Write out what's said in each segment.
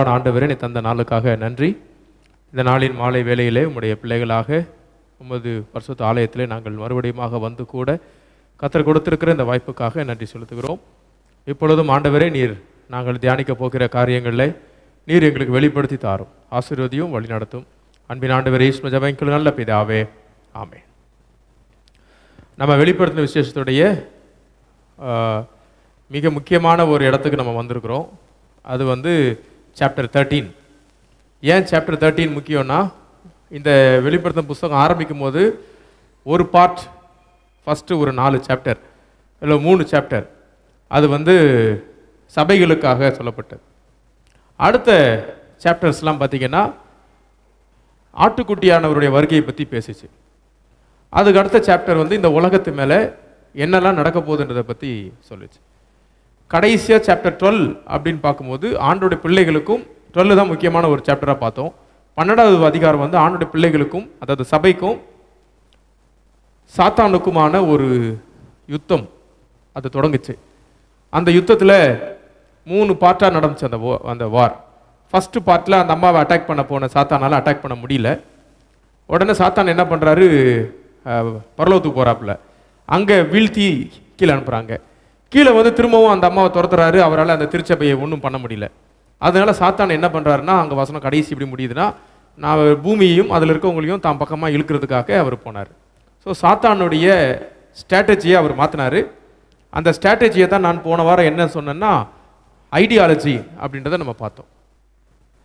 அன்பான ஆண்டவரே நீ தந்த நாளுக்காக நன்றி இந்த நாளின் மாலை வேளையிலே உம்முடைய பிள்ளைகளாக உமது பரிசுத்த ஆலயத்திலே நாங்கள் மறுபடியுமாக வந்து கூட கத்தர் கொடுத்திருக்கிற இந்த வாய்ப்புக்காக நன்றி செலுத்துகிறோம் இப்பொழுதும் ஆண்டவரே நீர் நாங்கள் தியானிக்க போகிற காரியங்களில் நீர் எங்களுக்கு வெளிப்படுத்தி தாரும் ஆசீர்வதியும் வழிநடத்தும் அன்பின் ஆண்டவரே ஈஸ்ம ஜபங்கள் நல்ல பிதாவே ஆமே நம்ம வெளிப்படுத்தின விசேஷத்துடைய மிக முக்கியமான ஒரு இடத்துக்கு நம்ம வந்திருக்கிறோம் அது வந்து சாப்டர் தேர்ட்டீன் ஏன் சாப்டர் தேர்ட்டீன் முக்கியம்னா இந்த வெளிப்படுத்தும் புஸ்தகம் ஆரம்பிக்கும் போது ஒரு பார்ட் ஃபஸ்ட்டு ஒரு நாலு சாப்டர் இல்லை மூணு சாப்டர் அது வந்து சபைகளுக்காக சொல்லப்பட்டது அடுத்த சாப்டர்ஸ்லாம் பார்த்திங்கன்னா ஆட்டுக்குட்டியானவருடைய வருகையை பற்றி பேசிச்சு அதுக்கு அடுத்த சாப்டர் வந்து இந்த உலகத்து மேலே என்னெல்லாம் நடக்க போகுதுன்றதை பற்றி சொல்லிச்சு கடைசியாக சாப்டர் டுவெல் அப்படின்னு பார்க்கும்போது ஆண்டோடைய பிள்ளைகளுக்கும் டுவெல் தான் முக்கியமான ஒரு சாப்டராக பார்த்தோம் பன்னெண்டாவது அதிகாரம் வந்து ஆண்டோடைய பிள்ளைகளுக்கும் அதாவது சபைக்கும் சாத்தானுக்குமான ஒரு யுத்தம் அது தொடங்குச்சு அந்த யுத்தத்தில் மூணு பார்ட்டாக நடந்துச்சு அந்த அந்த வார் ஃபஸ்ட்டு பார்ட்டில் அந்த அம்மாவை அட்டாக் பண்ண போன சாத்தானால் அட்டாக் பண்ண முடியல உடனே சாத்தான் என்ன பண்ணுறாரு பரலோத்துக்கு போகிறாப்புல அங்கே வீழ்த்தி கீழே அனுப்புகிறாங்க கீழே வந்து திரும்பவும் அந்த அம்மாவை துரத்துறாரு அவரால் அந்த திருச்சபையை ஒன்றும் பண்ண முடியல அதனால சாத்தான் என்ன பண்ணுறாருன்னா அங்கே வசனம் கடைசி இப்படி முடியுதுன்னா நான் பூமியையும் அதில் இருக்கவங்களையும் தான் பக்கமாக இழுக்கிறதுக்காக அவர் போனார் ஸோ சாத்தானுடைய ஸ்ட்ராட்டஜியை அவர் மாற்றினார் அந்த ஸ்ட்ராட்டஜியை தான் நான் போன வாரம் என்ன சொன்னேன்னா ஐடியாலஜி அப்படின்றத நம்ம பார்த்தோம்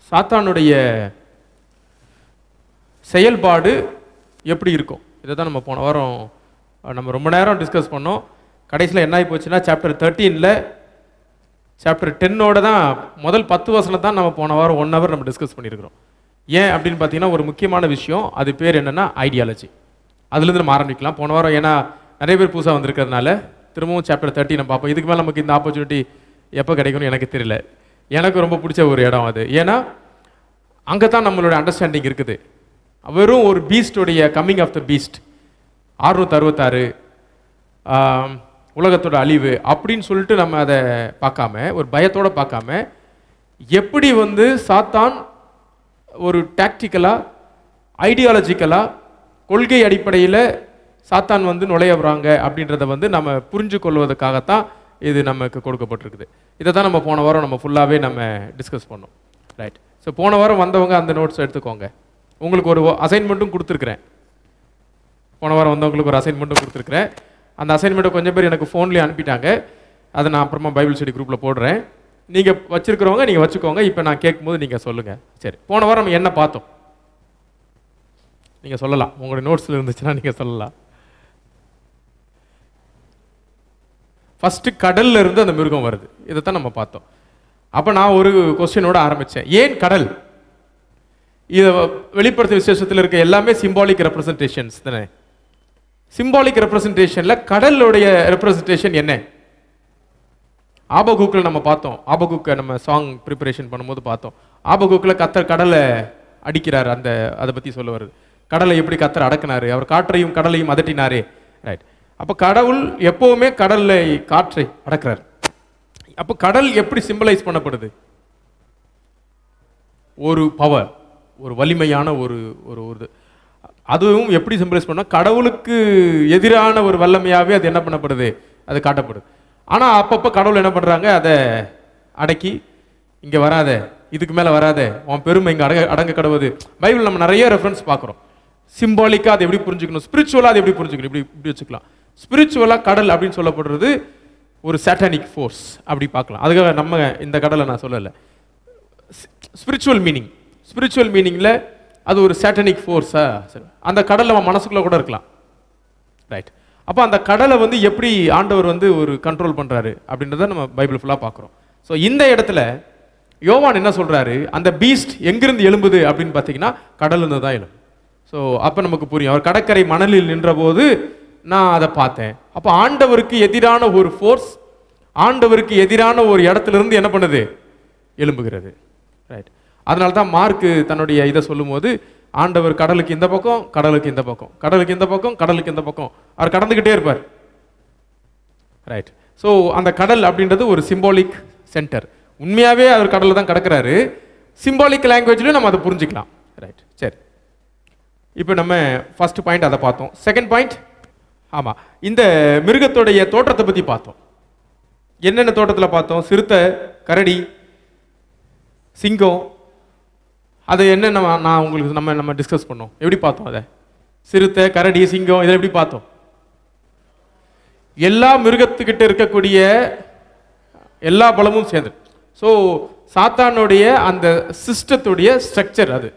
சாத்தானுடைய செயல்பாடு எப்படி இருக்கும் இதை தான் நம்ம போன வாரம் நம்ம ரொம்ப நேரம் டிஸ்கஸ் பண்ணோம் கடைசியில் என்ன ஆகி போச்சுன்னா சாப்டர் தேர்ட்டீனில் சாப்டர் டென்னோட தான் முதல் பத்து வசனம் தான் நம்ம போன வாரம் ஒன் ஹவர் நம்ம டிஸ்கஸ் பண்ணியிருக்கிறோம் ஏன் அப்படின்னு பார்த்தீங்கன்னா ஒரு முக்கியமான விஷயம் அது பேர் என்னென்னா ஐடியாலஜி அதுலேருந்து நம்ம ஆரம்பிக்கலாம் போன வாரம் ஏன்னா நிறைய பேர் புதுசாக வந்திருக்கிறதுனால திரும்பவும் சாப்டர் தேர்ட்டி நம்ம பார்ப்போம் இதுக்கு மேலே நமக்கு இந்த ஆப்பர்ச்சுனிட்டி எப்போ கிடைக்கும்னு எனக்கு தெரியல எனக்கு ரொம்ப பிடிச்ச ஒரு இடம் அது ஏன்னா அங்கே தான் நம்மளோட அண்டர்ஸ்டாண்டிங் இருக்குது வெறும் ஒரு பீஸ்டோடைய கம்மிங் ஆஃப் த பீஸ்ட் அறுபத்தாறு உலகத்தோட அழிவு அப்படின்னு சொல்லிட்டு நம்ம அதை பார்க்காம ஒரு பயத்தோடு பார்க்காம எப்படி வந்து சாத்தான் ஒரு டாக்டிக்கலாக ஐடியாலஜிக்கலாக கொள்கை அடிப்படையில் சாத்தான் வந்து நுழைய வராங்க அப்படின்றத வந்து நம்ம புரிஞ்சு கொள்வதற்காகத்தான் இது நமக்கு கொடுக்கப்பட்டிருக்குது இதை தான் நம்ம போன வாரம் நம்ம ஃபுல்லாகவே நம்ம டிஸ்கஸ் பண்ணோம் ரைட் ஸோ போன வாரம் வந்தவங்க அந்த நோட்ஸ் எடுத்துக்கோங்க உங்களுக்கு ஒரு அசைன்மெண்ட்டும் கொடுத்துருக்குறேன் போன வாரம் வந்தவங்களுக்கு ஒரு அசைன்மெண்ட்டும் கொடுத்துருக்குறேன் அந்த அசைன்மெண்ட்டை கொஞ்சம் பேர் எனக்கு ஃபோன்லேயே அனுப்பிட்டாங்க அதை நான் அப்புறமா பைபிள் ஸ்டடி குரூப்பில் போடுறேன் நீங்கள் வச்சுருக்கிறவங்க நீங்கள் வச்சுக்கோங்க இப்போ நான் கேட்கும்போது நீங்கள் சொல்லுங்கள் சரி போன வாரம் நம்ம என்ன பார்த்தோம் நீங்கள் சொல்லலாம் உங்களுடைய நோட்ஸில் இருந்துச்சுன்னா நீங்கள் சொல்லலாம் ஃபஸ்ட்டு கடல்ல இருந்து அந்த மிருகம் வருது இதைத்தான் நம்ம பார்த்தோம் அப்போ நான் ஒரு கொஸ்டினோட ஆரம்பித்தேன் ஏன் கடல் இதை வெளிப்படுத்த விசேஷத்தில் இருக்க எல்லாமே சிம்பாலிக் ரெப்ரசன்டேஷன்ஸ் தானே சிம்பாலிக் ரெப்ரசன்டேஷனில் கடலுடைய ரெப்ரசன்டேஷன் என்ன ஆபகுக்கில் நம்ம பார்த்தோம் ஆபகுக்கை நம்ம சாங் ப்ரிப்பரேஷன் பண்ணும்போது பார்த்தோம் ஆபகுக்கில் கத்தர் கடலை அடிக்கிறார் அந்த அதை பற்றி சொல்ல வருது கடலை எப்படி கத்தர் அடக்கினார் அவர் காற்றையும் கடலையும் அதட்டினாரே ரைட் அப்போ கடவுள் எப்போவுமே கடலை காற்றை அடக்கிறார் அப்போ கடல் எப்படி சிம்பிளைஸ் பண்ணப்படுது ஒரு பவர் ஒரு வலிமையான ஒரு ஒரு ஒரு அதுவும் எப்படி சிம்பிளைஸ் பண்ணால் கடவுளுக்கு எதிரான ஒரு வல்லமையாகவே அது என்ன பண்ணப்படுது அது காட்டப்படுது ஆனால் அப்பப்போ கடவுள் என்ன பண்ணுறாங்க அதை அடக்கி இங்கே வராத இதுக்கு மேலே வராத உன் பெருமை இங்கே அடங்க அடங்க கடவுது பைபிள் நம்ம நிறைய ரெஃபரன்ஸ் பார்க்குறோம் சிம்பாலிக்காக அது எப்படி புரிஞ்சுக்கணும் ஸ்பிரிச்சுவலாக அதை எப்படி புரிஞ்சுக்கணும் இப்படி இப்படி வச்சுக்கலாம் ஸ்பிரிச்சுவலாக கடல் அப்படின்னு சொல்லப்படுறது ஒரு சேட்டானிக் ஃபோர்ஸ் அப்படி பார்க்கலாம் அதுக்காக நம்ம இந்த கடலை நான் சொல்லலை ஸ்பிரிச்சுவல் மீனிங் ஸ்பிரிச்சுவல் மீனிங்கில் அது ஒரு சேட்டனிக் ஃபோர்ஸா சரி அந்த கடலை நம்ம மனசுக்குள்ளே கூட இருக்கலாம் ரைட் அப்போ அந்த கடலை வந்து எப்படி ஆண்டவர் வந்து ஒரு கண்ட்ரோல் பண்ணுறாரு அப்படின்றத நம்ம பைபிள் ஃபுல்லாக பார்க்குறோம் ஸோ இந்த இடத்துல யோவான் என்ன சொல்கிறாரு அந்த பீஸ்ட் எங்கிருந்து எழும்புது அப்படின்னு பார்த்தீங்கன்னா கடலிருந்து தான் எழும்பு ஸோ அப்போ நமக்கு புரியும் அவர் கடற்கரை மணலில் நின்றபோது நான் அதை பார்த்தேன் அப்போ ஆண்டவருக்கு எதிரான ஒரு ஃபோர்ஸ் ஆண்டவருக்கு எதிரான ஒரு இடத்துலேருந்து என்ன பண்ணுது எழும்புகிறது ரைட் அதனால தான் மார்க்கு தன்னுடைய இதை சொல்லும்போது ஆண்டவர் கடலுக்கு இந்த பக்கம் கடலுக்கு இந்த பக்கம் கடலுக்கு இந்த பக்கம் கடலுக்கு இந்த பக்கம் அவர் கடந்துக்கிட்டே இருப்பார் ரைட் ஸோ அந்த கடல் அப்படின்றது ஒரு சிம்பாலிக் சென்டர் உண்மையாகவே அவர் கடலில் தான் கிடக்கிறாரு சிம்பாலிக் லாங்குவேஜ்லையும் நம்ம அதை புரிஞ்சுக்கலாம் ரைட் சரி இப்போ நம்ம ஃபஸ்ட் பாயிண்ட் அதை பார்த்தோம் செகண்ட் பாயிண்ட் ஆமாம் இந்த மிருகத்துடைய தோற்றத்தை பற்றி பார்த்தோம் என்னென்ன தோட்டத்தில் பார்த்தோம் சிறுத்தை கரடி சிங்கம் அது என்ன நம்ம நான் உங்களுக்கு நம்ம நம்ம டிஸ்கஸ் பண்ணோம் எப்படி பார்த்தோம் அதை சிறுத்தை கரடி சிங்கம் இதை எப்படி பார்த்தோம் எல்லா மிருகத்துக்கிட்ட இருக்கக்கூடிய எல்லா பலமும் சேர்ந்து ஸோ சாத்தானுடைய அந்த சிஸ்டத்துடைய ஸ்ட்ரக்சர் அது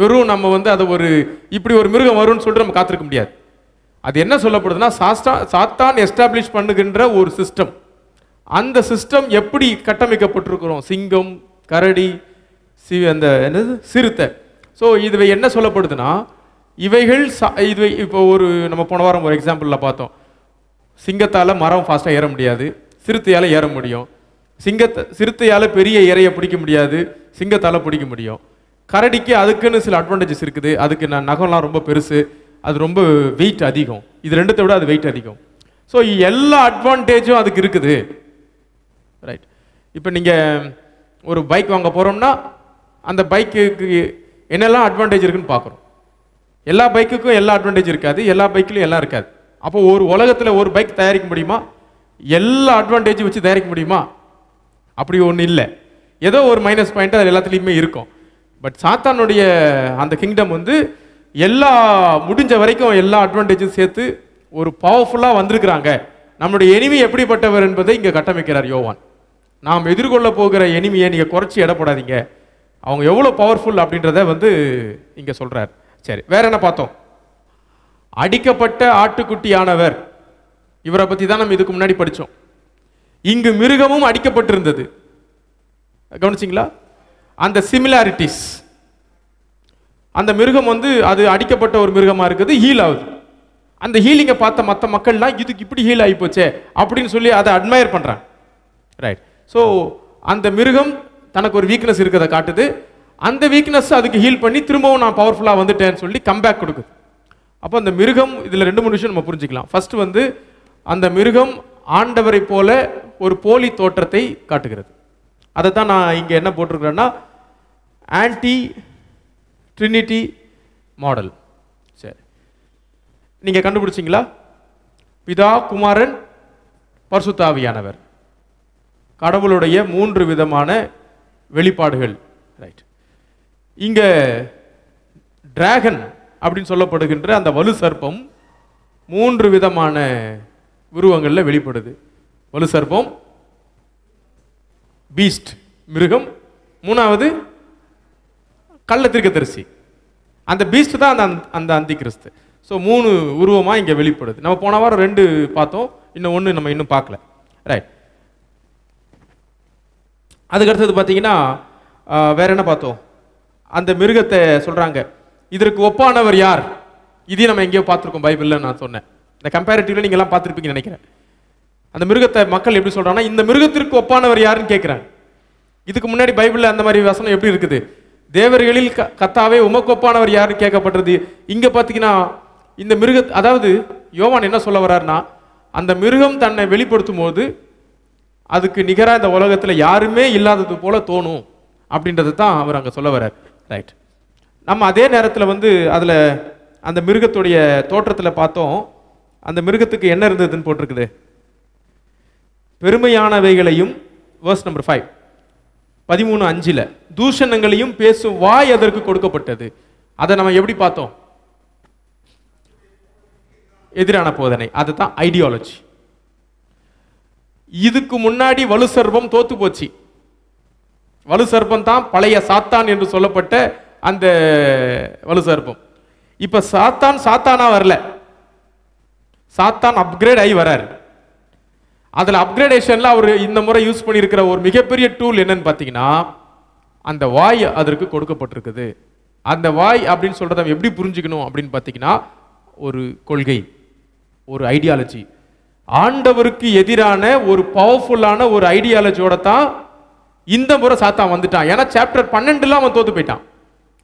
வெறும் நம்ம வந்து அதை ஒரு இப்படி ஒரு மிருகம் வரும்னு சொல்லிட்டு நம்ம காத்திருக்க முடியாது அது என்ன சொல்லப்படுதுன்னா சாஸ்டா சாத்தான் எஸ்டாப்ளிஷ் பண்ணுகின்ற ஒரு சிஸ்டம் அந்த சிஸ்டம் எப்படி கட்டமைக்கப்பட்டிருக்கிறோம் சிங்கம் கரடி சி அந்த என்னது சிறுத்தை ஸோ இதுவை என்ன சொல்லப்படுதுன்னா இவைகள் சா இது இப்போ ஒரு நம்ம போன வாரம் ஒரு எக்ஸாம்பிளில் பார்த்தோம் சிங்கத்தால் மரம் ஃபாஸ்ட்டாக ஏற முடியாது சிறுத்தையால் ஏற முடியும் சிங்கத்தை சிறுத்தையால் பெரிய இறையை பிடிக்க முடியாது சிங்கத்தால் பிடிக்க முடியும் கரடிக்கு அதுக்குன்னு சில அட்வான்டேஜஸ் இருக்குது அதுக்கு நான் நகம்லாம் ரொம்ப பெருசு அது ரொம்ப வெயிட் அதிகம் இது ரெண்டுத்தை விட அது வெயிட் அதிகம் ஸோ எல்லா அட்வான்டேஜும் அதுக்கு இருக்குது ரைட் இப்போ நீங்கள் ஒரு பைக் வாங்க போகிறோம்னா அந்த பைக்குக்கு என்னெல்லாம் அட்வான்டேஜ் இருக்குன்னு பார்க்குறோம் எல்லா பைக்குக்கும் எல்லா அட்வான்டேஜ் இருக்காது எல்லா பைக்கிலையும் எல்லாம் இருக்காது அப்போ ஒரு உலகத்தில் ஒரு பைக் தயாரிக்க முடியுமா எல்லா அட்வான்டேஜும் வச்சு தயாரிக்க முடியுமா அப்படி ஒன்றும் இல்லை ஏதோ ஒரு மைனஸ் பாயிண்ட் அது எல்லாத்துலேயுமே இருக்கும் பட் சாத்தானுடைய அந்த கிங்டம் வந்து எல்லா முடிஞ்ச வரைக்கும் எல்லா அட்வான்டேஜும் சேர்த்து ஒரு பவர்ஃபுல்லாக வந்திருக்கிறாங்க நம்முடைய எனிமி எப்படிப்பட்டவர் என்பதை இங்கே கட்டமைக்கிறார் யோவான் நாம் எதிர்கொள்ள போகிற எனிமையை நீங்கள் குறைச்சி எடப்படாதீங்க அவங்க எவ்வளோ பவர்ஃபுல் அப்படின்றத வந்து இங்கே சொல்கிறார் சரி வேற என்ன பார்த்தோம் அடிக்கப்பட்ட ஆட்டுக்குட்டியானவர் இவரை பற்றி தான் நம்ம இதுக்கு முன்னாடி படித்தோம் இங்கு மிருகமும் அடிக்கப்பட்டிருந்தது கவனிச்சிங்களா அந்த சிமிலாரிட்டிஸ் அந்த மிருகம் வந்து அது அடிக்கப்பட்ட ஒரு மிருகமாக இருக்குது ஹீல் ஆகுது அந்த ஹீலிங்கை பார்த்த மற்ற மக்கள்லாம் இதுக்கு இப்படி ஹீல் ஆகி போச்சே அப்படின்னு சொல்லி அதை அட்மயர் பண்ணுறாங்க ரைட் ஸோ அந்த மிருகம் தனக்கு ஒரு வீக்னஸ் இருக்கிறத காட்டுது அந்த வீக்னஸ் அதுக்கு ஹீல் பண்ணி திரும்பவும் நான் பவர்ஃபுல்லாக வந்துட்டேன்னு சொல்லி கம்பேக் கொடுக்குது அப்போ அந்த மிருகம் இதில் ரெண்டு மூணு விஷயம் நம்ம புரிஞ்சுக்கலாம் ஃபஸ்ட்டு வந்து அந்த மிருகம் ஆண்டவரை போல ஒரு போலி தோற்றத்தை காட்டுகிறது அதை தான் நான் இங்கே என்ன போட்டிருக்கிறேன்னா ஆன்டி ட்ரினிட்டி மாடல் சரி நீங்கள் கண்டுபிடிச்சிங்களா பிதா குமாரன் பர்சுத்தாவியானவர் கடவுளுடைய மூன்று விதமான வெளிப்பாடுகள் ரைட் இங்கே டிராகன் அப்படின்னு சொல்லப்படுகின்ற அந்த வலு சர்ப்பம் மூன்று விதமான உருவங்களில் வெளிப்படுது வலு சர்ப்பம் பீஸ்ட் மிருகம் மூணாவது கள்ளத்திற்கதரிசி அந்த பீஸ்ட் தான் அந்த அந்த அந்தி கிறிஸ்து ஸோ மூணு உருவமாக இங்கே வெளிப்படுது நம்ம போன வாரம் ரெண்டு பார்த்தோம் இன்னும் ஒன்று நம்ம இன்னும் பார்க்கல ரைட் அதுக்கடுத்தது பார்த்தீங்கன்னா வேற என்ன பார்த்தோம் அந்த மிருகத்தை சொல்கிறாங்க இதற்கு ஒப்பானவர் யார் இதையும் நம்ம எங்கேயோ பார்த்துருக்கோம் பைபிளில் நான் சொன்னேன் இந்த கம்பேரிட்டிவ்ல நீங்க எல்லாம் பார்த்துருப்பீங்கன்னு நினைக்கிறேன் அந்த மிருகத்தை மக்கள் எப்படி சொல்றாங்கன்னா இந்த மிருகத்திற்கு ஒப்பானவர் யாருன்னு கேட்கிறாங்க இதுக்கு முன்னாடி பைபிளில் அந்த மாதிரி வசனம் எப்படி இருக்குது தேவர்களில் க கத்தாவே உமக்கொப்பானவர் யாருன்னு கேட்கப்படுறது இங்கே பார்த்தீங்கன்னா இந்த மிருக அதாவது யோவான் என்ன சொல்ல வர்றாருன்னா அந்த மிருகம் தன்னை வெளிப்படுத்தும் போது அதுக்கு நிகராக இந்த உலகத்தில் யாருமே இல்லாதது போல தோணும் அப்படின்றது தான் அவர் அங்கே சொல்ல வரார் ரைட் நம்ம அதே நேரத்தில் வந்து அதில் அந்த மிருகத்துடைய தோற்றத்தில் பார்த்தோம் அந்த மிருகத்துக்கு என்ன இருந்ததுன்னு போட்டிருக்குது பெருமையானவைகளையும் வேர்ஸ் நம்பர் ஃபைவ் பதிமூணு அஞ்சில் தூஷணங்களையும் பேசும் வாய் அதற்கு கொடுக்கப்பட்டது அதை நம்ம எப்படி பார்த்தோம் எதிரான போதனை அதுதான் ஐடியாலஜி இதுக்கு முன்னாடி வலு சர்பம் தோத்து போச்சு வலு சர்பம் தான் பழைய சாத்தான் என்று சொல்லப்பட்ட அந்த வலு சர்பம் இப்போ சாத்தான் சாத்தானா வரல சாத்தான் அப்கிரேட் ஆகி வராரு அதில் அப்கிரேடேஷனில் அவர் இந்த முறை யூஸ் பண்ணியிருக்கிற ஒரு மிகப்பெரிய டூல் என்னன்னு பார்த்தீங்கன்னா அந்த வாய் அதற்கு கொடுக்கப்பட்டிருக்குது அந்த வாய் அப்படின்னு சொல்கிறத எப்படி புரிஞ்சுக்கணும் அப்படின்னு பார்த்தீங்கன்னா ஒரு கொள்கை ஒரு ஐடியாலஜி ஆண்டவருக்கு எதிரான ஒரு பவர்ஃபுல்லான ஒரு ஐடியாலஜியோட தான் இந்த முறை சாத்தான் வந்துட்டான் ஏன்னா சாப்டர் பன்னெண்டுல அவன் தோத்து போயிட்டான்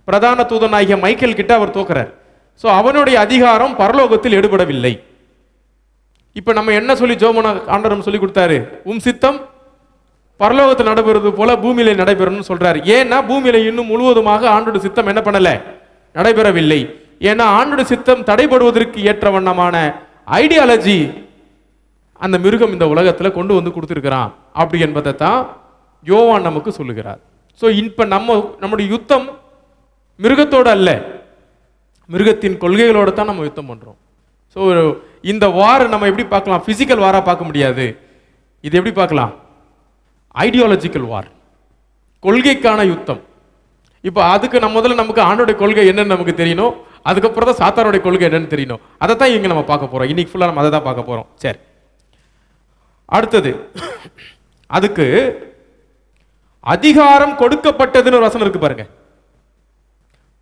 பிரதான தூதனாகிய மைக்கேல் கிட்ட அவர் தோக்குறார் ஸோ அவனுடைய அதிகாரம் பரலோகத்தில் எடுபடவில்லை இப்போ நம்ம என்ன சொல்லி ஜோமன ஆண்டரம் சொல்லி கொடுத்தாரு உம் சித்தம் பரலோகத்தில் நடைபெறுவது போல பூமியில நடைபெறும்னு சொல்றாரு ஏன்னா பூமியில இன்னும் முழுவதுமாக ஆண்டோட சித்தம் என்ன பண்ணல நடைபெறவில்லை ஏன்னா ஆண்டோட சித்தம் தடைபடுவதற்கு ஏற்ற வண்ணமான ஐடியாலஜி அந்த மிருகம் இந்த உலகத்தில் கொண்டு வந்து கொடுத்துருக்கிறான் அப்படி என்பதை தான் யோவான் நமக்கு சொல்லுகிறார் ஸோ இப்போ நம்ம நம்முடைய யுத்தம் மிருகத்தோடு அல்ல மிருகத்தின் கொள்கைகளோடு தான் நம்ம யுத்தம் பண்ணுறோம் ஸோ இந்த வாரை நம்ம எப்படி பார்க்கலாம் ஃபிசிக்கல் வாராக பார்க்க முடியாது இது எப்படி பார்க்கலாம் ஐடியாலஜிக்கல் வார் கொள்கைக்கான யுத்தம் இப்போ அதுக்கு நம்ம முதல்ல நமக்கு ஆண்டோடைய கொள்கை என்னன்னு நமக்கு தெரியணும் அதுக்கப்புறம் தான் சாத்தாரோடைய கொள்கை என்னன்னு தெரியணும் அதை தான் இங்கே நம்ம பார்க்க போகிறோம் இன்றைக்கி ஃபுல்லாக நம்ம அதை தான் பார்க்க போகிறோம் சரி அடுத்தது அதுக்கு அதிகாரம் கொடுக்கப்பட்டதுன்னு ஒரு வசனம் இருக்கு பாருங்க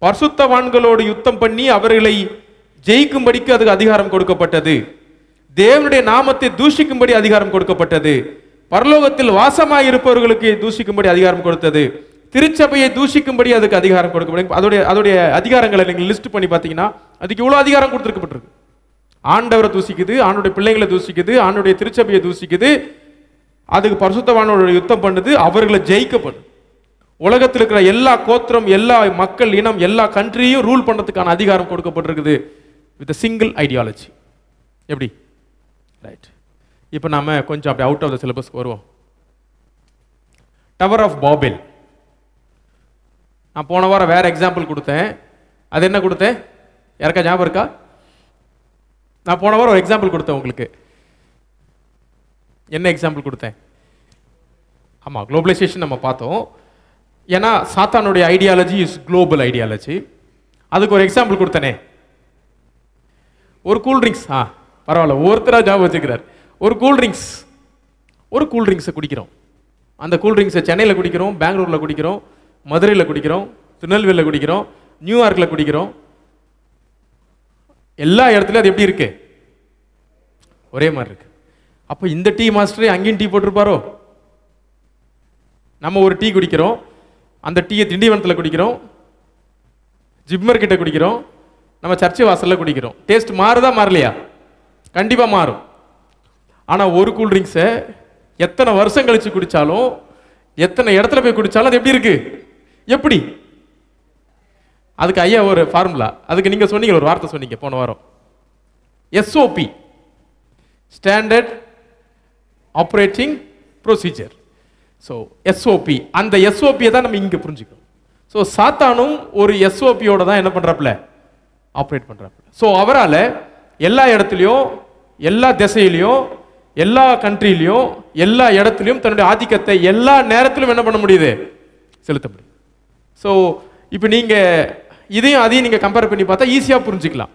பர்சுத்தவான்களோடு யுத்தம் பண்ணி அவர்களை ஜெயிக்கும்படிக்கு அதுக்கு அதிகாரம் கொடுக்கப்பட்டது தேவனுடைய நாமத்தை தூஷிக்கும்படி அதிகாரம் கொடுக்கப்பட்டது பரலோகத்தில் வாசமாக இருப்பவர்களுக்கு தூஷிக்கும்படி அதிகாரம் கொடுத்தது திருச்சபையை தூஷிக்கும்படி அதுக்கு அதிகாரம் கொடுக்கப்படும் அதோடைய அதோடைய அதிகாரங்களை நீங்கள் லிஸ்ட் பண்ணி பார்த்தீங்கன்னா அதுக்கு இவ்வளோ அதிகாரம் கொடுத்துருக்கப்பட்டிருக்கு ஆண்டவரை தூசிக்குது ஆண்டுடைய பிள்ளைங்களை தூசிக்குது ஆண்டுடைய திருச்சபையை தூசிக்குது அதுக்கு பரிசுத்தவானோட யுத்தம் பண்ணுது அவர்களை ஜெயிக்கப்படும் உலகத்தில் இருக்கிற எல்லா கோத்திரம் எல்லா மக்கள் இனம் எல்லா கண்ட்ரியும் ரூல் பண்ணுறதுக்கான அதிகாரம் கொடுக்கப்பட்டிருக்குது வித் சிங்கிள் ஐடியாலஜி எப்படி ரைட் இப்போ நாம் கொஞ்சம் அப்படி அவுட் ஆஃப் த சிலபஸ்க்கு வருவோம் டவர் ஆஃப் பாபில் நான் போன வாரம் வேறு எக்ஸாம்பிள் கொடுத்தேன் அது என்ன கொடுத்தேன் யாருக்கா ஞாபகம் இருக்கா நான் போன வாரம் ஒரு எக்ஸாம்பிள் கொடுத்தேன் உங்களுக்கு என்ன எக்ஸாம்பிள் கொடுத்தேன் ஆமாம் குளோபலைசேஷன் நம்ம பார்த்தோம் ஏன்னா சாத்தானுடைய ஐடியாலஜி இஸ் குளோபல் ஐடியாலஜி அதுக்கு ஒரு எக்ஸாம்பிள் கொடுத்தனே ஒரு கூல்ட்ரிங்க்ஸ் ஆ பரவாயில்ல ஒருத்தராக ஜாப் வச்சுக்கிறார் ஒரு கூல்ட்ரிங்க்ஸ் ஒரு கூல்ட்ரிங்க்ஸை குடிக்கிறோம் அந்த கூல்ட்ரிங்க்ஸை சென்னையில் குடிக்கிறோம் பெங்களூரில் குடிக்கிறோம் மதுரையில் குடிக்கிறோம் திருநெல்வேலியில் குடிக்கிறோம் நியூயார்க்கில் குடிக்கிறோம் எல்லா இடத்துலையும் அது எப்படி இருக்கு ஒரே மாதிரி இருக்கு அப்போ இந்த டீ மாஸ்டரே அங்கேயும் டீ போட்டிருப்பாரோ நம்ம ஒரு டீ குடிக்கிறோம் அந்த டீயை திண்டிவனத்தில் குடிக்கிறோம் ஜிப்மர் கிட்ட குடிக்கிறோம் நம்ம சர்ச்சை வாசலில் குடிக்கிறோம் டேஸ்ட் மாறுதா மாறலையா கண்டிப்பாக மாறும் ஆனால் ஒரு கூல்ட்ரிங்க்ஸை எத்தனை வருஷம் கழித்து குடித்தாலும் எத்தனை இடத்துல போய் குடித்தாலும் அது எப்படி இருக்குது எப்படி அதுக்கு ஐயா ஒரு ஃபார்முலா அதுக்கு நீங்கள் சொன்னீங்க ஒரு வார்த்தை சொன்னீங்க போன வாரம் SOP standard operating procedure so SOP அந்த எஸ்ஓபியை தான் நம்ம இங்கே புரிஞ்சுக்கணும் ஸோ சாத்தானும் ஒரு எஸ்ஓபியோட தான் என்ன பண்ணுறாப்புல ஆப்ரேட் பண்ணுறாப்புல ஸோ அவரால் எல்லா இடத்துலையும் எல்லா திசையிலையும் எல்லா கண்ட்ரிலையும் எல்லா இடத்துலையும் தன்னுடைய ஆதிக்கத்தை எல்லா நேரத்திலும் என்ன பண்ண முடியுது செலுத்த முடியும் ஸோ இப்போ நீங்கள் இதையும் அதையும் நீங்கள் கம்பேர் பண்ணி பார்த்தா ஈஸியாக புரிஞ்சிக்கலாம்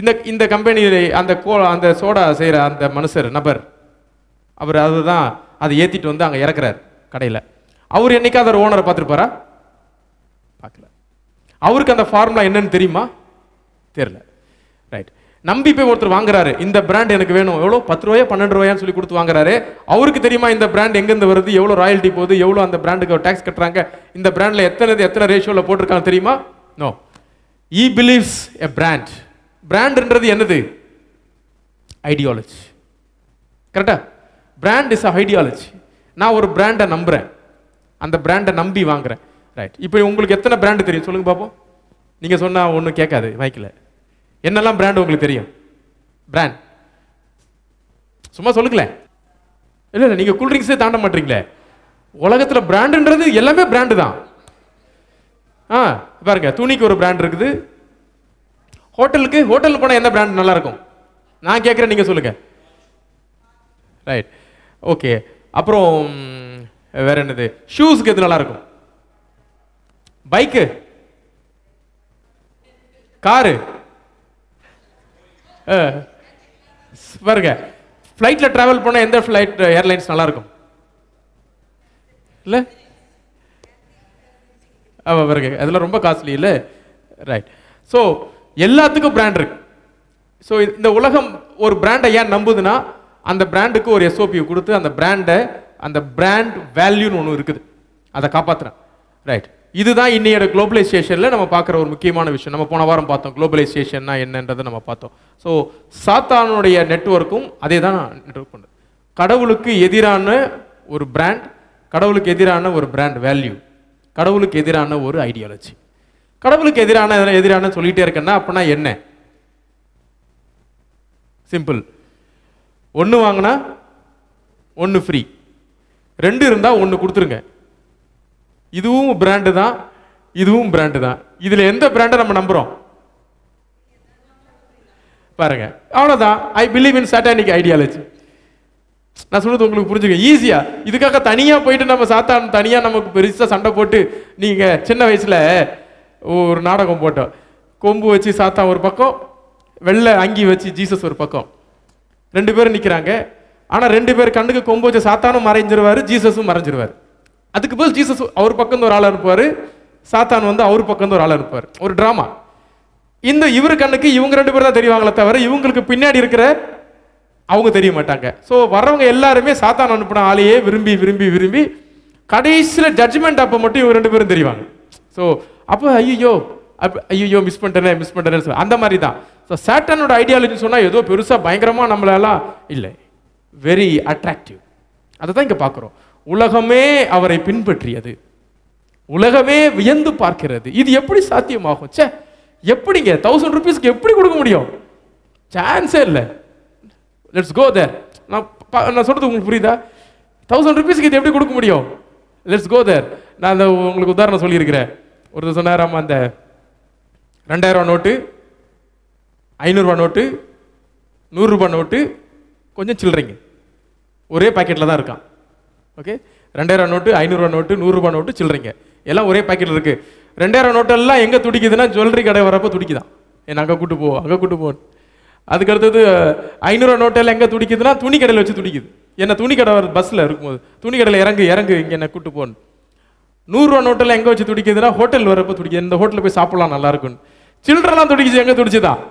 இந்த இந்த கம்பெனியில் அந்த கோ அந்த சோடா செய்கிற அந்த மனுஷர் நபர் அவர் அதுதான் அதை ஏற்றிட்டு வந்து அங்கே இறக்குறாரு கடையில் அவர் என்றைக்கா அதோட ஓனரை பார்த்துருப்பாரா பார்க்கல அவருக்கு அந்த ஃபார்முலா என்னன்னு தெரியுமா தெரில ரைட் நம்பி போய் ஒருத்தர் வாங்குறாரு இந்த பிராண்ட் எனக்கு வேணும் எவ்வளோ பத்து ரூபாயா பன்னெண்டு ரூபாயான்னு சொல்லி கொடுத்து வாங்குறாரு அவருக்கு தெரியுமா இந்த பிராண்ட் எங்கேருந்து வருது எவ்வளோ ராயல்ட்டி போகுது எவ்வளோ அந்த பிராண்டுக்கு டேக்ஸ் கட்டுறாங்க இந்த பிராண்டில் எத்தனை எத்தனை ரேஷியோவில் போட்டிருக்காங்க தெரியுமா no he believes a brand பிராண்ட்ன்றது என்னது ஐடியாலஜி கரெக்டா பிராண்ட் இஸ் அ ஐடியாலஜி நான் ஒரு பிராண்டை நம்புகிறேன் அந்த பிராண்டை நம்பி வாங்குறேன் ரைட் இப்போ உங்களுக்கு எத்தனை பிராண்டு தெரியும் சொல்லுங்கள் பார்ப்போம் நீங்கள் சொன்னால் ஒன்றும் கேட்காது மைக்கில் என்னெல்லாம் பிராண்ட் உங்களுக்கு தெரியும் பிராண்ட் சும்மா சொல்லுங்களேன் இல்லை இல்லை நீங்கள் கூல்ட்ரிங்க்ஸே தாண்ட மாட்டீங்களே உலகத்தில் பிராண்டுன்றது எல்லாமே பிராண்டு தான் ஆ பாருங்க துணிக்கு ஒரு பிராண்ட் இருக்குது ஹோட்டலுக்கு ஹோட்டலுக்கு போனால் எந்த பிராண்ட் நல்லாயிருக்கும் நான் கேட்குறேன் நீங்கள் சொல்லுங்கள் ரைட் ஓகே அப்புறம் வேற என்னது ஷூஸ்க்கு எது நல்லாயிருக்கும் பைக்கு காரு பாருங்க ஃப்ளைட்டில் ட்ராவல் போனால் எந்த ஃப்ளைட் ஏர்லைன்ஸ் நல்லாயிருக்கும் இல்லை ஆமாம் பாருங்க அதெல்லாம் ரொம்ப காஸ்ட்லி இல்லை ரைட் ஸோ எல்லாத்துக்கும் பிராண்ட் இருக்கு ஸோ இந்த உலகம் ஒரு பிராண்டை ஏன் நம்புதுன்னா அந்த பிராண்டுக்கு ஒரு எஸ்ஓபி கொடுத்து அந்த பிராண்டை அந்த பிராண்ட் வேல்யூன்னு ஒன்று இருக்குது அதை காப்பாற்றுறேன் ரைட் இதுதான் இன்றைய குளோபலைசேஷனில் நம்ம பார்க்குற ஒரு முக்கியமான விஷயம் நம்ம போன வாரம் பார்த்தோம் குளோபலைசேஷன்னா என்னன்றதை நம்ம பார்த்தோம் ஸோ சாத்தானுடைய நெட்ஒர்க்கும் அதே தான் நெட்ஒர்க் பண்ணுது கடவுளுக்கு எதிரான ஒரு பிராண்ட் கடவுளுக்கு எதிரான ஒரு பிராண்ட் வேல்யூ கடவுளுக்கு எதிரான ஒரு ஐடியாலஜி கடவுளுக்கு எதிரான எதிரான சொல்லிகிட்டே இருக்கேன்னா அப்படின்னா என்ன சிம்பிள் ஒன்று வாங்கினா ஒன்று ஃப்ரீ ரெண்டு இருந்தால் ஒன்று கொடுத்துருங்க இதுவும் பிராண்டு தான் இதுவும் பிராண்டு தான் இதில் எந்த பிராண்டை நம்ம நம்புகிறோம் பாருங்க அவ்வளோதான் I believe in satanic ideology நான் சொல்றது உங்களுக்கு புரிஞ்சுக்க ஈஸியா இதுக்காக தனியா போயிட்டு நம்ம சாத்தான் தனியா நமக்கு பெருசா சண்டை போட்டு நீங்க சின்ன வயசுல ஒரு நாடகம் போட்டோம் கொம்பு வச்சு சாத்தா ஒரு பக்கம் வெள்ளை அங்கி வச்சு ஜீசஸ் ஒரு பக்கம் ரெண்டு பேரும் நிற்கிறாங்க ஆனால் ரெண்டு பேர் கண்ணுக்கு கொம்பு வச்சு சாத்தானும் மறைஞ்சிருவார் ஜீசஸும் மறைஞ்சிருவார் அதுக்கு பதில் ஜீசஸ் அவர் பக்கம் ஒரு ஆளாக இருப்பார் சாத்தான் வந்து அவர் பக்கம் ஒரு ஆளாக இருப்பார் ஒரு ட்ராமா இந்த இவர் கண்ணுக்கு இவங்க ரெண்டு பேரும் தான் தெரிவாங்களே தவிர இவங்களுக்கு பின்னாடி இருக்கிற அவங்க தெரிய மாட்டாங்க ஸோ வரவங்க எல்லாருமே சாத்தான் அனுப்பின ஆளையே விரும்பி விரும்பி விரும்பி கடைசியில் ஜட்ஜ்மெண்ட் அப்போ மட்டும் இவங்க ரெண்டு பேரும் தெரிவாங்க ஸோ அப்போ ஐயோ அப்போ ஐயோ மிஸ் பண்ணுறேன் மிஸ் பண்ணுறேன்னு சொல்லி அந்த மாதிரி தான் ஸோ சேட்டனோட ஐடியாலஜி சொன்னால் ஏதோ பெருசாக பயங்கரமாக நம்மளால இல்லை வெரி அட்ராக்டிவ் அதை தான் இங்கே பார்க்குறோம் உலகமே அவரை பின்பற்றியது உலகமே வியந்து பார்க்கிறது இது எப்படி சாத்தியமாகும் சே எப்படிங்க தௌசண்ட் ருபீஸ்க்கு எப்படி கொடுக்க முடியும் சான்ஸே இல்லை லெட்ஸ் கோ தேர் நான் நான் சொல்கிறது உங்களுக்கு புரியுதா தௌசண்ட் ருபீஸ்க்கு இது எப்படி கொடுக்க முடியும் லெட்ஸ் கோ தேர் நான் அந்த உங்களுக்கு உதாரணம் சொல்லியிருக்கிறேன் ஒரு சொன்னார் அந்த ரெண்டாயிரரூவா நோட்டு ஐநூறுரூவா நோட்டு நூறுரூபா நோட்டு கொஞ்சம் சில்லறைங்க ஒரே பாக்கெட்டில் தான் இருக்கான் ஓகே ரெண்டாயிரம் நோட்டு ஐநூறுரூவா நோட்டு நூறுரூபா நோட்டு சில்லறைங்க எல்லாம் ஒரே பாக்கெட்டில் இருக்குது ரெண்டாயிரம் நோட்டெல்லாம் எங்கே துடிக்குதுன்னா ஜுவல்லரி கடை வரப்போ துடிக்குதான் என்ன அங்கே கூட்டு போவோம் அங்கே கூட்டு போவோம் அதுக்கு அடுத்தது ஐநூறுரூவா நோட்டெல்லாம் எங்கே துடிக்குதுன்னா துணி கடையில் வச்சு துடிக்குது என்ன துணி கடை பஸ்ஸில் இருக்கும்போது துணி கடையில் இறங்கு இறங்கு இங்கே என்ன கூட்டு போகணும் நூறுரூவா நோட்டெல்லாம் எங்கே வச்சு துடிக்குதுன்னா ஹோட்டல் வரப்போ துடிக்குது இந்த ஹோட்டலில் போய் சாப்பிட்லாம் நல்லா இருக்குன்னு சில்லறலாம் துடிக்குச்சு எங்கே துடிச்சுதான்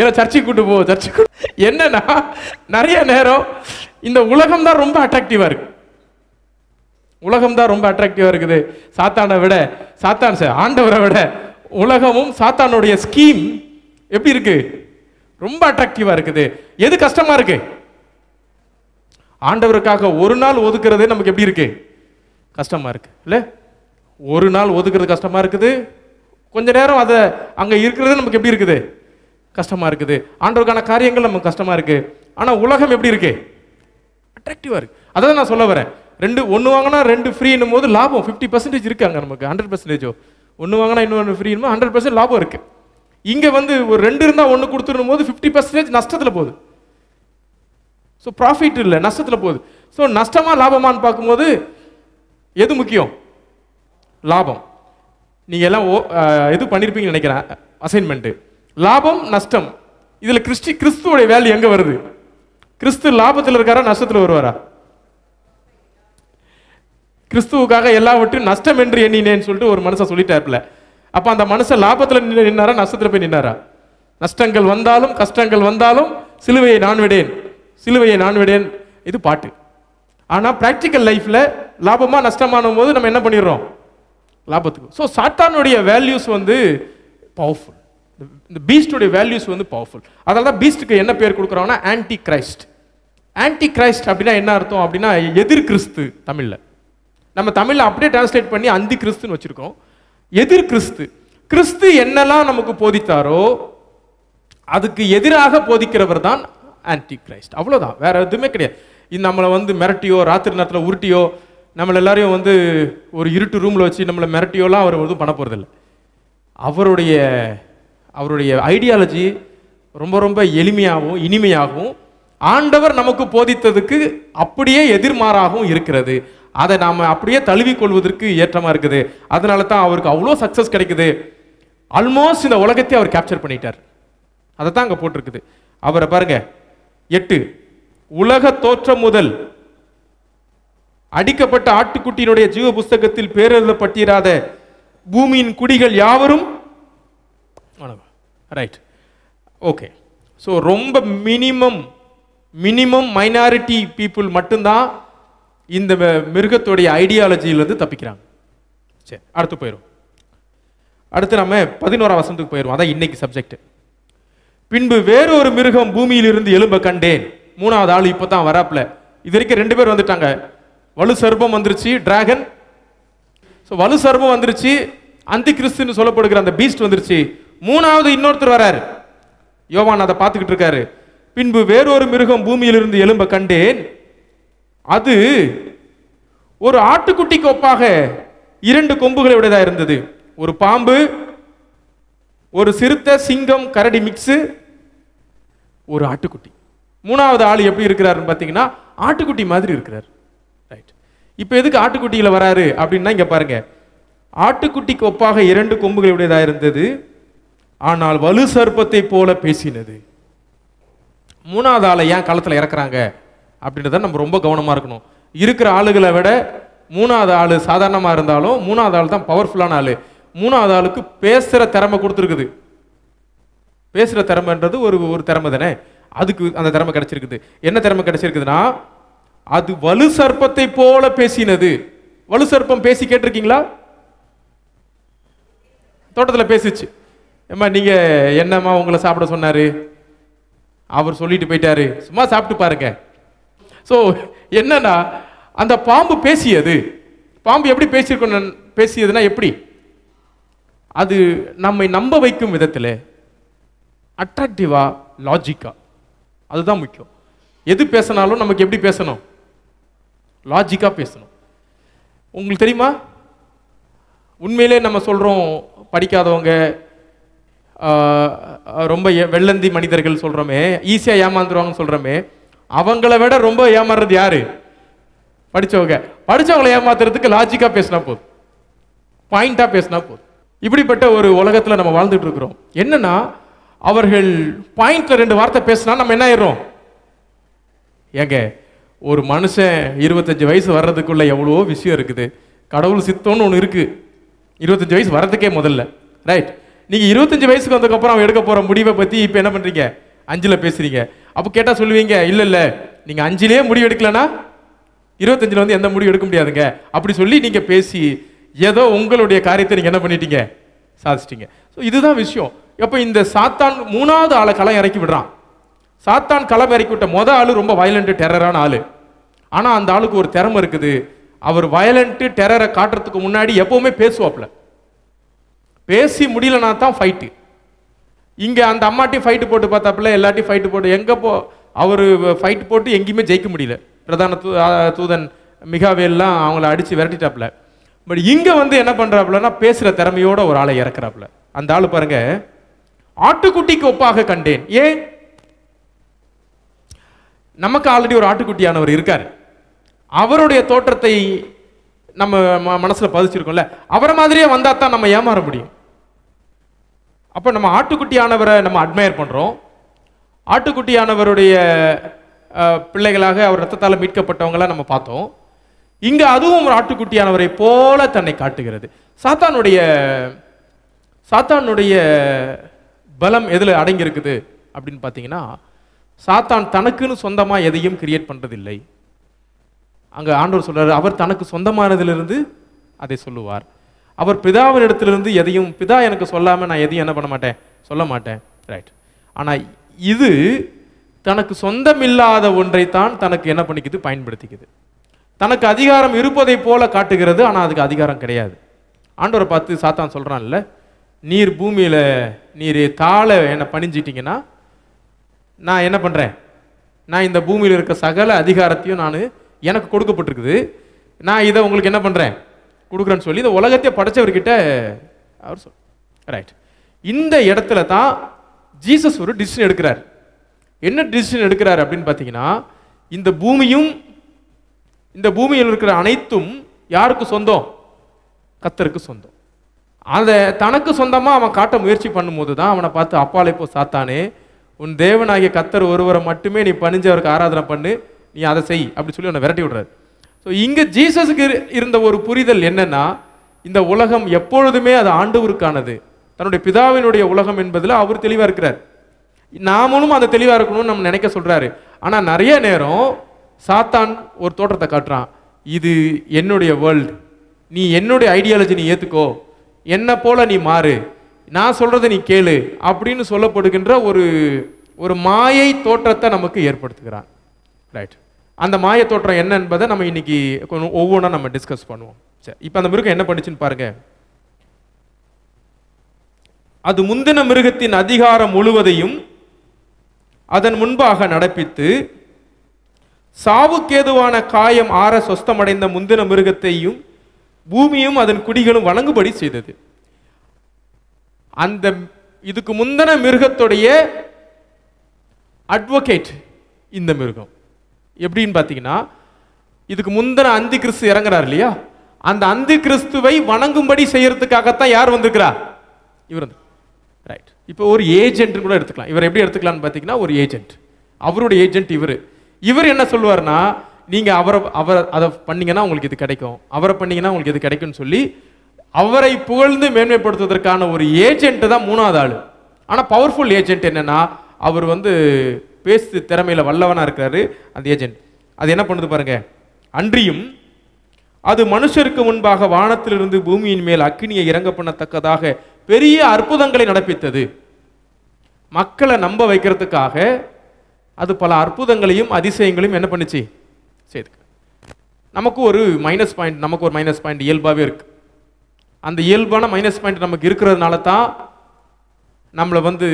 ஏன்னா சர்ச்சைக்கு கூட்டு போவோம் சர்ச்சைக்கு என்னன்னா நிறைய நேரம் இந்த உலகம் தான் ரொம்ப அட்ராக்டிவாக இருக்குது உலகம் தான் ரொம்ப அட்ராக்டிவாக இருக்குது சாத்தானை விட சாத்தான் சார் ஆண்டவரை விட உலகமும் சாத்தானுடைய ஸ்கீம் எப்படி இருக்கு ரொம்ப அட்ராக்டிவாக இருக்குது எது கஷ்டமாக இருக்கு ஆண்டவருக்காக ஒரு நாள் ஒதுக்குறதே நமக்கு எப்படி இருக்கு கஷ்டமாக இருக்கு இல்லை ஒரு நாள் ஒதுக்குறது கஷ்டமாக இருக்குது கொஞ்ச நேரம் அதை அங்கே இருக்கிறது நமக்கு எப்படி இருக்குது கஷ்டமாக இருக்குது ஆண்டவருக்கான காரியங்கள் நமக்கு கஷ்டமாக இருக்குது ஆனால் உலகம் எப்படி இருக்குது அட்ராக்டிவாக இருக்குது அதான் நான் சொல்ல வரேன் ரெண்டு ஒன்று வாங்கினா ரெண்டு ஃப்ரீன்னும் போது லாபம் ஃபிஃப்டி பர்சன்டேஜ் இருக்காங்க நமக்கு ஹண்ட்ரட் பர்சன்டேஜோ ஒன்று வாங்கினா இன்னொன்று ஃப்ரீன்னு ஹண்ட்ரட் பர்சன்ட் லாபம் இருக்குது இங்கே வந்து ஒரு ரெண்டு இருந்தால் ஒன்று கொடுத்துடும் போது ஃபிஃப்டி பர்சன்டேஜ் நஷ்டத்தில் போகுது ஸோ ப்ராஃபிட் இல்லை நஷ்டத்தில் போகுது ஸோ நஷ்டமாக லாபமானு பார்க்கும்போது எது முக்கியம் லாபம் நீங்கள் எல்லாம் ஓ இது பண்ணியிருப்பீங்கன்னு நினைக்கிறேன் அசைன்மெண்ட்டு லாபம் நஷ்டம் இதில் கிறிஸ்டி கிறிஸ்துவோடைய வேல்யூ எங்கே வருது கிறிஸ்து லாபத்தில் இருக்காரா நஷ்டத்தில் வருவாரா கிறிஸ்துவுக்காக எல்லாவற்றையும் நஷ்டம் என்று எண்ணினேன்னு சொல்லிட்டு ஒரு மனுஷன் சொல்லிட்டாருல அப்போ அந்த மனுஷன் லாபத்தில் நின்று நின்னாரா நஷ்டத்தில் போய் நின்னாரா நஷ்டங்கள் வந்தாலும் கஷ்டங்கள் வந்தாலும் சிலுவையை நான் விடேன் சிலுவையை நான் விடேன் இது பாட்டு ஆனால் ப்ராக்டிக்கல் லைஃப்பில் லாபமாக நஷ்டமான போது நம்ம என்ன பண்ணிடுறோம் லாபத்துக்கு ஸோ சாத்தானுடைய வேல்யூஸ் வந்து பவர்ஃபுல் இந்த பீஸ்டுடைய வேல்யூஸ் வந்து பவர்ஃபுல் அதனால தான் பீஸ்ட்டுக்கு என்ன பேர் கொடுக்குறாங்கன்னா ஆன்டி கிரைஸ்ட் ஆன்டி கிரைஸ்ட் அப்படின்னா என்ன அர்த்தம் அப்படின்னா எதிர்கிறிஸ்து தமிழில் நம்ம தமிழில் அப்படியே டிரான்ஸ்லேட் பண்ணி அந்தி கிறிஸ்துன்னு வச்சுருக்கோம் எதிர் கிறிஸ்து கிறிஸ்து என்னெல்லாம் நமக்கு போதித்தாரோ அதுக்கு எதிராக போதிக்கிறவர் தான் ஆன்டி கிரைஸ்ட் அவ்வளோதான் வேற எதுவுமே கிடையாது இது நம்மளை வந்து மிரட்டியோ ராத்திரி நேரத்தில் உருட்டியோ நம்மள எல்லாரையும் வந்து ஒரு இருட்டு ரூமில் வச்சு நம்மளை மிரட்டியோலாம் அவர் எதுவும் பண்ண போகிறதில்ல அவருடைய அவருடைய ஐடியாலஜி ரொம்ப ரொம்ப எளிமையாகவும் இனிமையாகவும் ஆண்டவர் நமக்கு போதித்ததுக்கு அப்படியே எதிர்மாறாகவும் இருக்கிறது அதை நாம் அப்படியே தழுவி கொள்வதற்கு ஏற்றமாக இருக்குது அதனால தான் அவருக்கு அவ்வளோ சக்ஸஸ் கிடைக்குது ஆல்மோஸ்ட் இந்த உலகத்தை அவர் கேப்சர் பண்ணிட்டார் அதை தான் அங்கே போட்டிருக்குது அவரை பாருங்க எட்டு உலக தோற்றம் முதல் அடிக்கப்பட்ட ஆட்டுக்குட்டியினுடைய ஜீவ புஸ்தகத்தில் பேரெழுதப்பட்டிராத பூமியின் குடிகள் யாவரும் ரைட் ஓகே ஸோ ரொம்ப மினிமம் மினிமம் மைனாரிட்டி பீப்புள் மட்டும்தான் இந்த மிருகத்துடைய ஐடியாலஜியிலிருந்து தப்பிக்கிறாங்க சரி அடுத்து போயிடும் அடுத்து நம்ம பதினோராம் வசந்தத்துக்கு போயிடுவோம் அதான் இன்னைக்கு சப்ஜெக்ட் பின்பு வேறொரு மிருகம் பூமியிலிருந்து எலும்ப கண்டேன் மூணாவது ஆள் இப்போ தான் வராப்ல இது வரைக்கும் ரெண்டு பேர் வந்துட்டாங்க வலு சர்பம் வந்துருச்சு டிராகன் ஸோ வலு சர்பம் வந்துருச்சு அந்தி கிறிஸ்துன்னு சொல்லப்படுகிற அந்த பீஸ்ட் வந்துருச்சு மூணாவது இன்னொருத்தர் வராரு யோவான் அதை பார்த்துக்கிட்டு இருக்காரு பின்பு வேறொரு மிருகம் பூமியிலிருந்து எலும்ப கண்டேன் அது ஒரு ஆட்டுக்குட்டிக்கு ஒப்பாக இரண்டு கொம்புகளை உடையதாக இருந்தது ஒரு பாம்பு ஒரு சிறுத்தை சிங்கம் கரடி மிக்ஸு ஒரு ஆட்டுக்குட்டி மூணாவது ஆள் எப்படி இருக்கிறாருன்னு பார்த்தீங்கன்னா ஆட்டுக்குட்டி மாதிரி இருக்கிறார் ரைட் இப்போ எதுக்கு ஆட்டுக்குட்டியில் வராரு அப்படின்னா இங்கே பாருங்க ஆட்டுக்குட்டிக்கு ஒப்பாக இரண்டு கொம்புகள் உடையதாக இருந்தது ஆனால் வலு சர்ப்பத்தை போல பேசினது மூணாவது ஆளை ஏன் களத்தில் இறக்குறாங்க அப்படின்றத நம்ம ரொம்ப கவனமாக இருக்கணும் இருக்கிற ஆளுகளை விட மூணாவது ஆள் சாதாரணமாக இருந்தாலும் மூணாவது ஆள் தான் பவர்ஃபுல்லான ஆள் மூணாவது ஆளுக்கு பேசுகிற திறமை கொடுத்துருக்குது பேசுகிற திறமைன்றது ஒரு ஒரு திறமை தானே அதுக்கு அந்த திறமை கிடைச்சிருக்குது என்ன திறமை கிடைச்சிருக்குதுன்னா அது வலு சர்ப்பத்தை போல பேசினது வலு சர்ப்பம் பேசி கேட்டிருக்கீங்களா தோட்டத்தில் பேசிச்சு ஏம்மா நீங்கள் என்னம்மா உங்களை சாப்பிட சொன்னார் அவர் சொல்லிட்டு போயிட்டாரு சும்மா சாப்பிட்டு பாருங்க ஸோ என்னன்னா அந்த பாம்பு பேசியது பாம்பு எப்படி பேசியிருக்கணும் பேசியதுன்னா எப்படி அது நம்மை நம்ப வைக்கும் விதத்தில் அட்ராக்டிவா லாஜிக்கா அதுதான் முக்கியம் எது பேசினாலும் நமக்கு எப்படி பேசணும் லாஜிக்காக பேசணும் உங்களுக்கு தெரியுமா உண்மையிலே நம்ம சொல்கிறோம் படிக்காதவங்க ரொம்ப வெள்ளந்தி மனிதர்கள் சொல்கிறோமே ஈஸியாக ஏமாந்துருவாங்கன்னு சொல்கிறோமே அவங்கள விட ரொம்ப ஏமாறுறது யாரு படிச்சவங்க படிச்சவங்களை ஏமாத்துறதுக்கு லாஜிக்காக பேசினா போதும் பாயிண்டா பேசினா போதும் இப்படிப்பட்ட ஒரு உலகத்தில் நம்ம வாழ்ந்துட்டு இருக்கிறோம் என்னன்னா அவர்கள் பாயிண்ட்ல ரெண்டு வார்த்தை பேசினா நம்ம என்ன ஆயிடுறோம் ஏங்க ஒரு மனுஷன் இருபத்தஞ்சு வயசு வர்றதுக்குள்ள எவ்வளவோ விஷயம் இருக்குது கடவுள் சித்தம்னு ஒன்று இருக்கு இருபத்தஞ்சு வயசு வர்றதுக்கே முதல்ல ரைட் நீங்கள் இருபத்தஞ்சு வயசுக்கு வந்ததுக்கப்புறம் அவன் எடுக்க போகிற முடிவை பற்றி இப்போ என்ன பண்ணுறீங்க அஞ்சில் பேசுகிறீங்க அப்போ கேட்டால் சொல்லுவீங்க இல்லை இல்லை நீங்கள் அஞ்சிலே முடிவு எடுக்கலனா இருபத்தஞ்சில் வந்து எந்த முடிவு எடுக்க முடியாதுங்க அப்படி சொல்லி நீங்கள் பேசி ஏதோ உங்களுடைய காரியத்தை நீங்கள் என்ன பண்ணிட்டீங்க சாதிச்சிட்டிங்க ஸோ இதுதான் விஷயம் எப்போ இந்த சாத்தான் மூணாவது ஆளை களம் இறக்கி விடுறான் சாத்தான் களம் இறக்கி விட்ட மொதல் ஆள் ரொம்ப வயலண்ட்டு டெரரான ஆள் ஆனால் அந்த ஆளுக்கு ஒரு திறமை இருக்குது அவர் வயலண்ட்டு டெரரை காட்டுறதுக்கு முன்னாடி எப்போவுமே பேசுவாப்ல பேசி முடியலனா தான் ஃபைட்டு இங்கே அந்த அம்மாட்டையும் ஃபைட்டு போட்டு பார்த்தாப்புல எல்லாட்டையும் ஃபைட்டு போட்டு எங்கே போ அவர் ஃபைட் போட்டு எங்கேயுமே ஜெயிக்க முடியல பிரதான தூ தூதன் மிகாவேல்லாம் அவங்கள அடித்து விரட்டிட்டாப்புல பட் இங்கே வந்து என்ன பண்ணுறாப்புலன்னா பேசுகிற திறமையோட ஒரு ஆளை இறக்குறாப்புல அந்த ஆள் பாருங்க ஆட்டுக்குட்டிக்கு ஒப்பாக கண்டேன் ஏன் நமக்கு ஆல்ரெடி ஒரு ஆட்டுக்குட்டியானவர் இருக்கார் அவருடைய தோற்றத்தை நம்ம மனசில் பதிச்சிருக்கோம்ல அவரை மாதிரியே வந்தால் தான் நம்ம ஏமாற முடியும் அப்போ நம்ம ஆட்டுக்குட்டியானவரை நம்ம அட்மையர் பண்ணுறோம் ஆட்டுக்குட்டியானவருடைய பிள்ளைகளாக அவர் ரத்தத்தால் மீட்கப்பட்டவங்களாம் நம்ம பார்த்தோம் இங்கே அதுவும் ஒரு ஆட்டுக்குட்டியானவரை போல தன்னை காட்டுகிறது சாத்தானுடைய சாத்தானுடைய பலம் எதில் அடங்கியிருக்குது அப்படின்னு பார்த்தீங்கன்னா சாத்தான் தனக்குன்னு சொந்தமாக எதையும் கிரியேட் பண்ணுறதில்லை அங்கே ஆண்டவர் சொல்கிறார் அவர் தனக்கு சொந்தமானதிலிருந்து அதை சொல்லுவார் அவர் பிதாவின் இடத்திலிருந்து எதையும் பிதா எனக்கு சொல்லாமல் நான் எதையும் என்ன பண்ண மாட்டேன் சொல்ல மாட்டேன் ரைட் ஆனால் இது தனக்கு சொந்தமில்லாத ஒன்றைத்தான் தனக்கு என்ன பண்ணிக்குது பயன்படுத்திக்குது தனக்கு அதிகாரம் இருப்பதை போல காட்டுகிறது ஆனால் அதுக்கு அதிகாரம் கிடையாது ஆண்டவரை பார்த்து சாத்தான் சொல்கிறான்ல நீர் பூமியில் நீர் தாழ என்னை பணிஞ்சிட்டிங்கன்னா நான் என்ன பண்ணுறேன் நான் இந்த பூமியில் இருக்க சகல அதிகாரத்தையும் நான் எனக்கு கொடுக்கப்பட்டிருக்குது நான் இதை உங்களுக்கு என்ன பண்ணுறேன் கொடுக்குறேன்னு சொல்லி இந்த உலகத்தையே படைச்சவர்கிட்ட அவர் சொல் ரைட் இந்த இடத்துல தான் ஜீசஸ் ஒரு டிசிஷன் எடுக்கிறார் என்ன டிசிஷன் எடுக்கிறார் அப்படின்னு பார்த்தீங்கன்னா இந்த பூமியும் இந்த பூமியில் இருக்கிற அனைத்தும் யாருக்கு சொந்தம் கத்தருக்கு சொந்தம் அதை தனக்கு சொந்தமாக அவன் காட்ட முயற்சி பண்ணும்போது தான் அவனை பார்த்து அப்பாலே போ சாத்தானே உன் தேவனாகிய கத்தர் ஒருவரை மட்டுமே நீ பணிஞ்சு அவருக்கு ஆராதனை பண்ணு நீ அதை செய் அப்படின்னு சொல்லி உன்னை விரட்டி விடுறாரு ஸோ இங்கே ஜீசஸுக்கு இருந்த ஒரு புரிதல் என்னென்னா இந்த உலகம் எப்பொழுதுமே அது ஆண்டவருக்கானது தன்னுடைய பிதாவினுடைய உலகம் என்பதில் அவர் தெளிவாக இருக்கிறார் நாமளும் அந்த தெளிவாக இருக்கணும்னு நம்ம நினைக்க சொல்கிறாரு ஆனால் நிறைய நேரம் சாத்தான் ஒரு தோற்றத்தை காட்டுறான் இது என்னுடைய வேர்ல்டு நீ என்னுடைய ஐடியாலஜி நீ ஏற்றுக்கோ என்னை போல நீ மாறு நான் சொல்கிறத நீ கேளு அப்படின்னு சொல்லப்படுகின்ற ஒரு ஒரு மாயை தோற்றத்தை நமக்கு ஏற்படுத்துகிறான் ரைட் அந்த மாய தோற்றம் என்ன என்பதை நம்ம இன்னைக்கு ஒவ்வொன்றா நம்ம டிஸ்கஸ் பண்ணுவோம் சரி இப்போ அந்த மிருகம் என்ன பண்ணுச்சுன்னு பாருங்க அது முந்தின மிருகத்தின் அதிகாரம் முழுவதையும் அதன் முன்பாக நடப்பித்து சாவுக்கேதுவான காயம் ஆற சொஸ்தமடைந்த முந்தின மிருகத்தையும் பூமியும் அதன் குடிகளும் வணங்குபடி செய்தது அந்த இதுக்கு முந்தின மிருகத்துடைய அட்வொகேட் இந்த மிருகம் எப்படின்னு பார்த்தீங்கன்னா இதுக்கு முந்தின அந்தி கிறிஸ்து இறங்குறார் இல்லையா அந்த அந்தி கிறிஸ்துவை வணங்கும்படி செய்யறதுக்காகத்தான் யார் வந்திருக்கிறா இவர் வந்து ரைட் இப்போ ஒரு ஏஜென்ட் கூட எடுத்துக்கலாம் இவர் எப்படி எடுத்துக்கலாம்னு பார்த்தீங்கன்னா ஒரு ஏஜென்ட் அவருடைய ஏஜென்ட் இவர் இவர் என்ன சொல்லுவார்னா நீங்கள் அவரை அவரை அதை பண்ணீங்கன்னா உங்களுக்கு இது கிடைக்கும் அவரை பண்ணீங்கன்னா உங்களுக்கு இது கிடைக்கும்னு சொல்லி அவரை புகழ்ந்து மேன்மைப்படுத்துவதற்கான ஒரு ஏஜென்ட் தான் மூணாவது ஆள் ஆனால் பவர்ஃபுல் ஏஜென்ட் என்னென்னா அவர் வந்து பேசு திறமையில் வல்லவனாக இருக்கிறாரு அந்த ஏஜென்ட் அது என்ன பண்ணுது பாருங்க அன்றியும் அது மனுஷருக்கு முன்பாக வானத்திலிருந்து பூமியின் மேல் அக்கினியை இறங்க பண்ணத்தக்கதாக பெரிய அற்புதங்களை நடப்பித்தது மக்களை நம்ப வைக்கிறதுக்காக அது பல அற்புதங்களையும் அதிசயங்களையும் என்ன பண்ணுச்சு செய்து நமக்கு ஒரு மைனஸ் பாயிண்ட் நமக்கு ஒரு மைனஸ் பாயிண்ட் இயல்பாகவே இருக்குது அந்த இயல்பான மைனஸ் பாயிண்ட் நமக்கு இருக்கிறதுனால தான் நம்மளை வந்து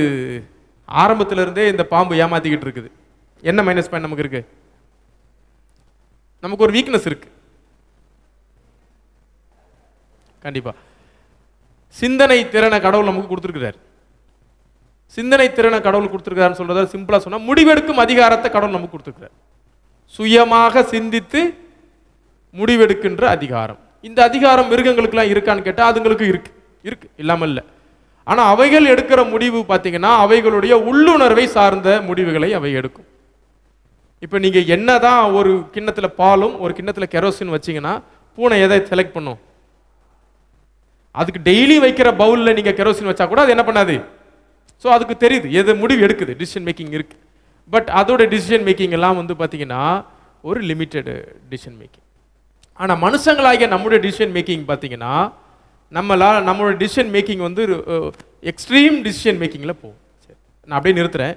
ஆரம்பத்திலிருந்தே இந்த பாம்பு ஏமாற்றிக்கிட்டு இருக்குது என்ன மைனஸ் பாயிண்ட் நமக்கு இருக்குது நமக்கு ஒரு வீக்னஸ் இருக்குது கண்டிப்பாக சிந்தனை திறனை கடவுள் நமக்கு கொடுத்துருக்கிறார் சிந்தனை திறனை கடவுள் கொடுத்துருக்காருன்னு சொல்றத சிம்பிளாக சொன்னா முடிவெடுக்கும் அதிகாரத்தை கடவுள் நமக்கு கொடுத்துருக்கிறார் சுயமாக சிந்தித்து முடிவெடுக்கின்ற அதிகாரம் இந்த அதிகாரம் மிருகங்களுக்கெல்லாம் இருக்கான்னு கேட்டால் அதுங்களுக்கு இருக்கு இருக்கு இல்லாமல் இல்லை ஆனால் அவைகள் எடுக்கிற முடிவு பார்த்தீங்கன்னா அவைகளுடைய உள்ளுணர்வை சார்ந்த முடிவுகளை அவை எடுக்கும் இப்போ நீங்கள் என்ன தான் ஒரு கிண்ணத்தில் பாலும் ஒரு கிண்ணத்தில் கெரோசின் வச்சிங்கன்னா பூனை எதை செலக்ட் பண்ணும் அதுக்கு டெய்லி வைக்கிற பவுலில் நீங்கள் கெரோசின் வச்சா கூட அது என்ன பண்ணாது ஸோ அதுக்கு தெரியுது எது முடிவு எடுக்குது டிசிஷன் மேக்கிங் இருக்குது பட் அதோட டிசிஷன் மேக்கிங் எல்லாம் வந்து பார்த்தீங்கன்னா ஒரு லிமிட்டடு டிசிஷன் மேக்கிங் ஆனால் மனுஷங்களாகிய நம்முடைய டிசிஷன் மேக்கிங் பார்த்தீங்கன்னா நம்மளால் நம்மளோட டிசிஷன் மேக்கிங் வந்து எக்ஸ்ட்ரீம் டிசிஷன் மேக்கிங்கில் போகும் சரி நான் அப்படியே நிறுத்துகிறேன்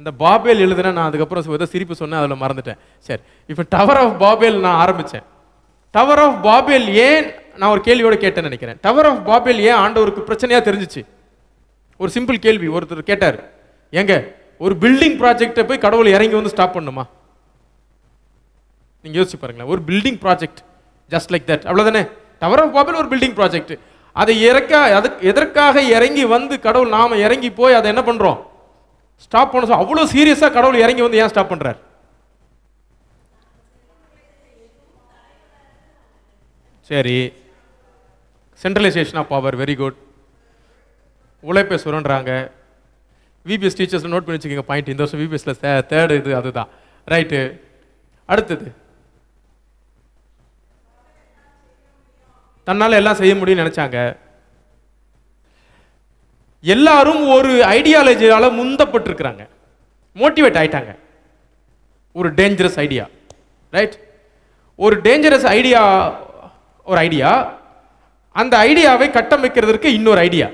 இந்த பாபேல் எழுதுனா நான் அதுக்கப்புறம் ஏதோ சிரிப்பு சொன்னேன் அதில் மறந்துட்டேன் சரி இப்போ டவர் ஆஃப் பாபேல் நான் ஆரம்பித்தேன் டவர் ஆஃப் பாபேல் ஏன் நான் ஒரு கேள்வியோட கேட்டேன்னு நினைக்கிறேன் டவர் ஆஃப் பாபேல் ஏன் ஆண்டவருக்கு பிரச்சனையாக தெரிஞ்சிச்சு ஒரு சிம்பிள் கேள்வி ஒருத்தர் கேட்டார் ஏங்க ஒரு பில்டிங் ப்ராஜெக்டை போய் கடவுள் இறங்கி வந்து ஸ்டாப் பண்ணுமா நீங்கள் யோசிச்சு பாருங்களேன் ஒரு building project just like that அவ்வளோதானே டவர் ஆஃப் பாபேல் ஒரு பில்டிங் ப்ராஜெக்ட் அதை இறக்க அதுக்கு எதற்காக இறங்கி வந்து கடவுள் நாம் இறங்கி போய் அதை என்ன பண்ணுறோம் ஸ்டாப் பண்ண அவ்வளோ சீரியஸாக கடவுள் இறங்கி வந்து ஏன் ஸ்டாப் பண்ணுறார் சரி centralisation of power very good உழைப்பை சுரண்டுறாங்க விபிஎஸ் டீச்சர்ஸ் நோட் பண்ணி வச்சுக்கோங்க பாயிண்ட் இந்த வருஷம் விபிஎஸ்ல தேர்டு இது அதுதான் ரைட்டு அடுத்தது தன்னால் எல்லாம் செய்ய முடியும்னு நினச்சாங்க எல்லாரும் ஒரு ஐடியாலஜியால் முந்தப்பட்டிருக்கிறாங்க மோட்டிவேட் ஆயிட்டாங்க ஒரு டேஞ்சரஸ் ஐடியா ரைட் ஒரு டேஞ்சரஸ் ஐடியா ஒரு ஐடியா அந்த ஐடியாவை கட்டமைக்கிறதுக்கு இன்னொரு ஐடியா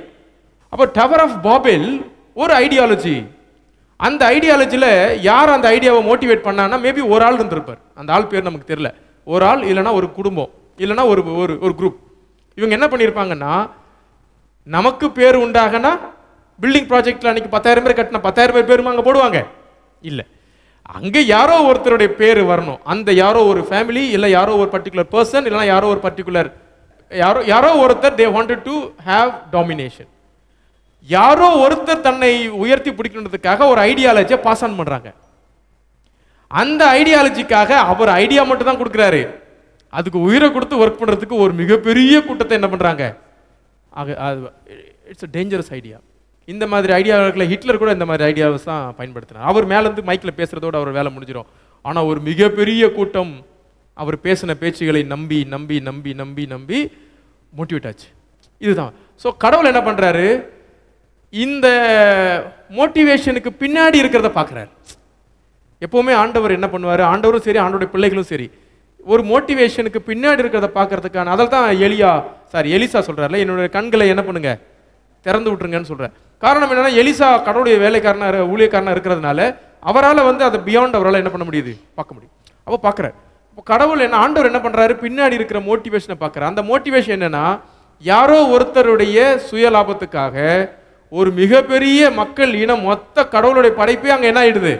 அப்போ டவர் ஆஃப் பாபில் ஒரு ஐடியாலஜி அந்த ஐடியாலஜியில் யார் அந்த ஐடியாவை மோட்டிவேட் பண்ணான்னா மேபி ஒரு ஆள் இருந்திருப்பார் அந்த ஆள் பேர் நமக்கு தெரில ஒரு ஆள் இல்லைன்னா ஒரு குடும்பம் இல்லைனா ஒரு ஒரு ஒரு குரூப் இவங்க என்ன பண்ணியிருப்பாங்கன்னா நமக்கு பேர் உண்டாகனா பில்டிங் ப்ராஜெக்டில் அன்றைக்கி பத்தாயிரம் பேர் கட்டின பத்தாயிரம் பேர் பேரும் அங்கே போடுவாங்க இல்லை அங்கே யாரோ ஒருத்தருடைய பேர் வரணும் அந்த யாரோ ஒரு ஃபேமிலி இல்லை யாரோ ஒரு பர்டிகுலர் பர்சன் இல்லைனா யாரோ ஒரு பர்டிகுலர் யாரோ யாரோ ஒருத்தர் they wanted to have domination யாரோ ஒருத்தர் தன்னை உயர்த்தி பிடிக்கணுன்றதுக்காக ஒரு ஐடியாலஜியை பாஸ் ஆன் பண்ணுறாங்க அந்த ஐடியாலஜிக்காக அவர் ஐடியா மட்டும் தான் கொடுக்குறாரு அதுக்கு உயிரை கொடுத்து ஒர்க் பண்ணுறதுக்கு ஒரு மிகப்பெரிய கூட்டத்தை என்ன பண்ணுறாங்க ஆக அது இட்ஸ் அ டேஞ்சரஸ் ஐடியா இந்த மாதிரி ஐடியாவில் ஹிட்லர் கூட இந்த மாதிரி ஐடியாவை தான் பயன்படுத்தினார் அவர் மேலேருந்து மைக்கில் பேசுகிறதோடு அவர் வேலை முடிஞ்சிடும் ஆனால் ஒரு மிகப்பெரிய கூட்டம் அவர் பேசின பேச்சுகளை நம்பி நம்பி நம்பி நம்பி நம்பி மோட்டிவேட் ஆச்சு இதுதான் ஸோ கடவுள் என்ன பண்ணுறாரு இந்த மோட்டிவேஷனுக்கு பின்னாடி இருக்கிறத பார்க்குறாரு எப்போவுமே ஆண்டவர் என்ன பண்ணுவார் ஆண்டவரும் சரி ஆண்டோடைய பிள்ளைகளும் சரி ஒரு மோட்டிவேஷனுக்கு பின்னாடி இருக்கிறத பார்க்கறதுக்கான அதில் தான் எலியா சாரி எலிசா சொல்கிறார்ல என்னுடைய கண்களை என்ன பண்ணுங்க திறந்து விட்டுருங்கன்னு சொல்கிறேன் காரணம் என்னென்னா எலிசா கடவுளுடைய வேலைக்காரனாக ஊழியக்காரனாக இருக்கிறதுனால அவரால் வந்து அதை பியாண்ட் அவரால் என்ன பண்ண முடியுது பார்க்க முடியும் அப்போ பார்க்குறேன் இப்போ கடவுள் என்ன ஆண்டவர் என்ன பண்ணுறாரு பின்னாடி இருக்கிற மோட்டிவேஷனை பார்க்குறேன் அந்த மோட்டிவேஷன் என்னென்னா யாரோ ஒருத்தருடைய சுய லாபத்துக்காக ஒரு மிகப்பெரிய மக்கள் இனம் மொத்த கடவுளுடைய படைப்பே அங்கே என்ன ஆயிடுது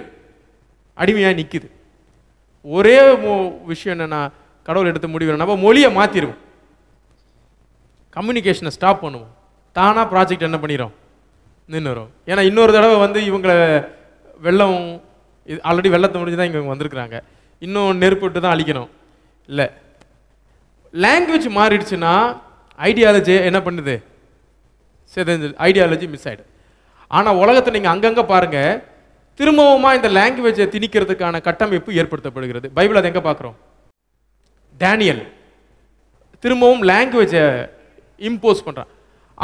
அடிமையாக நிற்கிது ஒரே விஷயம் என்னென்னா கடவுள் எடுத்து முடிவு நம்ம மொழியை மாற்றிடுவோம் கம்யூனிகேஷனை ஸ்டாப் பண்ணுவோம் தானாக ப்ராஜெக்ட் என்ன பண்ணிடும் வரும் ஏன்னா இன்னொரு தடவை வந்து இவங்களை வெள்ளம் இது ஆல்ரெடி வெள்ளத்தை முடிஞ்சு தான் இங்கே வந்திருக்கிறாங்க இன்னும் நெருப்பு விட்டு தான் அழிக்கணும் இல்லை லாங்குவேஜ் மாறிடுச்சுன்னா ஐடியாலஜி என்ன பண்ணுது சிதஞ்சு ஐடியாலஜி மிஸ் ஆகிடும் ஆனால் உலகத்தை நீங்கள் அங்கங்கே பாருங்கள் திரும்பவுமா இந்த லாங்குவேஜை திணிக்கிறதுக்கான கட்டமைப்பு ஏற்படுத்தப்படுகிறது பைபிள் அதை எங்கே பார்க்குறோம் டேனியல் திரும்பவும் லாங்குவேஜை இம்போஸ் பண்ணுறான்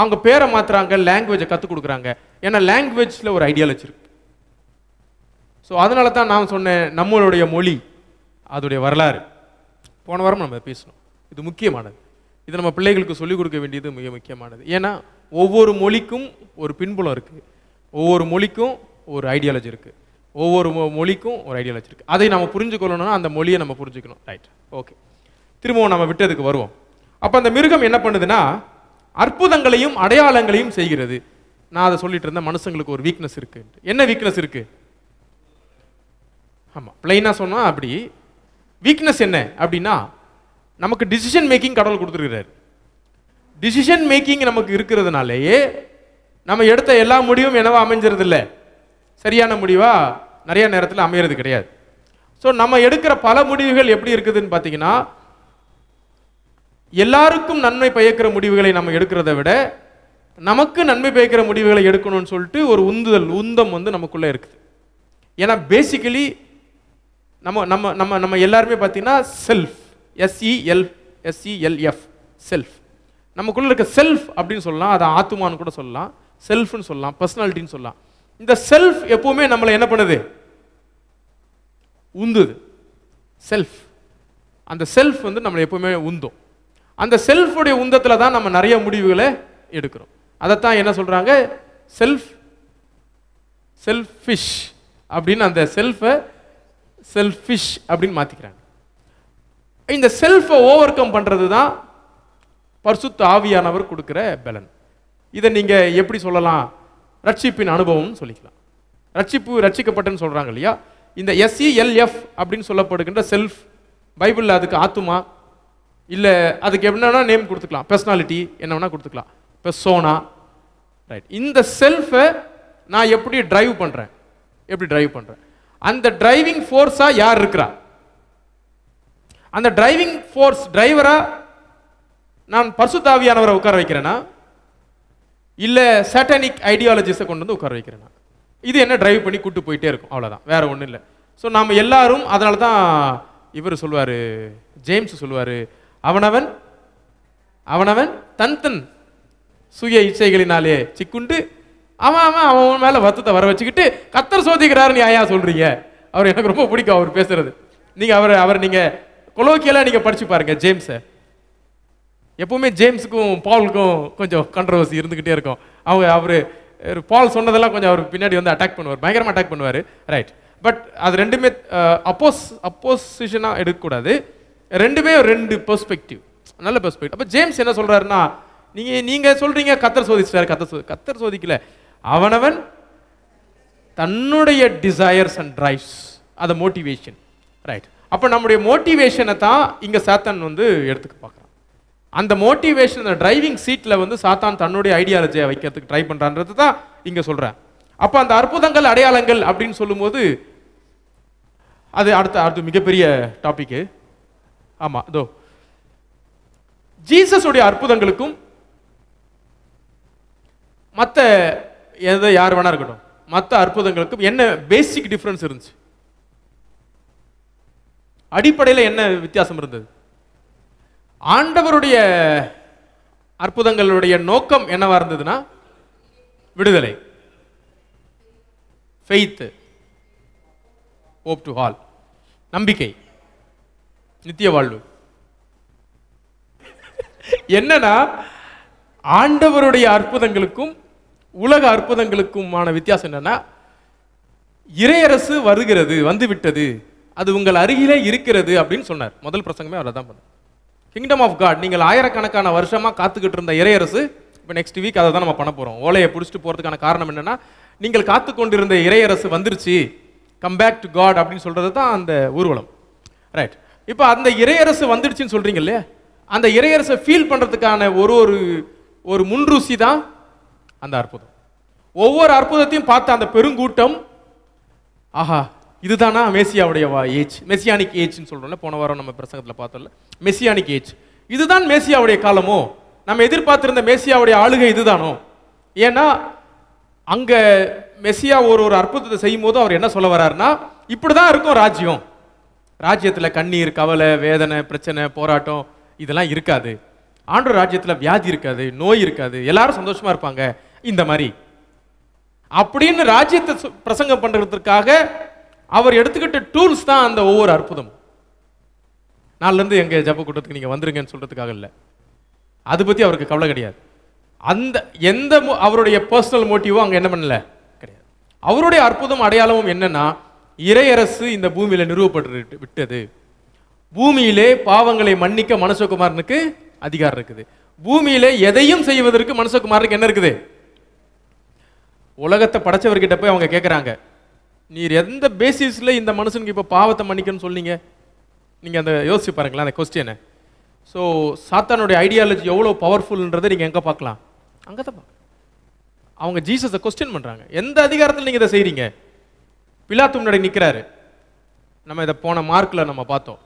அவங்க பேரை மாற்றுறாங்க லாங்குவேஜை கற்றுக் கொடுக்குறாங்க ஏன்னா லாங்குவேஜில் ஒரு ஐடியா இருக்கு ஸோ அதனால தான் நான் சொன்னேன் நம்மளுடைய மொழி அதோடைய வரலாறு போன வாரம் நம்ம பேசணும் இது முக்கியமானது இதை நம்ம பிள்ளைகளுக்கு சொல்லிக் கொடுக்க வேண்டியது மிக முக்கியமானது ஏன்னா ஒவ்வொரு மொழிக்கும் ஒரு பின்புலம் இருக்குது ஒவ்வொரு மொழிக்கும் ஒரு ஐடியாலஜி இருக்குது ஒவ்வொரு மொழிக்கும் ஒரு ஐடியாலஜி இருக்குது அதை நம்ம புரிஞ்சுக்கொள்ளணும்னா அந்த மொழியை நம்ம புரிஞ்சுக்கணும் ரைட் ஓகே திரும்பவும் நம்ம விட்டதுக்கு வருவோம் அப்போ அந்த மிருகம் என்ன பண்ணுதுன்னா அற்புதங்களையும் அடையாளங்களையும் செய்கிறது நான் அதை சொல்லிட்டு இருந்தேன் மனுஷங்களுக்கு ஒரு வீக்னஸ் இருக்கு என்ன வீக்னஸ் இருக்கு ஆமாம் பிளைனாக சொன்னால் அப்படி வீக்னஸ் என்ன அப்படின்னா நமக்கு டிசிஷன் மேக்கிங் கடவுள் கொடுத்துருக்கிறார் டிசிஷன் மேக்கிங் நமக்கு இருக்கிறதுனாலேயே நம்ம எடுத்த எல்லா முடிவும் என்னவா அமைஞ்சிருதில்லை சரியான முடிவாக நிறைய நேரத்தில் அமையிறது கிடையாது ஸோ நம்ம எடுக்கிற பல முடிவுகள் எப்படி இருக்குதுன்னு பார்த்தீங்கன்னா எல்லாருக்கும் நன்மை பயக்கிற முடிவுகளை நம்ம எடுக்கிறத விட நமக்கு நன்மை பயக்கிற முடிவுகளை எடுக்கணும்னு சொல்லிட்டு ஒரு உந்துதல் உந்தம் வந்து நமக்குள்ளே இருக்குது ஏன்னா பேசிக்கலி நம்ம நம்ம நம்ம நம்ம எல்லாருமே பார்த்தீங்கன்னா self S E L S E L F e self e நமக்குள்ளே இருக்க செல்ஃப் அப்படின்னு சொல்லலாம் அதை ஆத்துமான்னு கூட சொல்லலாம் செல்ஃப்னு சொல்லலாம் பர்சனாலிட்டின்னு சொல்லலாம் இந்த செல்ஃப் எப்பவுமே நம்மளை என்ன பண்ணுது உந்துது செல்ஃப் அந்த செல்ஃப் வந்து நம்மளை எப்பவுமே உந்தும் அந்த செல்ஃபுடைய உந்தத்தில் தான் நம்ம நிறைய முடிவுகளை எடுக்கிறோம் அதைத்தான் என்ன சொல்கிறாங்க செல்ஃப் செல்ஃபிஷ் அப்படின்னு அந்த செல்ஃபை செல்ஃபிஷ் அப்படின்னு மாற்றிக்கிறாங்க இந்த செல்ஃபை ஓவர் கம் பண்ணுறது தான் பர்சுத்த ஆவியானவர் கொடுக்குற பலன் இதை நீங்கள் எப்படி சொல்லலாம் ரட்சிப்பின் அனுபவம்னு சொல்லிக்கலாம் ரட்சிப்பு ரட்சிக்கப்பட்டன்னு சொல்கிறாங்க இல்லையா இந்த எஸ்இஎல்எஃப் e அப்படின்னு சொல்லப்படுகின்ற செல்ஃப் பைபிளில் அதுக்கு ஆத்துமா இல்லை அதுக்கு என்னன்னா நேம் கொடுத்துக்கலாம் பர்சனாலிட்டி என்ன கொடுத்துக்கலாம் இப்போ சோனா ரைட் இந்த செல்ஃபை நான் எப்படி டிரைவ் பண்ணுறேன் எப்படி டிரைவ் பண்ணுறேன் அந்த டிரைவிங் ஃபோர்ஸாக யார் இருக்கிறா அந்த டிரைவிங் ஃபோர்ஸ் டிரைவராக நான் பர்சுத்தாவியானவரை உட்கார வைக்கிறேன்னா இல்லை சட்டனிக் ஐடியாலஜிஸை கொண்டு வந்து உட்கார வைக்கிறேன் நான் இது என்ன டிரைவ் பண்ணி கூட்டு போயிட்டே இருக்கும் அவ்வளோதான் வேறு ஒன்றும் இல்லை ஸோ நாம் எல்லாரும் அதனால தான் இவர் சொல்லுவார் ஜேம்ஸ் சொல்லுவார் அவனவன் அவனவன் தன் தன் சுய இச்சைகளினாலே சிக்குண்டு அவன் அவன் அவன் மேலே வத்தத்தை வர வச்சுக்கிட்டு கத்தர் நீ ஐயா சொல்கிறீங்க அவர் எனக்கு ரொம்ப பிடிக்கும் அவர் பேசுறது நீங்கள் அவர் அவர் நீங்கள் கொலோக்கியெல்லாம் நீங்கள் படித்து பாருங்கள் ஜேம்ஸை எப்போவுமே ஜேம்ஸுக்கும் பாலுக்கும் கொஞ்சம் கண்ட்ரவர்சி இருந்துக்கிட்டே இருக்கும் அவங்க அவர் பால் சொன்னதெல்லாம் கொஞ்சம் அவர் பின்னாடி வந்து அட்டாக் பண்ணுவார் பயங்கரமாக அட்டாக் பண்ணுவார் ரைட் பட் அது ரெண்டுமே அப்போஸ் அப்போசிஷனாக எடுக்கக்கூடாது ரெண்டுமே ரெண்டு பெர்ஸ்பெக்டிவ் நல்ல பெர்ஸ்பெக்டிவ் அப்போ ஜேம்ஸ் என்ன சொல்கிறாருன்னா நீங்கள் நீங்கள் சொல்கிறீங்க கத்தர் சோதிச்சிட்டார் கத்தர் சோதி கத்தர் சோதிக்கல அவனவன் தன்னுடைய டிசையர்ஸ் அண்ட் ட்ரைவ்ஸ் அதை மோட்டிவேஷன் ரைட் அப்போ நம்முடைய மோட்டிவேஷனை தான் இங்கே சாத்தன் வந்து எடுத்துக்க பார்க்குறேன் அந்த மோட்டிவேஷன் அந்த டிரைவிங் சீட்டில் வந்து சாத்தான் தன்னுடைய ஐடியாலஜியை வைக்கிறதுக்கு ட்ரை பண்ணுறான்றது தான் இங்கே சொல்கிறேன் அப்போ அந்த அற்புதங்கள் அடையாளங்கள் அப்படின்னு சொல்லும்போது அது அடுத்த அடுத்து மிகப்பெரிய டாபிக்கு ஆமாம் இதோ ஜீசஸுடைய அற்புதங்களுக்கும் மற்ற எதை யார் வேணா இருக்கட்டும் மற்ற அற்புதங்களுக்கும் என்ன பேசிக் டிஃப்ரென்ஸ் இருந்துச்சு அடிப்படையில் என்ன வித்தியாசம் இருந்தது ஆண்டவருடைய அற்புதங்களுடைய நோக்கம் என்னவா இருந்ததுன்னா விடுதலை ஃபெய்த்து ஓப் டு ஹால் நம்பிக்கை நித்திய வாழ்வு என்னன்னா ஆண்டவருடைய அற்புதங்களுக்கும் உலக அற்புதங்களுக்குமான வித்தியாசம் என்னன்னா இறையரசு வருகிறது வந்துவிட்டது அது உங்கள் அருகிலே இருக்கிறது அப்படின்னு சொன்னார் முதல் பிரசங்கமே அவரை தான் பண்ண கிங்டம் ஆஃப் காட் நீங்கள் ஆயிரக்கணக்கான வருஷமாக காத்துக்கிட்டு இருந்த இறையரசு இப்போ நெக்ஸ்ட் வீக் அதை தான் நம்ம பண்ண போகிறோம் ஓலையை பிடிச்சிட்டு போகிறதுக்கான காரணம் என்னென்னா நீங்கள் காத்து கொண்டிருந்த இறையரசு வந்துருச்சு கம் பேக் டு காட் அப்படின்னு சொல்கிறது தான் அந்த ஊர்வலம் ரைட் இப்போ அந்த இறையரசு வந்துடுச்சுன்னு சொல்கிறீங்க இல்லையா அந்த இறையரசை ஃபீல் பண்ணுறதுக்கான ஒரு ஒரு ஒரு முன்ருசி தான் அந்த அற்புதம் ஒவ்வொரு அற்புதத்தையும் பார்த்த அந்த பெருங்கூட்டம் ஆஹா இதுதானா மேசியாவுடைய ஏஜ் மெசியானிக் ஏஜ்னு சொல்கிறோம்ல போன வாரம் நம்ம பிரசங்கத்தில் பார்த்தோம்ல மெசியானிக் ஏஜ் இதுதான் மேசியாவுடைய காலமோ நம்ம எதிர்பார்த்திருந்த மேசியாவுடைய ஆளுகை இதுதானோ ஏன்னா அங்கே மெசியா ஒரு ஒரு அற்புதத்தை செய்யும் போது அவர் என்ன சொல்ல வர்றாருன்னா இப்படி தான் இருக்கும் ராஜ்யம் ராஜ்யத்தில் கண்ணீர் கவலை வேதனை பிரச்சனை போராட்டம் இதெல்லாம் இருக்காது ஆண்டு ராஜ்யத்தில் வியாதி இருக்காது நோய் இருக்காது எல்லாரும் சந்தோஷமா இருப்பாங்க இந்த மாதிரி அப்படின்னு ராஜ்யத்தை பிரசங்கம் பண்ணுறதுக்காக அவர் எடுத்துக்கிட்ட டூல்ஸ் தான் அந்த ஒவ்வொரு அற்புதம் நாளிலேருந்து எங்கள் ஜப்ப கூட்டத்துக்கு நீங்கள் வந்துருங்கன்னு சொல்கிறதுக்காக இல்லை அதை பற்றி அவருக்கு கவலை கிடையாது அந்த எந்த அவருடைய பர்சனல் மோட்டிவோ அங்கே என்ன பண்ணல கிடையாது அவருடைய அற்புதம் அடையாளமும் என்னன்னா இறையரசு இந்த பூமியில் நிறுவப்பட்டு விட்டது பூமியிலே பாவங்களை மன்னிக்க மனசகுமாரனுக்கு அதிகாரம் இருக்குது பூமியிலே எதையும் செய்வதற்கு மனசகுமாரனுக்கு என்ன இருக்குது உலகத்தை படைச்சவர்கிட்ட போய் அவங்க கேட்குறாங்க நீர் எந்த பேசிஸில் இந்த மனுஷனுக்கு இப்போ பாவத்தை மன்னிக்கணும்னு சொன்னீங்க நீங்கள் அந்த யோசிச்சு பாருங்களேன் அந்த கொஸ்டினை ஸோ சாத்தானுடைய ஐடியாலஜி எவ்வளோ பவர்ஃபுல்ன்றதை நீங்கள் எங்கே பார்க்கலாம் அங்கே தான் அவங்க ஜீசஸை கொஸ்டின் பண்ணுறாங்க எந்த அதிகாரத்தில் நீங்கள் இதை செய்கிறீங்க பிலாத்து முன்னாடி நிற்கிறாரு நம்ம இதை போன மார்க்கில் நம்ம பார்த்தோம்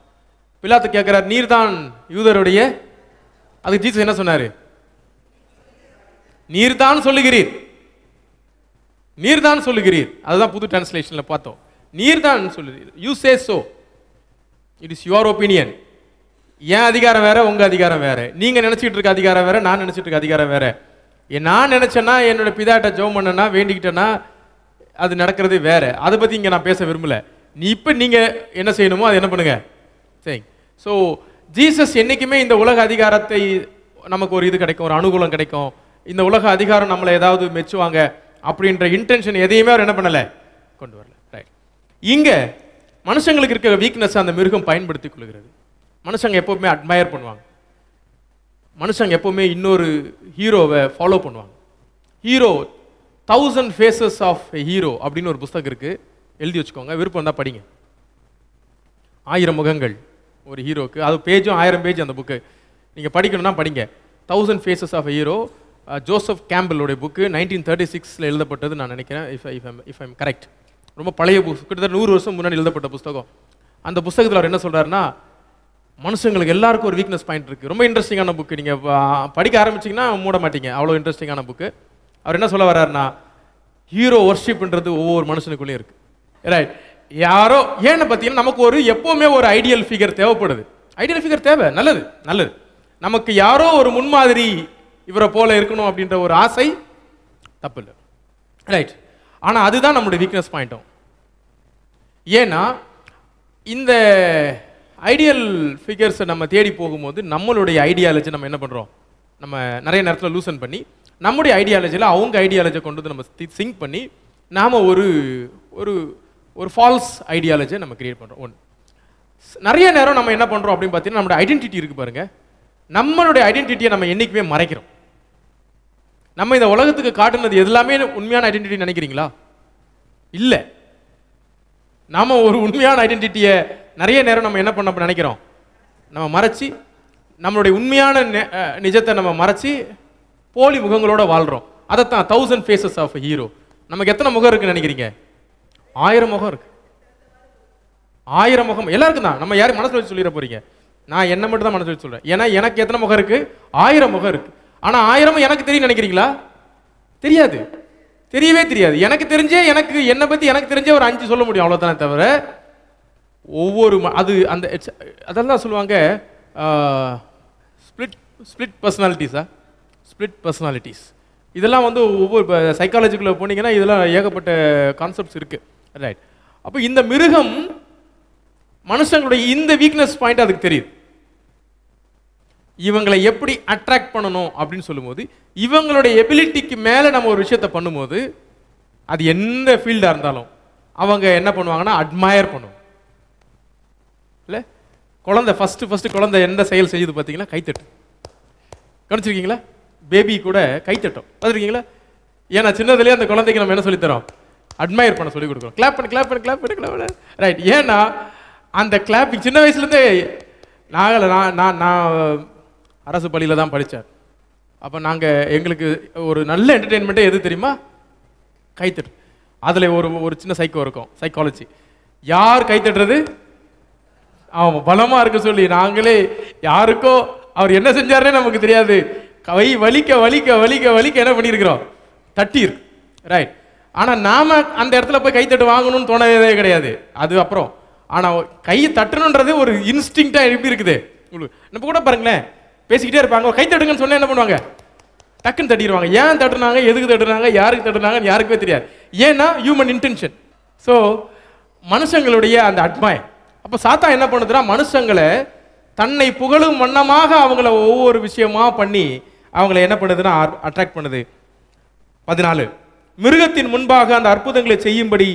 பிலாத்து கேட்குறாரு நீர் தான் யூதருடைய அதுக்கு ஜீசஸ் என்ன சொன்னார் நீர் தான் சொல்லுகிறீர் நீர் தான் சொல்லுகிறீர் அதுதான் புது டிரான்ஸ்லேஷனில் பார்த்தோம் நீர் தான் சொல்லுகிறீர் you say so it is your opinion என் அதிகாரம் வேற உங்கள் அதிகாரம் வேற நீங்கள் நினச்சிக்கிட்டு இருக்க அதிகாரம் வேற நான் நினச்சிட்டு இருக்க அதிகாரம் வேற நான் நினச்சேன்னா என்னோட பிதாட்ட ஜோம் பண்ணனா வேண்டிக்கிட்டேன்னா அது நடக்கிறது வேற அதை பற்றி இங்கே நான் பேச விரும்பலை நீ இப்போ நீங்கள் என்ன செய்யணுமோ அது என்ன பண்ணுங்க சரி ஸோ ஜீசஸ் என்றைக்குமே இந்த உலக அதிகாரத்தை நமக்கு ஒரு இது கிடைக்கும் ஒரு அனுகூலம் கிடைக்கும் இந்த உலக அதிகாரம் நம்மளை ஏதாவது மெச்சுவாங்க அப்படின்ற இன்டென்ஷன் எதையுமே அவர் என்ன பண்ணலை கொண்டு வரல ரைட் இங்கே மனுஷங்களுக்கு இருக்கிற வீக்னஸ் அந்த மிருகம் பயன்படுத்தி கொள்கிறது மனுஷங்க எப்போவுமே அட்மையர் பண்ணுவாங்க மனுஷங்க எப்போவுமே இன்னொரு ஹீரோவை ஃபாலோ பண்ணுவாங்க hero thousand faces of a hero அப்படின்னு ஒரு புஸ்தகம் இருக்குது எழுதி வச்சுக்கோங்க விருப்பம் தான் படிங்க ஆயிரம் முகங்கள் ஒரு ஹீரோக்கு அது பேஜும் ஆயிரம் பேஜ் அந்த புக்கு நீங்கள் படிக்கணும்னா படிங்க thousand faces of a hero Joseph கேம்பிளுடைய புக்கு நைன்டீன் தேர்ட்டி சிக்ஸில் எழுதப்பட்டது நான் நினைக்கிறேன் if if I'm if I'm correct ரொம்ப பழைய புக் கிட்டத்தட்ட நூறு வருஷம் முன்னாடி எழுதப்பட்ட புஸ்தகம் அந்த புத்தகத்தில் அவர் என்ன சொல்கிறாருன்னா மனுஷங்களுக்கு எல்லாருக்கும் ஒரு வீக்னஸ் பாயிண்ட் இருக்குது ரொம்ப இன்ட்ரெஸ்டிங்கான புக்கு நீங்கள் படிக்க ஆரம்பிச்சிங்கன்னா மூட மாட்டீங்க அவ்வளோ இன்ட்ரெஸ்டிங்கான புக்கு அவர் என்ன சொல்ல வர்றாருன்னா ஹீரோ ஒர்ஷிப்ன்றது ஒவ்வொரு மனுஷனுக்குள்ளேயும் இருக்குது ரைட் யாரோ ஏன்னு பார்த்தீங்கன்னா நமக்கு ஒரு எப்போவுமே ஒரு ஐடியல் ஃபிகர் தேவைப்படுது ஐடியல் ஃபிகர் தேவை நல்லது நல்லது நமக்கு யாரோ ஒரு முன்மாதிரி இவரை போல இருக்கணும் அப்படின்ற ஒரு ஆசை தப்பு இல்லை ரைட் ஆனால் அதுதான் நம்மளுடைய வீக்னஸ் பாயிண்ட்டும் ஏன்னா இந்த ஐடியல் ஃபிகர்ஸை நம்ம தேடி போகும்போது நம்மளுடைய ஐடியாலஜி நம்ம என்ன பண்ணுறோம் நம்ம நிறைய நேரத்தில் லூசன் பண்ணி நம்முடைய ஐடியாலஜியில் அவங்க ஐடியாலஜியை கொண்டு வந்து நம்ம சிங்க் பண்ணி நாம் ஒரு ஒரு ஒரு ஃபால்ஸ் ஐடியாலஜியை நம்ம கிரியேட் பண்ணுறோம் ஒன் நிறைய நேரம் நம்ம என்ன பண்ணுறோம் அப்படின்னு பார்த்தீங்கன்னா நம்மளோட ஐடென்டிட்டி இருக்குது பாருங்கள் நம்மளுடைய ஐடென்டிட்டியை நம்ம என்றைக்குமே மறைக்கிறோம் நம்ம இந்த உலகத்துக்கு காட்டுனது எல்லாமே உண்மையான ஐடென்டிட்டி நினைக்கிறீங்களா இல்லை நாம் ஒரு உண்மையான ஐடென்டிட்டியை நிறைய நேரம் நம்ம என்ன பண்ண நினைக்கிறோம் நம்ம மறைச்சி நம்மளுடைய உண்மையான நிஜத்தை நம்ம மறைச்சி போலி முகங்களோட வாழ்கிறோம் அதைத்தான் தௌசண்ட் ஃபேஸஸ் ஆஃப் ஹீரோ நமக்கு எத்தனை முகம் இருக்குன்னு நினைக்கிறீங்க ஆயிரம் முகம் இருக்கு ஆயிரம் முகம் எல்லாருக்கும் தான் நம்ம யாரும் மனசில் வச்சு சொல்லிட போறீங்க நான் என்ன மட்டும் தான் மனசில் வச்சு சொல்கிறேன் ஏன்னா எனக்கு எத்தனை முகம் இருக்குது ஆயிரம் முகம் இருக்குது ஆனால் ஆயிரமும் எனக்கு தெரியும் நினைக்கிறீங்களா தெரியாது தெரியவே தெரியாது எனக்கு தெரிஞ்சே எனக்கு என்னை பற்றி எனக்கு தெரிஞ்சே ஒரு அஞ்சு சொல்ல முடியும் அவ்வளோதானே தவிர ஒவ்வொரு அது அந்த அதெல்லாம் சொல்லுவாங்க ஸ்ப்ளிட் ஸ்ப்ளிட் பர்சனாலிட்டிஸா ஸ்ப்ளிட் பர்சனாலிட்டிஸ் இதெல்லாம் வந்து ஒவ்வொரு இப்போ சைக்காலஜிக்குள்ளே போனீங்கன்னா இதெல்லாம் ஏகப்பட்ட கான்செப்ட்ஸ் இருக்குது ரைட் அப்போ இந்த மிருகம் மனுஷங்களுடைய இந்த வீக்னஸ் பாயிண்ட் அதுக்கு தெரியுது இவங்களை எப்படி அட்ராக்ட் பண்ணணும் அப்படின்னு சொல்லும்போது இவங்களுடைய எபிலிட்டிக்கு மேலே நம்ம ஒரு விஷயத்த பண்ணும்போது அது எந்த ஃபீல்டாக இருந்தாலும் அவங்க என்ன பண்ணுவாங்கன்னா அட்மயர் பண்ணும் இல்லை குழந்தை ஃபஸ்ட்டு ஃபஸ்ட்டு குழந்தை எந்த செயல் செய்யுது பார்த்தீங்கன்னா கைத்தட்டு கணிச்சிருக்கீங்களா பேபி கூட கைத்தட்டும் பார்த்துருக்கீங்களா ஏன்னா சின்னதுலேயே அந்த குழந்தைக்கு நம்ம என்ன சொல்லித்தரோம் அட்மயர் பண்ண சொல்லி கொடுக்குறோம் கிளாப் பண்ணி கிளாப் பண்ணி கிளாப் பண்ணி கிளாப் பண்ண ரைட் ஏன்னா அந்த கிளாப்பிங் சின்ன வயசுலேருந்தே நாங்கள் நான் நான் நான் அரசு பள்ளியில் தான் படித்தார் அப்போ நாங்கள் எங்களுக்கு ஒரு நல்ல என்டர்டெயின்மெண்ட்டே எது தெரியுமா கைத்தட்டு அதில் ஒரு ஒரு சின்ன சைக்கோ இருக்கும் சைக்காலஜி யார் கைத்தட்டுறது ஆமாம் பலமாக இருக்க சொல்லி நாங்களே யாருக்கோ அவர் என்ன செஞ்சார்னே நமக்கு தெரியாது கை வலிக்க வலிக்க வலிக்க வலிக்க என்ன பண்ணியிருக்கிறோம் தட்டீர் ரைட் ஆனால் நாம் அந்த இடத்துல போய் கைத்தட்டு வாங்கணும்னு தோணவே கிடையாது அது அப்புறம் ஆனால் கையை தட்டணுன்றது ஒரு இன்ஸ்டிங்டாக எப்படி இருக்குது உங்களுக்கு நம்ம கூட பாருங்களேன் பேசிக்கிட்டே இருப்பாங்க கை தட்டுங்கன்னு சொன்னால் என்ன பண்ணுவாங்க டக்குன்னு தட்டிடுவாங்க ஏன் தட்டுனாங்க எதுக்கு தட்டுனாங்க யாருக்கு தட்டுனாங்கன்னு யாருக்குமே தெரியாது ஏன்னா ஹியூமன் இன்டென்ஷன் ஸோ மனுஷங்களுடைய அந்த அட்மாய் அப்போ சாத்தா என்ன பண்ணுதுன்னா மனுஷங்களை தன்னை புகழும் வண்ணமாக அவங்கள ஒவ்வொரு விஷயமா பண்ணி அவங்கள என்ன பண்ணுதுன்னா அட்ராக்ட் பண்ணுது பதினாலு மிருகத்தின் முன்பாக அந்த அற்புதங்களை செய்யும்படி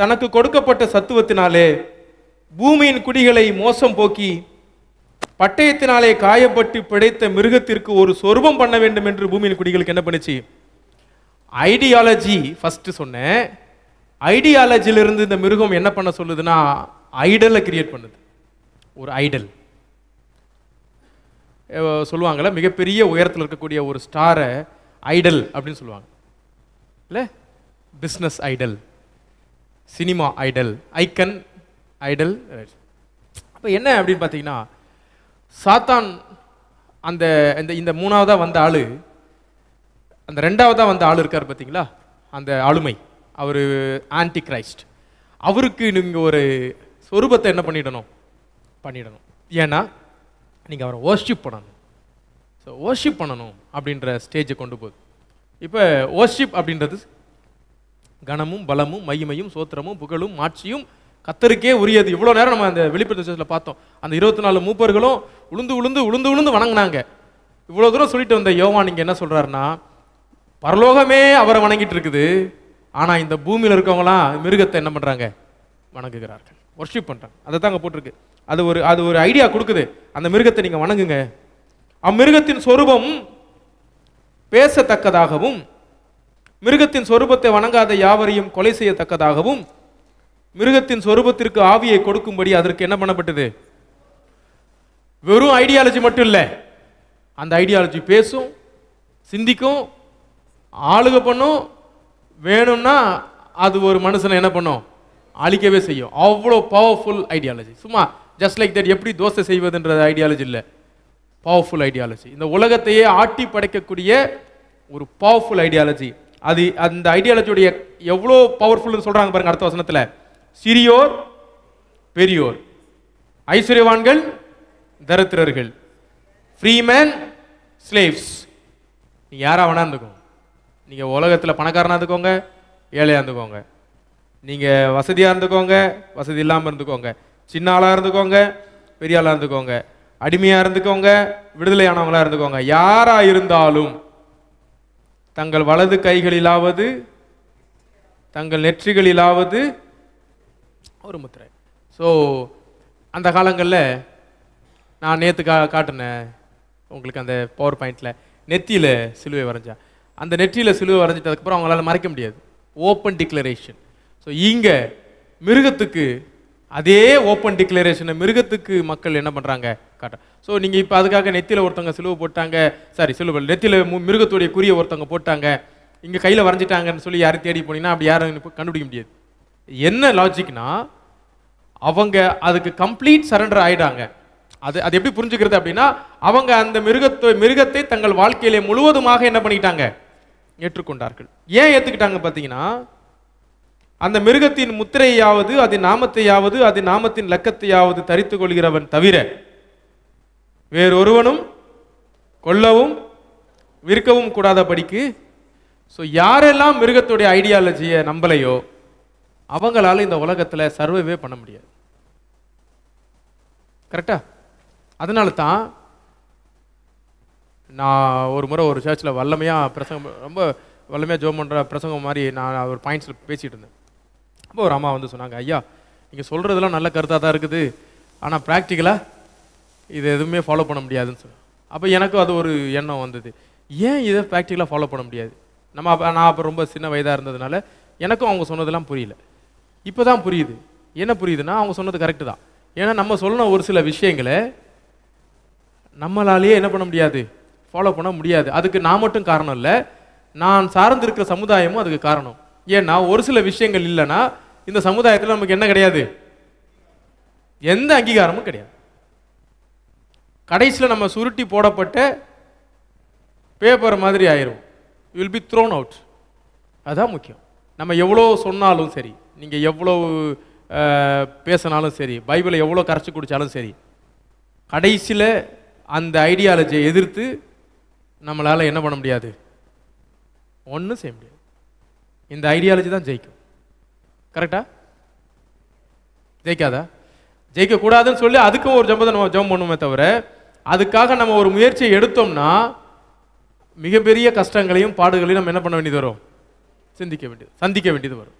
தனக்கு கொடுக்கப்பட்ட சத்துவத்தினாலே பூமியின் குடிகளை மோசம் போக்கி பட்டயத்தினாலே காயப்பட்டு பிடைத்த மிருகத்திற்கு ஒரு சொருபம் பண்ண வேண்டும் என்று பூமியின் குடிகளுக்கு என்ன பண்ணுச்சு ஐடியாலஜி ஃபஸ்ட்டு சொன்னேன் ஐடியாலஜிலிருந்து இந்த மிருகம் என்ன பண்ண சொல்லுதுன்னா ஐடலை கிரியேட் பண்ணுது ஒரு ஐடல் சொல்லுவாங்கள மிகப்பெரிய உயரத்தில் இருக்கக்கூடிய ஒரு ஸ்டாரை ஐடல் அப்படின்னு சொல்லுவாங்க இல்லை business idol cinema idol icon idol அப்போ என்ன அப்படின்னு பார்த்தீங்கன்னா சாத்தான் அந்த இந்த இந்த மூணாவதாக வந்த ஆள் அந்த ரெண்டாவதாக வந்த ஆள் இருக்கார் பார்த்தீங்களா அந்த ஆளுமை அவர் ஆன்டி கிரைஸ்ட் அவருக்கு நீங்கள் ஒரு சொரூபத்தை என்ன பண்ணிடணும் பண்ணிடணும் ஏன்னா நீங்கள் அவரை ஓர்ஷிப் பண்ணணும் ஸோ ஓர்ஷிப் பண்ணணும் அப்படின்ற ஸ்டேஜை கொண்டு போகுது இப்போ ஓர்ஷிப் அப்படின்றது கணமும் பலமும் மகிமையும் சோத்திரமும் புகழும் மாட்சியும் கத்தருக்கே உரியது இவ்வளோ நேரம் நம்ம அந்த வெளிப்படுத்த விஷயத்தில் பார்த்தோம் அந்த இருபத்தி நாலு மூப்பர்களும் உளுந்து உளுந்து உளுந்து உளுந்து வணங்கினாங்க இவ்வளோ தூரம் சொல்லிட்டு வந்த யோவான் இங்கே என்ன சொல்கிறாருன்னா பரலோகமே அவரை வணங்கிட்டு இருக்குது ஆனால் இந்த பூமியில் இருக்கவங்களாம் மிருகத்தை என்ன பண்ணுறாங்க வணங்குகிறார்கள் ஒர்ஷிப் பண்ணுறாங்க அதை தாங்க போட்டிருக்கு அது ஒரு அது ஒரு ஐடியா கொடுக்குது அந்த மிருகத்தை நீங்கள் வணங்குங்க அம்மிருகத்தின் சொரூபம் பேசத்தக்கதாகவும் மிருகத்தின் சொரூபத்தை வணங்காத யாவரையும் கொலை செய்யத்தக்கதாகவும் மிருகத்தின் சொரூபத்திற்கு ஆவியை கொடுக்கும்படி அதற்கு என்ன பண்ணப்பட்டது வெறும் ஐடியாலஜி மட்டும் இல்லை அந்த ஐடியாலஜி பேசும் சிந்திக்கும் ஆளுக பண்ணும் வேணும்னா அது ஒரு மனுஷனை என்ன பண்ணும் அழிக்கவே செய்யும் அவ்வளோ பவர்ஃபுல் ஐடியாலஜி சும்மா ஜஸ்ட் லைக் தட் எப்படி தோசை செய்வதுன்ற ஐடியாலஜி இல்லை பவர்ஃபுல் ஐடியாலஜி இந்த உலகத்தையே ஆட்டி படைக்கக்கூடிய ஒரு பவர்ஃபுல் ஐடியாலஜி அது அந்த ஐடியாலஜியுடைய எவ்வளோ பவர்ஃபுல்னு சொல்கிறாங்க பாருங்க அடுத்த வசனத்தில் சிறியோர் பெரியோர் ஐஸ்வர்யவான்கள் தரித்திரர்கள் ஃப்ரீமேன் ஸ்லேவ்ஸ் நீங்கள் யாராக வேணா இருந்துக்கோங்க நீங்கள் உலகத்தில் பணக்காரனாக இருந்துக்கோங்க ஏழையாக இருந்துக்கோங்க நீங்கள் வசதியாக இருந்துக்கோங்க வசதி இல்லாமல் இருந்துக்கோங்க சின்ன ஆளாக இருந்துக்கோங்க பெரிய ஆளாக இருந்துக்கோங்க அடிமையாக இருந்துக்கோங்க விடுதலையானவங்களாக இருந்துக்கோங்க யாராக இருந்தாலும் தங்கள் வலது கைகளிலாவது தங்கள் நெற்றிகளிலாவது ஒரு முத்திரை ஸோ அந்த காலங்களில் நான் நேற்று கா காட்டினேன் உங்களுக்கு அந்த பவர் பாயிண்டில் நெத்தியில் சிலுவை வரைஞ்சேன் அந்த நெற்றியில் சிலுவை வரைஞ்சிட்டதுக்கப்புறம் அவங்களால மறைக்க முடியாது ஓப்பன் டிக்ளரேஷன் ஸோ இங்கே மிருகத்துக்கு அதே ஓப்பன் டிக்ளரேஷனை மிருகத்துக்கு மக்கள் என்ன பண்ணுறாங்க காட்ட ஸோ நீங்கள் இப்போ அதுக்காக நெத்தியில் ஒருத்தவங்க சிலுவை போட்டாங்க சாரி சிலுவை நெத்தியில் மிருகத்துடைய குறியை ஒருத்தவங்க போட்டாங்க இங்கே கையில் வரைஞ்சிட்டாங்கன்னு சொல்லி யாரும் தேடி போனீங்கன்னா அப்படி யாரும் கண்டுபிடிக்க முடியாது என்ன லாஜிக்னா அவங்க அதுக்கு கம்ப்ளீட் சரண்டர் ஆயிடாங்க அது அது எப்படி புரிஞ்சுக்கிறது அப்படின்னா அவங்க அந்த மிருகத்தை மிருகத்தை தங்கள் வாழ்க்கையிலே முழுவதுமாக என்ன பண்ணிட்டாங்க ஏற்றுக்கொண்டார்கள் ஏன் ஏற்றுக்கிட்டாங்க பார்த்தீங்கன்னா அந்த மிருகத்தின் முத்திரையாவது அது நாமத்தையாவது அது நாமத்தின் லக்கத்தையாவது தரித்து கொள்கிறவன் தவிர வேறொருவனும் கொல்லவும் விற்கவும் கூடாத படிக்கு ஸோ யாரெல்லாம் மிருகத்துடைய ஐடியாலஜியை நம்பலையோ அவங்களால இந்த உலகத்தில் சர்வைவே பண்ண முடியாது கரெக்டா அதனால தான் நான் ஒரு முறை ஒரு சர்ச்சில் வல்லமையாக பிரசங்கம் ரொம்ப வல்லமையாக ஜோம் பண்ணுற பிரசங்கம் மாதிரி நான் ஒரு பாயிண்ட்ஸில் பேசிகிட்டு இருந்தேன் அப்போ ஒரு அம்மா வந்து சொன்னாங்க ஐயா நீங்கள் சொல்கிறதெல்லாம் நல்ல கருத்தாக தான் இருக்குது ஆனால் ப்ராக்டிக்கலாக இது எதுவுமே ஃபாலோ பண்ண முடியாதுன்னு சொன்னேன் அப்போ எனக்கும் அது ஒரு எண்ணம் வந்தது ஏன் இதை ப்ராக்டிக்கலாக ஃபாலோ பண்ண முடியாது நம்ம அப்போ நான் அப்போ ரொம்ப சின்ன வயதாக இருந்ததுனால எனக்கும் அவங்க சொன்னதெல்லாம் புரியல இப்போ தான் புரியுது என்ன புரியுதுன்னா அவங்க சொன்னது கரெக்டு தான் ஏன்னா நம்ம சொன்ன ஒரு சில விஷயங்களை நம்மளாலேயே என்ன பண்ண முடியாது ஃபாலோ பண்ண முடியாது அதுக்கு நான் மட்டும் காரணம் இல்லை நான் சார்ந்திருக்கிற சமுதாயமும் அதுக்கு காரணம் ஏன்னா ஒரு சில விஷயங்கள் இல்லைன்னா இந்த சமுதாயத்தில் நமக்கு என்ன கிடையாது எந்த அங்கீகாரமும் கிடையாது கடைசியில் நம்ம சுருட்டி போடப்பட்ட பேப்பர் மாதிரி ஆயிரும் வில் பி த்ரோன் அவுட் அதுதான் முக்கியம் நம்ம எவ்வளோ சொன்னாலும் சரி நீங்கள் எவ்வளோ பேசினாலும் சரி பைபிளை எவ்வளோ கரைச்சி குடித்தாலும் சரி கடைசியில் அந்த ஐடியாலஜியை எதிர்த்து நம்மளால் என்ன பண்ண முடியாது ஒன்றும் செய்ய முடியாது இந்த ஐடியாலஜி தான் ஜெயிக்கும் கரெக்டா ஜெயிக்காதா ஜெயிக்கக்கூடாதுன்னு சொல்லி அதுக்கும் ஒரு ஜம்பத்தை நம்ம ஜம் பண்ணுமே தவிர அதுக்காக நம்ம ஒரு முயற்சியை எடுத்தோம்னா மிகப்பெரிய கஷ்டங்களையும் பாடுகளையும் நம்ம என்ன பண்ண வேண்டியது வரும் சிந்திக்க வேண்டியது சந்திக்க வேண்டியது வரும்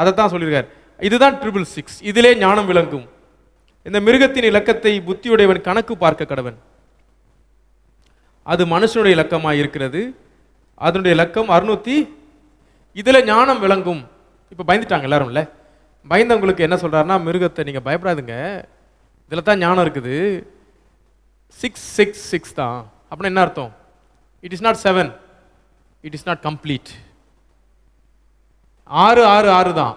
அதை தான் சொல்லியிருக்கார் இதுதான் ட்ரிபிள் சிக்ஸ் இதிலே ஞானம் விளங்கும் இந்த மிருகத்தின் இலக்கத்தை புத்தியுடையவன் கணக்கு பார்க்க கடவன் அது மனுஷனுடைய இலக்கமாக இருக்கிறது அதனுடைய இலக்கம் அறுநூற்றி இதில் ஞானம் விளங்கும் இப்போ பயந்துட்டாங்க இல்லை பயந்தவங்களுக்கு என்ன சொல்கிறாருன்னா மிருகத்தை நீங்கள் பயப்படாதுங்க இதில் தான் ஞானம் இருக்குது சிக்ஸ் சிக்ஸ் சிக்ஸ் தான் அப்படின்னா என்ன அர்த்தம் it is not seven it is not complete ஆறு ஆறு ஆறு தான்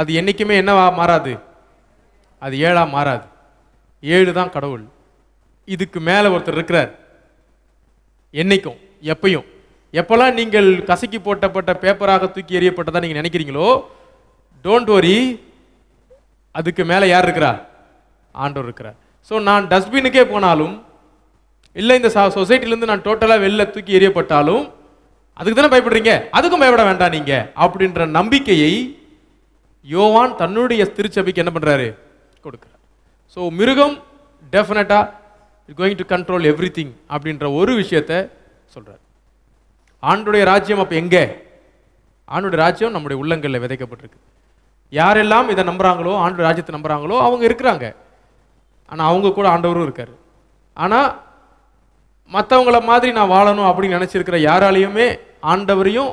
அது என்றைக்குமே என்னவா மாறாது அது ஏழாக மாறாது ஏழு தான் கடவுள் இதுக்கு மேலே ஒருத்தர் இருக்கிறார் என்றைக்கும் எப்பையும் எப்போல்லாம் நீங்கள் கசக்கி போட்டப்பட்ட பேப்பராக தூக்கி எறியப்பட்டதாக நீங்கள் நினைக்கிறீங்களோ டோன்ட் வரி அதுக்கு மேலே யார் இருக்கிறார் ஆண்டோர் இருக்கிறார் ஸோ நான் டஸ்ட்பினுக்கே போனாலும் இல்லை இந்த சொசைட்டிலேருந்து நான் டோட்டலாக வெளில தூக்கி எறியப்பட்டாலும் அதுக்கு தானே பயப்படுறீங்க அதுக்கும் பயப்பட வேண்டாம் நீங்க அப்படின்ற நம்பிக்கையை யோவான் தன்னுடைய திருச்சபைக்கு என்ன பண்ணுறாரு கொடுக்குறார் ஸோ மிருகம் டெஃபினட்டாக it going to control everything அப்படின்ற ஒரு விஷயத்த சொல்கிறார் ஆண்டுடைய ராஜ்யம் அப்போ எங்கே ஆண்டுடைய ராஜ்யம் நம்முடைய உள்ளங்களில் விதைக்கப்பட்டிருக்கு யாரெல்லாம் இதை நம்புகிறாங்களோ ஆண்டு ராஜ்யத்தை நம்புகிறாங்களோ அவங்க இருக்கிறாங்க ஆனால் அவங்க கூட ஆண்டவரும் இருக்கார் ஆனால் மற்றவங்கள மாதிரி நான் வாழணும் அப்படின்னு நினச்சிருக்கிற யாராலையுமே ஆண்டவரையும்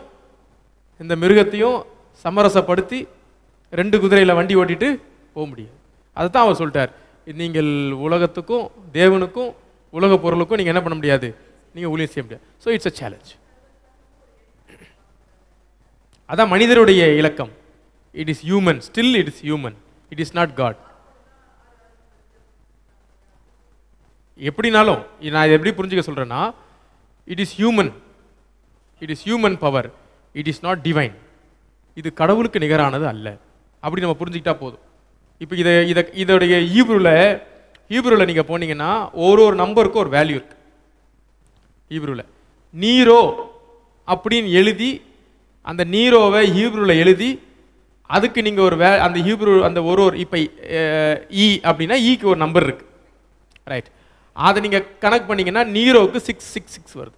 இந்த மிருகத்தையும் சமரசப்படுத்தி ரெண்டு குதிரையில் வண்டி ஓட்டிட்டு போக முடியாது தான் அவர் சொல்லிட்டார் நீங்கள் உலகத்துக்கும் தேவனுக்கும் உலக பொருளுக்கும் நீங்கள் என்ன பண்ண முடியாது நீங்கள் ஊழியம் செய்ய முடியாது ஸோ இட்ஸ் அ சேலஞ்ச் அதான் மனிதருடைய இலக்கம் it is human still it is human it is not God எப்படினாலும் நான் இதை எப்படி புரிஞ்சுக்க சொல்கிறேன்னா it is human it is human power it is not divine இது கடவுளுக்கு நிகரானது அல்ல அப்படி நம்ம புரிஞ்சுக்கிட்டா போதும் இப்போ இதை இதை இதோடைய ஈப்ரூவில் ஈபுருவில் நீங்கள் போனீங்கன்னா ஒரு ஒரு நம்பருக்கும் ஒரு வேல்யூ இருக்கு ஈபுருவில் நீரோ அப்படின்னு எழுதி அந்த நீரோவை ஹீப்ரூவில் எழுதி அதுக்கு நீங்கள் ஒரு வே அந்த ஹீப்ரூ அந்த ஒரு ஒரு இப்போ இ e அப்படின்னா இக்கு e ஒரு நம்பர் இருக்குது ரைட் அதை நீங்கள் கனெக்ட் பண்ணிங்கன்னா நீரோவுக்கு சிக்ஸ் சிக்ஸ் சிக்ஸ் வருது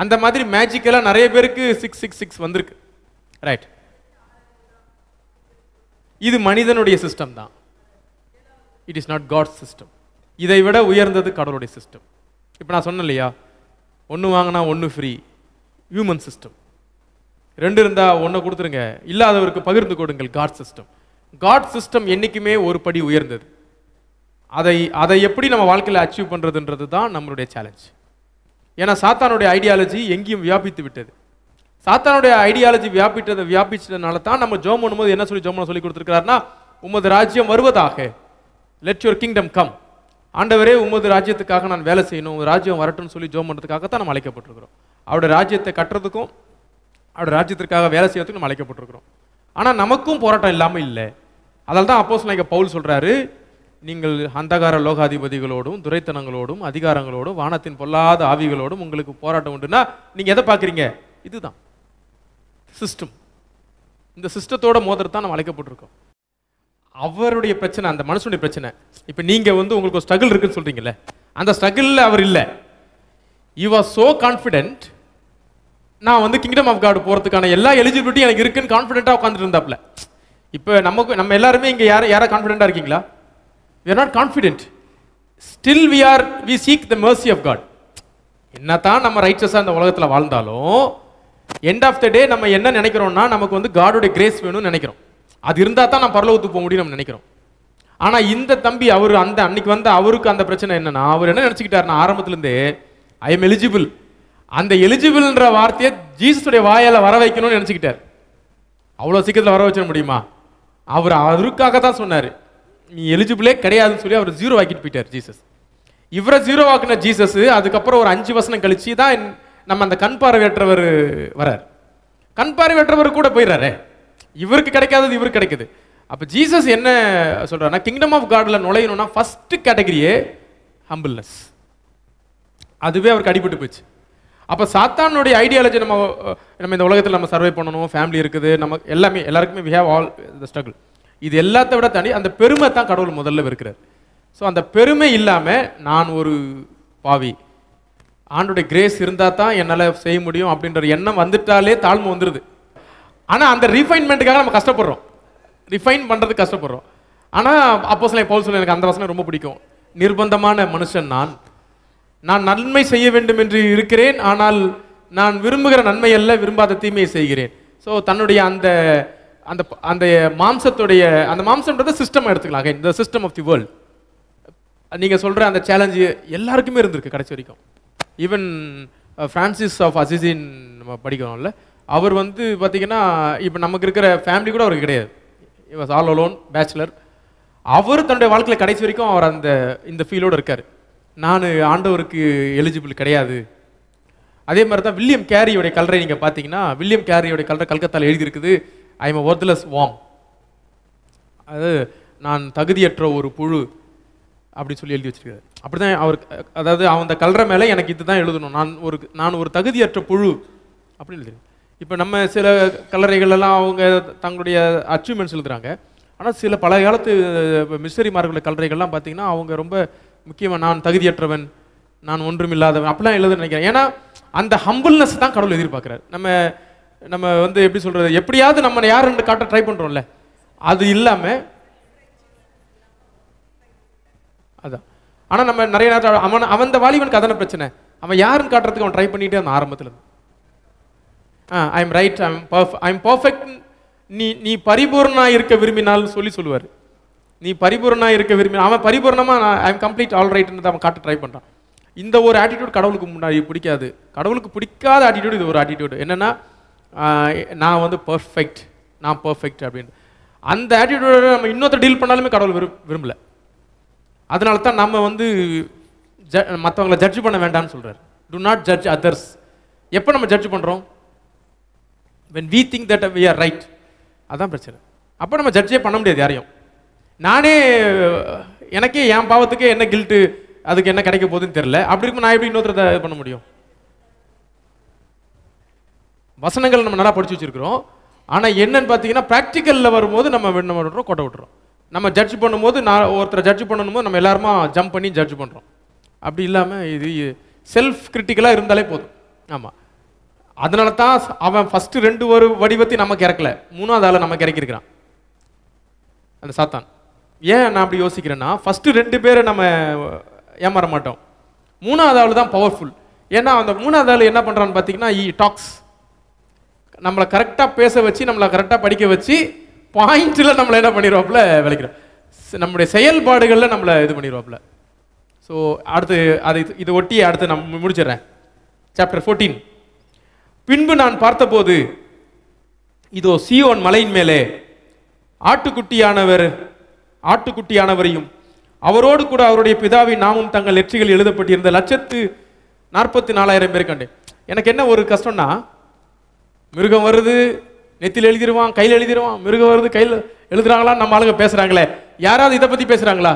அந்த மாதிரி மேஜிக்கெல்லாம் நிறைய பேருக்கு சிக்ஸ் சிக்ஸ் சிக்ஸ் வந்திருக்கு ரைட் இது மனிதனுடைய சிஸ்டம் தான் it is not God system இதை விட உயர்ந்தது கடவுளுடைய சிஸ்டம் இப்போ நான் சொன்னேன் இல்லையா ஒன்று வாங்கினா ஒன்று ஃப்ரீ ஹியூமன் சிஸ்டம் ரெண்டு இருந்தால் ஒன்று கொடுத்துருங்க இல்லாதவருக்கு பகிர்ந்து கொடுங்கள் காட் சிஸ்டம் காட் சிஸ்டம் என்றைக்குமே ஒரு படி உயர்ந்தது அதை அதை எப்படி நம்ம வாழ்க்கையில் அச்சீவ் பண்ணுறதுன்றது தான் நம்மளுடைய சேலஞ்ச் ஏன்னா சாத்தானுடைய ஐடியாலஜி எங்கேயும் வியாபித்து விட்டது சாத்தானுடைய ஐடியாலஜி வியாபிட்டதை வியாபிச்சதுனால தான் நம்ம ஜோம் பண்ணும்போது என்ன சொல்லி ஜோமனை சொல்லி கொடுத்துருக்காருன்னா உமது ராஜ்யம் வருவதாக லெட் யுவர் கிங்டம் கம் ஆண்டவரே உமது ராஜ்யத்துக்காக நான் வேலை செய்யணும் உங்கள் ராஜ்யம் வரட்டும்னு சொல்லி ஜோம் பண்ணுறதுக்காக தான் நம்ம அழைக்கப்பட்டிருக்கிறோம் அவருடைய ராஜ்யத்தை கட்டுறதுக்கும் அவருடைய ராஜ்யத்திற்காக வேலை செய்யறதுக்கும் நம்ம அழைக்கப்பட்டிருக்கிறோம் ஆனால் நமக்கும் போராட்டம் இல்லாமல் இல்லை அதில் தான் அப்போஸ் நான் இங்கே பவுல் சொல்கிறாரு நீங்கள் அந்தகார லோகாதிபதிகளோடும் துரைத்தனங்களோடும் அதிகாரங்களோடும் வானத்தின் பொல்லாத ஆவிகளோடும் உங்களுக்கு போராட்டம் உண்டுன்னா நீங்கள் எதை பார்க்குறீங்க இதுதான் சிஸ்டம் இந்த சிஸ்டத்தோட தான் நம்ம அழைக்கப்பட்டிருக்கோம் அவருடைய பிரச்சனை அந்த மனுஷனுடைய பிரச்சனை இப்போ நீங்கள் வந்து உங்களுக்கு ஒரு ஸ்ட்ரகிள் இருக்குன்னு சொல்கிறீங்களே அந்த ஸ்ட்ரகிளில் அவர் இல்லை யூ ஆர் ஸோ கான்ஃபிடென்ட் நான் வந்து கிங்டம் ஆஃப் கார்டு போகிறதுக்கான எல்லா எலிஜிபிலிட்டியும் எனக்கு இருக்குன்னு கான்ஃபிடென்ட்டாக உட்காந்துட்டு இருந்தாப்ல இப்போ நமக்கு நம்ம எல்லாருமே இங்கே யார் யாராவது கான்ஃபிடென்ட்டாக இருக்கீங்களா we are not confident. Still we are, we seek the mercy of God. என்ன தான் நம்ம ரைச்சஸாக இந்த உலகத்தில் வாழ்ந்தாலும் எண்ட் ஆஃப் த டே நம்ம என்ன நினைக்கிறோம்னா நமக்கு வந்து காடோடைய கிரேஸ் வேணும்னு நினைக்கிறோம் அது இருந்தால் தான் நான் பரலோகத்துக்கு போக முடியும் நம்ம நினைக்கிறோம் ஆனால் இந்த தம்பி அவர் அந்த அன்னைக்கு வந்த அவருக்கு அந்த பிரச்சனை என்னன்னா அவர் என்ன நினச்சிக்கிட்டாருன்னா ஆரம்பத்துலேருந்து ஐ எம் எலிஜிபிள் அந்த எலிஜிபிள்ன்ற வார்த்தையை ஜீசஸுடைய வாயால் வர வைக்கணும்னு நினச்சிக்கிட்டார் அவ்வளோ சீக்கிரத்தில் வர வச்சிட முடியுமா அவர் அவருக்காக தான் சொன்னார் நீ எலிஜிபிளே கிடையாதுன்னு சொல்லி அவர் ஜீரோ ஆக்கிட்டு போயிட்டார் ஜீசஸ் இவரை ஜீரோ ஆக்குன ஜீசஸ் அதுக்கப்புறம் ஒரு அஞ்சு வருஷம் கழிச்சு தான் நம்ம அந்த கண் பார்வையற்றவர் வரார் கண் பார்வையற்றவர் கூட போயிடுறாரே இவருக்கு கிடைக்காதது இவருக்கு கிடைக்குது அப்போ ஜீசஸ் என்ன சொல்கிறாருன்னா கிங்டம் ஆஃப் காடில் நுழையணும்னா ஃபர்ஸ்ட் கேட்டகரியே ஹம்பிள்னஸ் அதுவே அவருக்கு அடிபட்டு போச்சு அப்போ சாத்தானுடைய ஐடியாலஜி நம்ம நம்ம இந்த உலகத்தில் நம்ம சர்வே பண்ணணும் ஃபேமிலி இருக்குது நம்ம எல்லாமே எல்லாருக்குமே we have all the struggle இது எல்லாத்த விட தாண்டி அந்த பெருமை தான் கடவுள் முதல்ல இருக்கிறார் ஸோ அந்த பெருமை இல்லாமல் நான் ஒரு பாவி ஆண்டுடைய கிரேஸ் இருந்தால் தான் என்னால் செய்ய முடியும் அப்படின்ற எண்ணம் வந்துட்டாலே தாழ்மை வந்துடுது ஆனால் அந்த ரீஃபைன்மெண்ட்டுக்காக நம்ம கஷ்டப்படுறோம் ரிஃபைன் பண்ணுறது கஷ்டப்படுறோம் ஆனால் அப்போ சில போல் சொல்ல எனக்கு அந்த வசனம் ரொம்ப பிடிக்கும் நிர்பந்தமான மனுஷன் நான் நான் நன்மை செய்ய வேண்டும் என்று இருக்கிறேன் ஆனால் நான் விரும்புகிற நன்மை அல்ல விரும்பாத தீமையை செய்கிறேன் ஸோ தன்னுடைய அந்த அந்த அந்த மாம்சத்துடைய அந்த மாம்சன்றது சிஸ்டம் எடுத்துக்கலாம் இந்த சிஸ்டம் ஆஃப் தி வேர்ல்ட் நீங்கள் சொல்கிற அந்த சேலஞ்சு எல்லாருக்குமே இருந்திருக்கு கடைசி வரைக்கும் ஈவன் ஃப்ரான்சிஸ் ஆஃப் அசிசின் நம்ம படிக்கிறோம்ல அவர் வந்து பார்த்தீங்கன்னா இப்போ நமக்கு இருக்கிற ஃபேமிலி கூட அவருக்கு கிடையாது வாஸ் ஆல் அலோன் பேச்சுலர் அவர் தன்னுடைய வாழ்க்கையில் கடைசி வரைக்கும் அவர் அந்த இந்த ஃபீலோடு இருக்கார் நான் ஆண்டவருக்கு எலிஜிபிள் கிடையாது அதே மாதிரி தான் வில்லியம் கேரியோடைய கலரை நீங்கள் பார்த்தீங்கன்னா வில்லியம் கேரியோடைய கலரை கல்கத்தாவில் எழுதியிருக்குது ஐ எம் ஒர்த்லெஸ் வாம் அது நான் தகுதியற்ற ஒரு புழு அப்படின்னு சொல்லி எழுதி வச்சிருக்காரு அப்படி தான் அவர் அதாவது அவன் கல்ற மேலே எனக்கு இது தான் எழுதணும் நான் ஒரு நான் ஒரு தகுதியற்ற புழு அப்படின்னு எழுதுறேன் இப்போ நம்ம சில கல்லறைகளெல்லாம் அவங்க தங்களுடைய அச்சீவ்மெண்ட்ஸ் எழுதுறாங்க ஆனால் சில பழைய காலத்து மிஷரிமார்களுடைய கல்லறைகள்லாம் பார்த்தீங்கன்னா அவங்க ரொம்ப முக்கியமாக நான் தகுதியற்றவன் நான் ஒன்றுமில்லாதவன் அப்படிலாம் எழுத நினைக்கிறேன் ஏன்னா அந்த ஹம்புல்னஸ் தான் கடவுள் எதிர்பார்க்குறாரு நம்ம நம்ம வந்து எப்படி சொல்கிறது எப்படியாவது நம்ம யாருன்னு காட்ட ட்ரை பண்ணுறோம்ல அது இல்லாமல் அதான் ஆனால் நம்ம நிறைய நேரத்தில் அவன் அவன் வாலிபனுக்கு அதான பிரச்சனை அவன் யாருன்னு காட்டுறதுக்கு அவன் ட்ரை பண்ணிகிட்டே அந்த ஆரம்பத்தில் ah I right I'm perf perfect நீ நீ பரிபூர்ணா இருக்க விரும்பினால் சொல்லி சொல்லுவார் நீ பரிபூர்ணா இருக்க விரும்பினா அவன் பரிபூர்ணமா நான் ஐ கம்ப்ளீட் ஆல் ரைட்னு அவன் காட்ட ட்ரை பண்ணுறான் இந்த ஒரு ஆட்டிடியூட் கடவுளுக்கு முன்னாடி பிடிக்காது கடவுளுக்கு பிடிக்காத ஆட்டிடியூட் இது ஒரு ஆட்டிடியூட் என்னன்னா நான் வந்து பர்ஃபெக்ட் நான் பர்ஃபெக்ட் அப்படின்னு அந்த ஆட்டிடியூட நம்ம இன்னொருத்தர் டீல் பண்ணாலுமே கடவுள் விரும் விரும்பலை அதனால தான் நம்ம வந்து ஜ மற்றவங்களை ஜட்ஜ் பண்ண வேண்டாம்னு சொல்கிறார் டு நாட் ஜட்ஜ் அதர்ஸ் எப்போ நம்ம ஜட்ஜ் பண்ணுறோம் when we think that we are right அதான் பிரச்சனை அப்போ நம்ம ஜட்ஜே பண்ண முடியாது யாரையும் நானே எனக்கே என் பாவத்துக்கு என்ன கில்ட்டு அதுக்கு என்ன கிடைக்க போகுதுன்னு தெரில அப்படி இருக்கும் நான் எப்படி இன்னொருத்தர் இது பண்ண முடியும் வசனங்கள் நம்ம நல்லா படித்து வச்சுருக்கிறோம் ஆனால் என்னன்னு பார்த்தீங்கன்னா ப்ராக்டிக்கலில் வரும்போது நம்ம என்ன பண்ணுறோம் கொட்ட விட்றோம் நம்ம ஜட்ஜ் பண்ணும்போது நான் ஒருத்தரை ஜட்ஜ் போது நம்ம எல்லாருமா ஜம்ப் பண்ணி ஜட்ஜ் பண்ணுறோம் அப்படி இல்லாமல் இது செல்ஃப் கிரிட்டிக்கலாக இருந்தாலே போதும் ஆமாம் அதனால தான் அவன் ஃபஸ்ட்டு ரெண்டு ஒரு வடிவத்தை நம்ம இறக்கல மூணாவது ஆளை நம்ம இறக்கியிருக்கிறான் அந்த சாத்தான் ஏன் நான் அப்படி யோசிக்கிறேன்னா ஃபஸ்ட்டு ரெண்டு பேரை நம்ம ஏமாற மாட்டோம் மூணாவது ஆள் தான் பவர்ஃபுல் ஏன்னா அந்த மூணாவது ஆள் என்ன பண்ணுறான்னு பார்த்தீங்கன்னா இ டாக்ஸ் நம்மளை கரெக்டாக பேச வச்சு நம்மளை கரெக்டாக படிக்க வச்சு பாயிண்ட்டில் நம்மளை என்ன பண்ணிடுவாப்புல விளைக்கிறோம் நம்முடைய செயல்பாடுகளில் நம்மளை இது பண்ணிடுவாப்புல ஸோ அடுத்து அதை இது ஒட்டி அடுத்து நான் முடிச்சிடுறேன் சாப்டர் ஃபோர்டீன் பின்பு நான் பார்த்தபோது இதோ சியோன் மலையின் மேலே ஆட்டுக்குட்டியானவர் ஆட்டுக்குட்டியானவரையும் அவரோடு கூட அவருடைய பிதாவின் நாமும் தங்கள் வெற்றிகள் எழுதப்பட்டிருந்த லட்சத்து நாற்பத்தி நாலாயிரம் பேர் கண்டு எனக்கு என்ன ஒரு கஷ்டம்னா மிருகம் வருது நெத்தியில் எழுதிடுவான் கையில் எழுதிடுவான் மிருகம் வருது கையில் எழுதுறாங்களா நம்ம ஆளுங்க பேசுறாங்களே யாராவது இதை பத்தி பேசுறாங்களா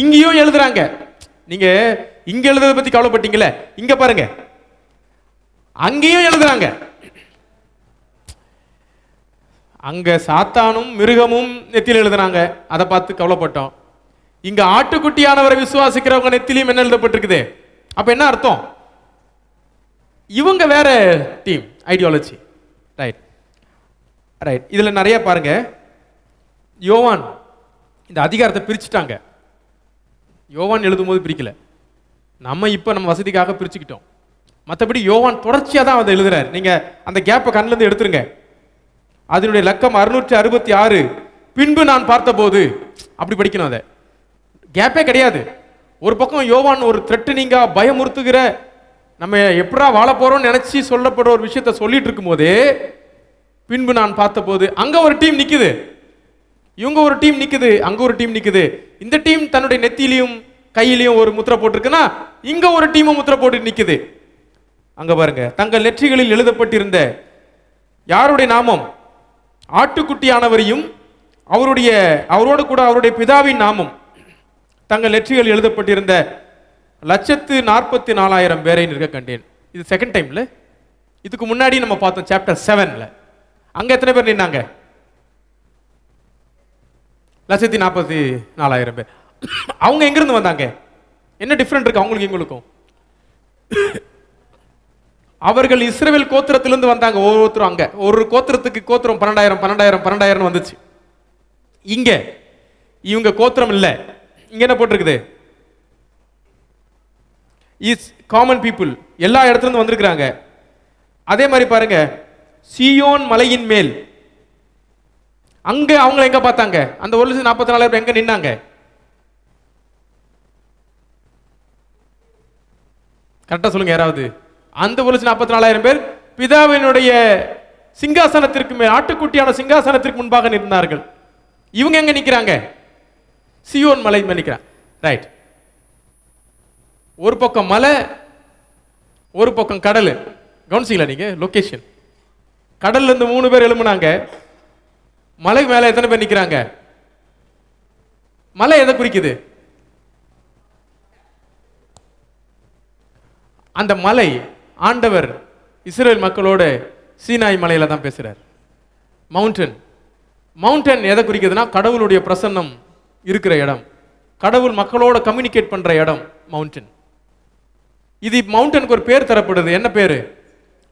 இங்கேயும் எழுதுறாங்க நீங்க இங்க எழுதுறதை பத்தி கவலைப்பட்டீங்களே இங்க பாருங்க அங்கேயும் எழுதுறாங்க அங்க சாத்தானும் மிருகமும் நெத்தியில் எழுதுறாங்க அதை பார்த்து கவலைப்பட்டோம் இங்க ஆட்டுக்குட்டியானவரை விசுவாசிக்கிறவங்க நெத்திலையும் என்ன எழுதப்பட்டிருக்குது அப்ப என்ன அர்த்தம் இவங்க வேற டீம் ஐடியாலஜி ரைட் ரைட் இதில் நிறைய பாருங்க யோவான் இந்த அதிகாரத்தை பிரிச்சுட்டாங்க யோவான் எழுதும் போது பிரிக்கல நம்ம இப்போ நம்ம வசதிக்காக பிரிச்சுக்கிட்டோம் மற்றபடி யோவான் தொடர்ச்சியாக தான் அதை எழுதுறாரு நீங்கள் அந்த கேப்பை கண்ணிலேருந்து எடுத்துருங்க அதனுடைய லக்கம் அறுநூற்றி அறுபத்தி ஆறு பின்பு நான் பார்த்தபோது அப்படி படிக்கணும் அதை கேப்பே கிடையாது ஒரு பக்கம் யோவான் ஒரு த்ரெட்டு நீங்கள் பயமுறுத்துகிற நம்ம எப்படா வாழ போகிறோம்னு நினச்சி சொல்லப்படுற ஒரு விஷயத்த சொல்லிட்டு இருக்கும்போதே பின்பு நான் பார்த்தபோது அங்கே ஒரு டீம் நிக்குது இவங்க ஒரு டீம் நிக்குது அங்கே ஒரு டீம் நிற்குது இந்த டீம் தன்னுடைய நெத்திலையும் கையிலையும் ஒரு முத்திரை போட்டிருக்குன்னா இங்கே ஒரு டீமும் முத்திரை போட்டு நிக்குது அங்கே பாருங்க தங்கள் நெற்றிகளில் எழுதப்பட்டிருந்த யாருடைய நாமம் ஆட்டுக்குட்டியானவரையும் அவருடைய அவரோடு கூட அவருடைய பிதாவின் நாமம் தங்கள் நெற்றிகள் எழுதப்பட்டிருந்த லட்சத்து நாற்பத்தி நாலாயிரம் பேரை நிற்க கண்டேன் இது செகண்ட் டைமில் இதுக்கு முன்னாடி நம்ம பார்த்தோம் சாப்டர் செவனில் அங்கே எத்தனை பேர் நின்னாங்க லட்சத்தி நாற்பத்தி நாலாயிரம் பேர் அவங்க எங்கேருந்து வந்தாங்க என்ன டிஃப்ரெண்ட் இருக்கு அவங்களுக்கு எங்களுக்கும் அவர்கள் இஸ்ரேல் கோத்திரத்திலிருந்து வந்தாங்க ஒவ்வொருத்தரும் அங்கே ஒரு கோத்திரத்துக்கு கோத்திரம் பன்னெண்டாயிரம் பன்னெண்டாயிரம் பன்னெண்டாயிரம் வந்துச்சு இங்கே இவங்க கோத்திரம் இல்லை இங்கே என்ன போட்டிருக்குது இஸ் காமன் பீப்புள் எல்லா இடத்துலேருந்து வந்திருக்கிறாங்க அதே மாதிரி பாருங்க சியோன் மலையின் மேல் அங்கே அவங்கள எங்கே பார்த்தாங்க அந்த ஒரு லட்சத்து நாற்பத்தி நாலாயிரம் எங்கே நின்னாங்க கரெக்டாக சொல்லுங்க யாராவது அந்த ஒரு லட்சத்து நாற்பத்தி நாலாயிரம் பேர் பிதாவினுடைய சிங்காசனத்திற்கு மேல் ஆட்டுக்குட்டியான சிங்காசனத்திற்கு முன்பாக நின்றார்கள் இவங்க எங்க நிற்கிறாங்க சியோன் மலை நிற்கிறாங்க ரைட் ஒரு பக்கம் மலை ஒரு பக்கம் கடல் கவனிச்சிங்களா நீங்கள் லொக்கேஷன் கடல்லேருந்து மூணு பேர் எழும்புனாங்க மலை மேலே எத்தனை பேர் நிற்கிறாங்க மலை எதை குறிக்குது அந்த மலை ஆண்டவர் இஸ்ரேல் மக்களோட சீனாய் மலையில் தான் பேசுகிறார் மவுண்டன் மவுண்டன் எதை குறிக்குதுன்னா கடவுளுடைய பிரசன்னம் இருக்கிற இடம் கடவுள் மக்களோட கம்யூனிகேட் பண்ணுற இடம் மவுண்டன் இது மவுண்டனுக்கு ஒரு பேர் தரப்படுது என்ன பேர்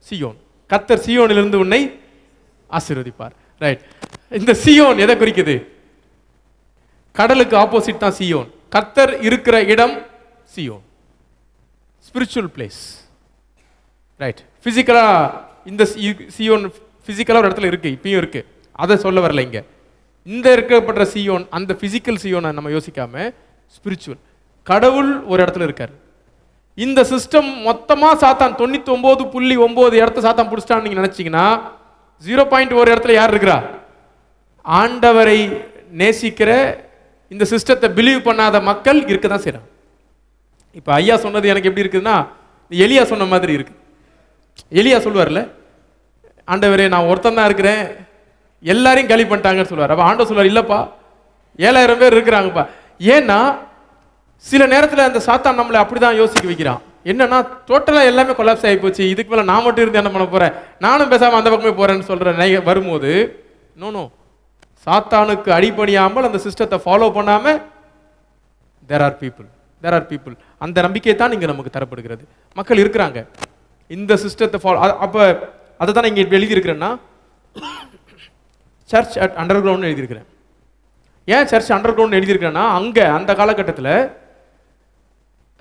சியோன் கத்தர் சியோனிலிருந்து உன்னை ஆசீர்வதிப்பார் ரைட் இந்த சியோன் எதை குறிக்குது கடலுக்கு ஆப்போசிட் தான் சியோன் கத்தர் இருக்கிற இடம் சியோன் ஸ்பிரிச்சுவல் பிளேஸ் ரைட் ஃபிசிக்கலாக இந்த சியோன் ஃபிசிக்கலாக ஒரு இடத்துல இருக்குது இப்பயும் இருக்குது அதை சொல்ல வரல இங்கே இந்த இருக்கப்படுற சியோன் அந்த ஃபிசிக்கல் சியோனை நம்ம யோசிக்காமல் ஸ்பிரிச்சுவல் கடவுள் ஒரு இடத்துல இருக்கார் இந்த சிஸ்டம் மொத்தமாக சாத்தான் தொண்ணூற்றி ஒன்பது புள்ளி ஒன்பது இடத்த சாத்தான் பிடிச்சிட்டான்னு நீங்கள் நினச்சிங்கன்னா ஜீரோ பாயிண்ட் ஒரு இடத்துல யார் இருக்கிறா ஆண்டவரை நேசிக்கிற இந்த சிஸ்டத்தை பிலீவ் பண்ணாத மக்கள் இருக்க தான் செய்கிறான் இப்போ ஐயா சொன்னது எனக்கு எப்படி இருக்குதுன்னா எலியா சொன்ன மாதிரி இருக்கு எலியா சொல்லுவார்ல ஆண்டவரே நான் ஒருத்தன் தான் இருக்கிறேன் எல்லாரையும் கலி பண்ணிட்டாங்கன்னு சொல்லுவார் அப்போ ஆண்டவர் சொல்லுவார் இல்லைப்பா ஏழாயிரம் பேர் இருக்கிறாங்கப்பா ஏன்னா சில நேரத்தில் அந்த சாத்தான் நம்மளை அப்படி தான் யோசிக்க வைக்கிறான் என்னன்னா டோட்டலாக எல்லாமே கொலாப்ஸ் ஆகி போச்சு இதுக்கு மேலே நான் மட்டும் இருந்து என்ன பண்ண போகிறேன் நானும் பேசாமல் அந்த பக்கமே போகிறேன்னு சொல்கிற நை வரும்போது நோ சாத்தானுக்கு அடிபணியாமல் அந்த சிஸ்டத்தை ஃபாலோ பண்ணாமல் there are people there are people அந்த நம்பிக்கை தான் இங்கே நமக்கு தரப்படுகிறது மக்கள் இருக்கிறாங்க இந்த சிஸ்டத்தை ஃபாலோ அப்போ அதை தான் இங்கே எழுதியிருக்கிறேன்னா சர்ச் அட் அண்டர் கிரவுண்ட் எழுதியிருக்கிறேன் ஏன் சர்ச் அண்டர் கிரவுண்ட் எழுதியிருக்கிறேன்னா அங்கே அந்த காலகட்டத்தில்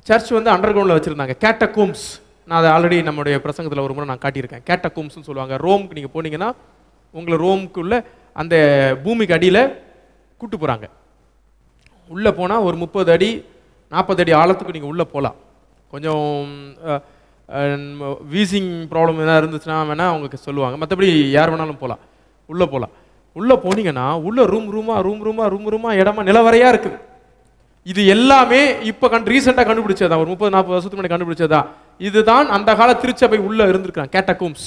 சர்ச் வந்து அண்டர் கிரவுண்டில் வச்சுருந்தாங்க கேட்டகூம்ஸ் நான் அதை ஆல்ரெடி நம்முடைய பிரசங்கத்தில் ஒரு முறை நான் காட்டியிருக்கேன் கேட்டகூம்ஸ்னு சொல்லுவாங்க ரோம்க்கு நீங்கள் போனீங்கன்னா உங்களை ரோம்க்குள்ளே அந்த பூமிக்கு அடியில் கூட்டு போகிறாங்க உள்ளே போனால் ஒரு முப்பது அடி நாற்பது அடி ஆழத்துக்கு நீங்கள் உள்ளே போகலாம் கொஞ்சம் வீசிங் ப்ராப்ளம் எதாவது இருந்துச்சுன்னா வேணால் அவங்களுக்கு சொல்லுவாங்க மற்றபடி யார் வேணாலும் போகலாம் உள்ளே போகலாம் உள்ளே போனீங்கன்னா உள்ளே ரூம் ரூமாக ரூம் ரூமாக ரூம் ரூமாக இடமா நிலவரையாக இருக்குது இது எல்லாமே இப்போ கண் ரீசெண்டாக கண்டுபிடிச்சதா ஒரு முப்பது நாற்பது வருஷத்துக்கு முன்னாடி கண்டுபிடிச்சதா இதுதான் அந்த கால திருச்சபை உள்ளே இருந்திருக்கான் கேட்டகூம்ஸ்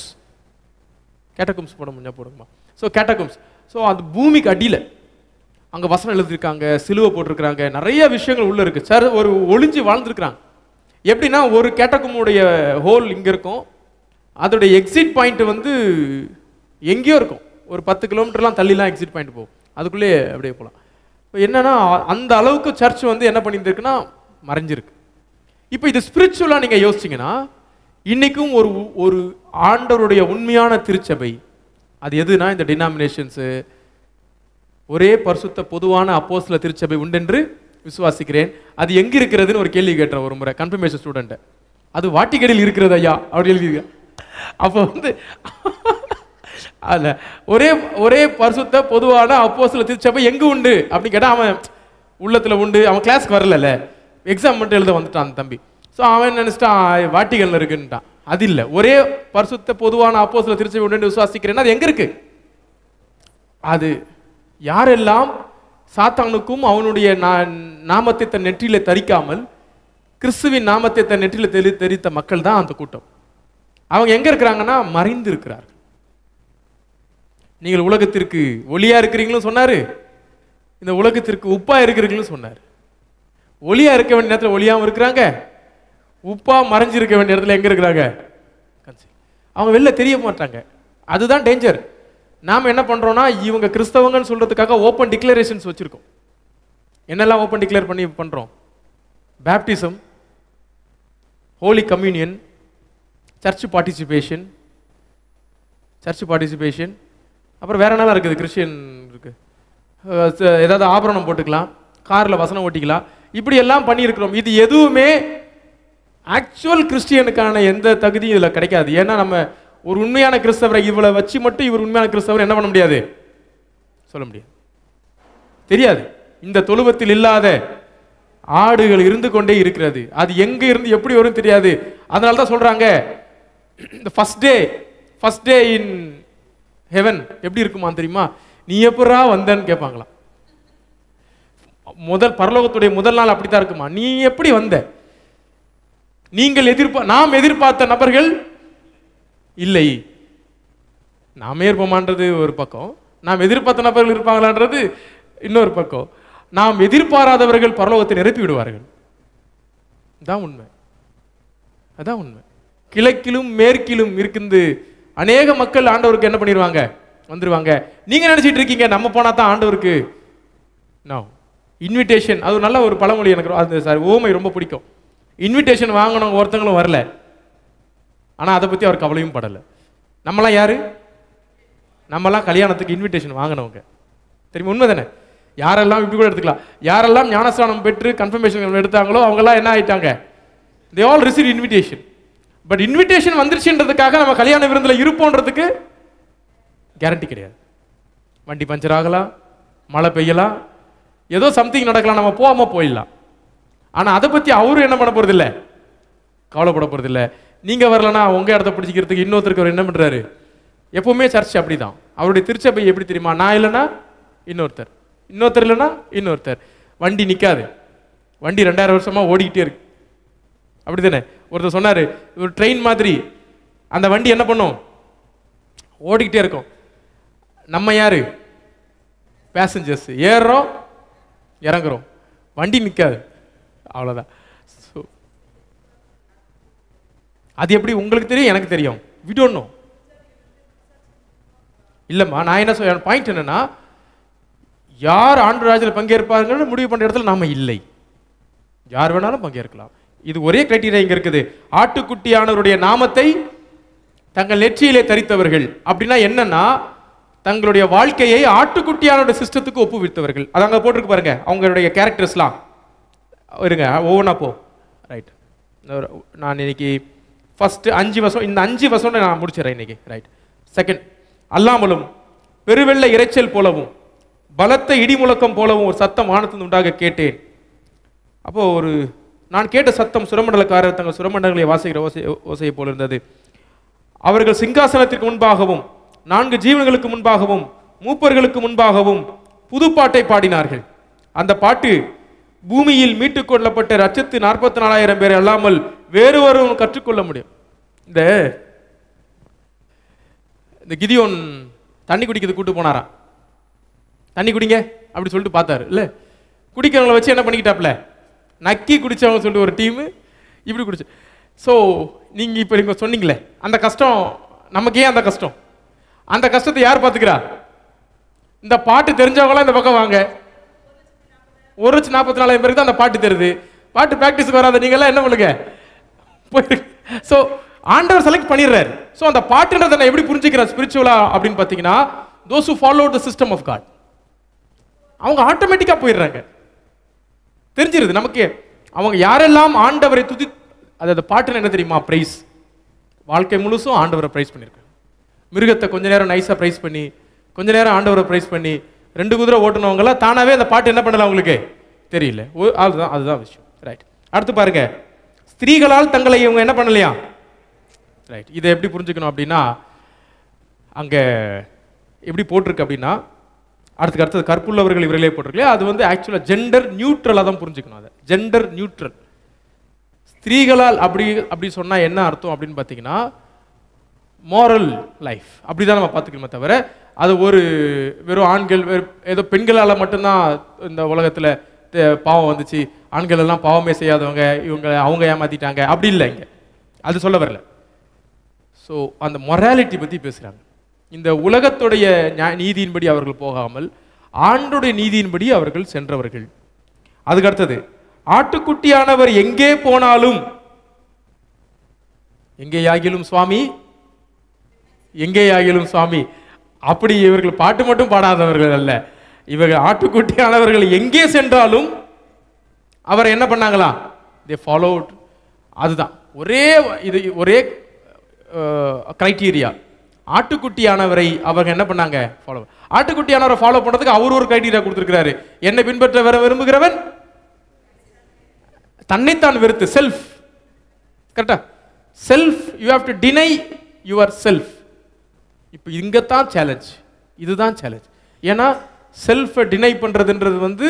கேட்டகூம்ஸ் போட முடிஞ்சா போடுங்கம்மா ஸோ கேட்டகூம்ஸ் ஸோ அது பூமிக்கு அடியில் அங்கே வசனம் எழுதியிருக்காங்க சிலுவை போட்டிருக்கிறாங்க நிறைய விஷயங்கள் உள்ளே இருக்குது சார் ஒரு ஒளிஞ்சு வாழ்ந்துருக்கிறாங்க எப்படின்னா ஒரு கேட்டகுமுடைய ஹோல் இங்கே இருக்கும் அதோடைய எக்ஸிட் பாயிண்ட் வந்து எங்கேயோ இருக்கும் ஒரு பத்து கிலோமீட்டர்லாம் தள்ளிலாம் எக்ஸிட் பாயிண்ட் போகும் அதுக்குள்ளேயே அப்படியே போகலாம் என்னன்னா அந்த அளவுக்கு சர்ச் வந்து என்ன பண்ணியிருந்துருக்குன்னா மறைஞ்சிருக்கு இப்போ இது ஸ்பிரிச்சுவலாக நீங்கள் யோசிச்சிங்கன்னா இன்றைக்கும் ஒரு ஒரு ஆண்டவருடைய உண்மையான திருச்சபை அது எதுனா இந்த டினாமினேஷன்ஸு ஒரே பரிசுத்த பொதுவான அப்போஸ்ல திருச்சபை உண்டென்று விசுவாசிக்கிறேன் அது எங்கே இருக்கிறதுன்னு ஒரு கேள்வி கேட்டேன் ஒரு முறை கன்ஃபர்மேஷன் ஸ்டூடெண்ட்டை அது வாட்டிக்கடியில் இருக்கிறது ஐயா அப்படி எழுதி அப்போ வந்து அதில் ஒரே ஒரே பரிசுத்த பொதுவான அப்போ சில திருச்சபை எங்கே உண்டு அப்படின்னு கேட்டால் அவன் உள்ளத்தில் உண்டு அவன் கிளாஸ்க்கு வரலல்ல எக்ஸாம் மட்டும் எழுத வந்துட்டான் தம்பி ஸோ அவன் நினச்சிட்டான் வாட்டிகளில் இருக்குன்ட்டான் அது இல்லை ஒரே பரிசுத்த பொதுவான அப்போ சில திருச்சபை உண்டு விசுவாசிக்கிறேன்னா அது எங்கே இருக்கு அது யாரெல்லாம் சாத்தானுக்கும் அவனுடைய நாமத்தை தன் நெற்றியில தரிக்காமல் கிறிஸ்துவின் நாமத்தை தன் நெற்றியில தெரி தெரித்த மக்கள் தான் அந்த கூட்டம் அவங்க எங்கே இருக்கிறாங்கன்னா மறைந்து இருக்கிறார் நீங்கள் உலகத்திற்கு ஒளியாக இருக்கிறீங்களும் சொன்னார் இந்த உலகத்திற்கு உப்பாக இருக்கிறீங்களும் சொன்னார் ஒளியாக இருக்க வேண்டிய நேரத்தில் ஒளியாகவும் இருக்கிறாங்க உப்பாக மறைஞ்சிருக்க வேண்டிய இடத்துல எங்கே இருக்கிறாங்க அவங்க வெளில தெரிய மாட்டாங்க அதுதான் டேஞ்சர் நாம் என்ன பண்ணுறோன்னா இவங்க கிறிஸ்தவங்கன்னு சொல்கிறதுக்காக ஓப்பன் டிக்ளரேஷன்ஸ் வச்சுருக்கோம் என்னெல்லாம் ஓப்பன் டிக்ளேர் பண்ணி பண்ணுறோம் baptism holy communion church participation church participation அப்புறம் வேறு என்னலாம் இருக்குது கிறிஸ்டியன் இருக்குது ஏதாவது ஆபரணம் போட்டுக்கலாம் காரில் வசனம் ஓட்டிக்கலாம் இப்படி எல்லாம் பண்ணியிருக்கிறோம் இது எதுவுமே ஆக்சுவல் கிறிஸ்டியனுக்கான எந்த தகுதியும் இதில் கிடைக்காது ஏன்னா நம்ம ஒரு உண்மையான கிறிஸ்தவரை இவளை வச்சு மட்டும் இவர் உண்மையான கிறிஸ்தவர் என்ன பண்ண முடியாது சொல்ல முடியாது தெரியாது இந்த தொழுவத்தில் இல்லாத ஆடுகள் இருந்து கொண்டே இருக்கிறது அது எங்கே இருந்து எப்படி வரும் தெரியாது அதனால தான் சொல்கிறாங்க இந்த first day first day in heaven எப்படி இருக்குமா தெரியுமா நீ எப்படா வந்தன்னு கேட்பாங்களாம் முதல் பரலோகத்துடைய முதல் நாள் அப்படித்தான் இருக்குமா நீ எப்படி வந்த நீங்கள் எதிர்பார் நாம் எதிர்பார்த்த நபர்கள் இல்லை நாமே இருப்போமான்றது ஒரு பக்கம் நாம் எதிர்பார்த்த நபர்கள் இருப்பாங்களான்றது இன்னொரு பக்கம் நாம் எதிர்பாராதவர்கள் பரலோகத்தை நிரப்பி விடுவார்கள் உண்மை அதான் உண்மை கிழக்கிலும் மேற்கிலும் இருக்குது அநேக மக்கள் ஆண்டவருக்கு என்ன பண்ணிடுவாங்க வந்துடுவாங்க நீங்கள் நினச்சிட்டு இருக்கீங்க நம்ம போனால் தான் ஆண்டவருக்கு நோ இன்விடேஷன் அது நல்ல ஒரு பழமொழி எனக்கு அது சார் ஓமை ரொம்ப பிடிக்கும் இன்விடேஷன் வாங்கினவங்க ஒருத்தங்களும் வரல ஆனால் அதை பற்றி அவர் கவலையும் படலை நம்மளாம் யார் நம்மலாம் கல்யாணத்துக்கு இன்விடேஷன் வாங்கினவங்க தெரியுமா உண்மை தானே யாரெல்லாம் இப்படி கூட எடுத்துக்கலாம் யாரெல்லாம் ஞானஸ்தானம் பெற்று கன்ஃபர்மேஷன் எடுத்தாங்களோ அவங்கெல்லாம் என்ன ஆகிட்டாங்க they all receive invitation but invitation வந்துருச்சுன்றதுக்காக நம்ம கல்யாண விருந்தில் இருப்போன்றதுக்கு கேரண்டி கிடையாது வண்டி பஞ்சர் ஆகலாம் மழை பெய்யலாம் ஏதோ சம்திங் நடக்கலாம் நம்ம போகாமல் போயிடலாம் ஆனால் அதை பற்றி அவரும் என்ன பண்ண போகிறதில்ல கவலைப்பட போகிறதில்ல நீங்கள் வரலனா உங்கள் இடத்த பிடிச்சிக்கிறதுக்கு இன்னொருத்தருக்கு அவர் என்ன பண்ணுறாரு எப்போவுமே சர்ச் அப்படி தான் அவருடைய திருச்சபை எப்படி தெரியுமா நான் இல்லைன்னா இன்னொருத்தர் இன்னொருத்தர் இல்லைன்னா இன்னொருத்தர் வண்டி நிற்காது வண்டி ரெண்டாயிரம் வருஷமாக ஓடிக்கிட்டே இருக்கு அப்படி தானே ஒருத்தர் சொன்னார் ஒரு ட்ரெயின் மாதிரி அந்த வண்டி என்ன பண்ணும் ஓடிக்கிட்டே இருக்கும் நம்ம யார் பேசஞ்சர்ஸ் ஏறுறோம் இறங்குறோம் வண்டி நிற்காது அவ்வளோதான் ஸோ அது எப்படி உங்களுக்கு தெரியும் எனக்கு தெரியும் விடணும் இல்லைம்மா நான் என்ன சொல்ல பாயிண்ட் என்னன்னா யார் ஆண்டு ராஜில் பங்கேற்பார்கள் முடிவு பண்ணுற இடத்துல நாம் இல்லை யார் வேணாலும் பங்கேற்கலாம் இது ஒரே கிரைட்டீரியா இங்க இருக்குது ஆட்டுக்குட்டியானவருடைய நாமத்தை தங்கள் நெற்றியிலே தரித்தவர்கள் அப்படின்னா என்னன்னா தங்களுடைய வாழ்க்கையை ஆட்டுக்குட்டியானோட சிஸ்டத்துக்கு ஒப்புவித்தவர்கள் அதை அங்கே போட்டிருக்கு பாருங்க அவங்களுடைய கேரக்டர்ஸ்லாம் இருங்க ஒவ்வொன்றா போ ரைட் நான் இன்னைக்கு ஃபஸ்ட்டு அஞ்சு வருஷம் இந்த அஞ்சு வருஷம்னு நான் முடிச்சிடறேன் இன்னைக்கு ரைட் செகண்ட் அல்லாமலும் பெருவெள்ள இறைச்சல் போலவும் பலத்த இடிமுழக்கம் போலவும் ஒரு சத்தம் ஆனத்தின் உண்டாக கேட்டேன் அப்போது ஒரு நான் கேட்ட சத்தம் சுரமண்டலக்காரர் தங்கள் சுரமண்டலங்களை வாசிக்கிற ஓசை ஓசையை போல் இருந்தது அவர்கள் சிங்காசனத்திற்கு முன்பாகவும் நான்கு ஜீவன்களுக்கு முன்பாகவும் மூப்பர்களுக்கு முன்பாகவும் புது பாட்டை பாடினார்கள் அந்த பாட்டு பூமியில் மீட்டுக் கொள்ளப்பட்ட லட்சத்து நாற்பத்தி நாலாயிரம் பேர் அல்லாமல் வேறு ஒருவன் கற்றுக்கொள்ள முடியும் இந்த இந்த கிதியோன் தண்ணி குடிக்கிறது கூட்டு போனாரா தண்ணி குடிங்க அப்படி சொல்லிட்டு பார்த்தாரு இல்லை குடிக்கிறவங்களை வச்சு என்ன பண்ணிக்கிட்டாப்ல நக்கி குடித்தவங்க சொல்லிட்டு ஒரு டீமு இப்படி குடிச்சு ஸோ நீங்கள் இப்போ நீங்கள் சொன்னீங்களே அந்த கஷ்டம் நமக்கு ஏன் அந்த கஷ்டம் அந்த கஷ்டத்தை யார் பார்த்துக்கிறா இந்த பாட்டு தெரிஞ்சவங்களாம் இந்த பக்கம் வாங்க ஒரு லட்சம் நாற்பத்தி நாலாயிரம் பேருக்கு தான் அந்த பாட்டு தெரியுது பாட்டு ப்ராக்டிஸ் வராத நீங்கள்லாம் என்ன பண்ணுங்க ஸோ ஆண்டவர் செலக்ட் பண்ணிடுறாரு ஸோ அந்த பாட்டுன்றதை நான் எப்படி புரிஞ்சுக்கிறேன் ஸ்பிரிச்சுவலா அப்படின்னு பார்த்தீங்கன்னா those follow the system of God அவங்க ஆட்டோமேட்டிக்காக போயிடுறாங்க தெரிஞ்சிருது நமக்கு அவங்க யாரெல்லாம் ஆண்டவரை துதி அது பாட்டுன்னு என்ன தெரியுமா ப்ரைஸ் வாழ்க்கை முழுசும் ஆண்டவரை ப்ரைஸ் பண்ணியிருக்கேன் மிருகத்தை கொஞ்ச நேரம் நைஸாக ப்ரைஸ் பண்ணி கொஞ்ச நேரம் ஆண்டவரை ப்ரைஸ் பண்ணி ரெண்டு குதிரை ஓட்டுனவங்களாம் தானாகவே அந்த பாட்டு என்ன பண்ணலாம் அவங்களுக்கு தெரியல அதுதான் அதுதான் விஷயம் ரைட் அடுத்து பாருங்க ஸ்திரீகளால் தங்களை இவங்க என்ன பண்ணலையா ரைட் இதை எப்படி புரிஞ்சுக்கணும் அப்படின்னா அங்கே எப்படி போட்டிருக்கு அப்படின்னா அடுத்துக்கு அடுத்தது கற்புள்ளவர்கள் இவர்களே போட்டிருக்கலையே அது வந்து ஆக்சுவலாக ஜெண்டர் நியூட்ரலாக தான் புரிஞ்சுக்கணும் அதை ஜெண்டர் நியூட்ரல் ஸ்திரீகளால் அப்படி அப்படி சொன்னால் என்ன அர்த்தம் அப்படின்னு பார்த்தீங்கன்னா மாரல் லைஃப் அப்படி தான் நம்ம பார்த்துக்கணுமே தவிர அது ஒரு வெறும் ஆண்கள் ஏதோ பெண்களால் மட்டும்தான் இந்த உலகத்தில் பாவம் வந்துச்சு ஆண்கள் எல்லாம் பாவமே செய்யாதவங்க இவங்க அவங்க ஏமாத்திட்டாங்க அப்படி இல்லை இங்கே அது சொல்ல வரல ஸோ அந்த மொராலிட்டி பற்றி பேசுகிறாங்க இந்த உலகத்துடைய நீதியின்படி அவர்கள் போகாமல் ஆண்டுடைய நீதியின்படி அவர்கள் சென்றவர்கள் அதுக்கு அடுத்தது ஆட்டுக்குட்டியானவர் எங்கே போனாலும் எங்கே ஆகிலும் சுவாமி எங்கே ஆகிலும் சுவாமி அப்படி இவர்கள் பாட்டு மட்டும் பாடாதவர்கள் அல்ல இவர்கள் ஆட்டுக்குட்டியானவர்கள் எங்கே சென்றாலும் அவர் என்ன பண்ணாங்களா தே ஃபாலோட் அதுதான் ஒரே இது ஒரே க்ரைட்டீரியா ஆட்டுக்குட்டியானவரை அவங்க என்ன பண்ணாங்க ஃபாலோ ஆட்டுக்குட்டியானவரை ஃபாலோ பண்ணுறதுக்கு அவர் ஒரு க்ரைட்டீரியா கொடுத்துருக்கிறாரு என்னை பின்பற்ற வர விரும்புகிறவன் தன்னைத்தான் வெறுத்து செல்ஃப் கரெக்டா self you have to deny yourself இப்போ இங்கே தான் சேலஞ்ச் இதுதான் சேலஞ்ச் ஏன்னா செல்ஃபை டினை பண்ணுறதுன்றது வந்து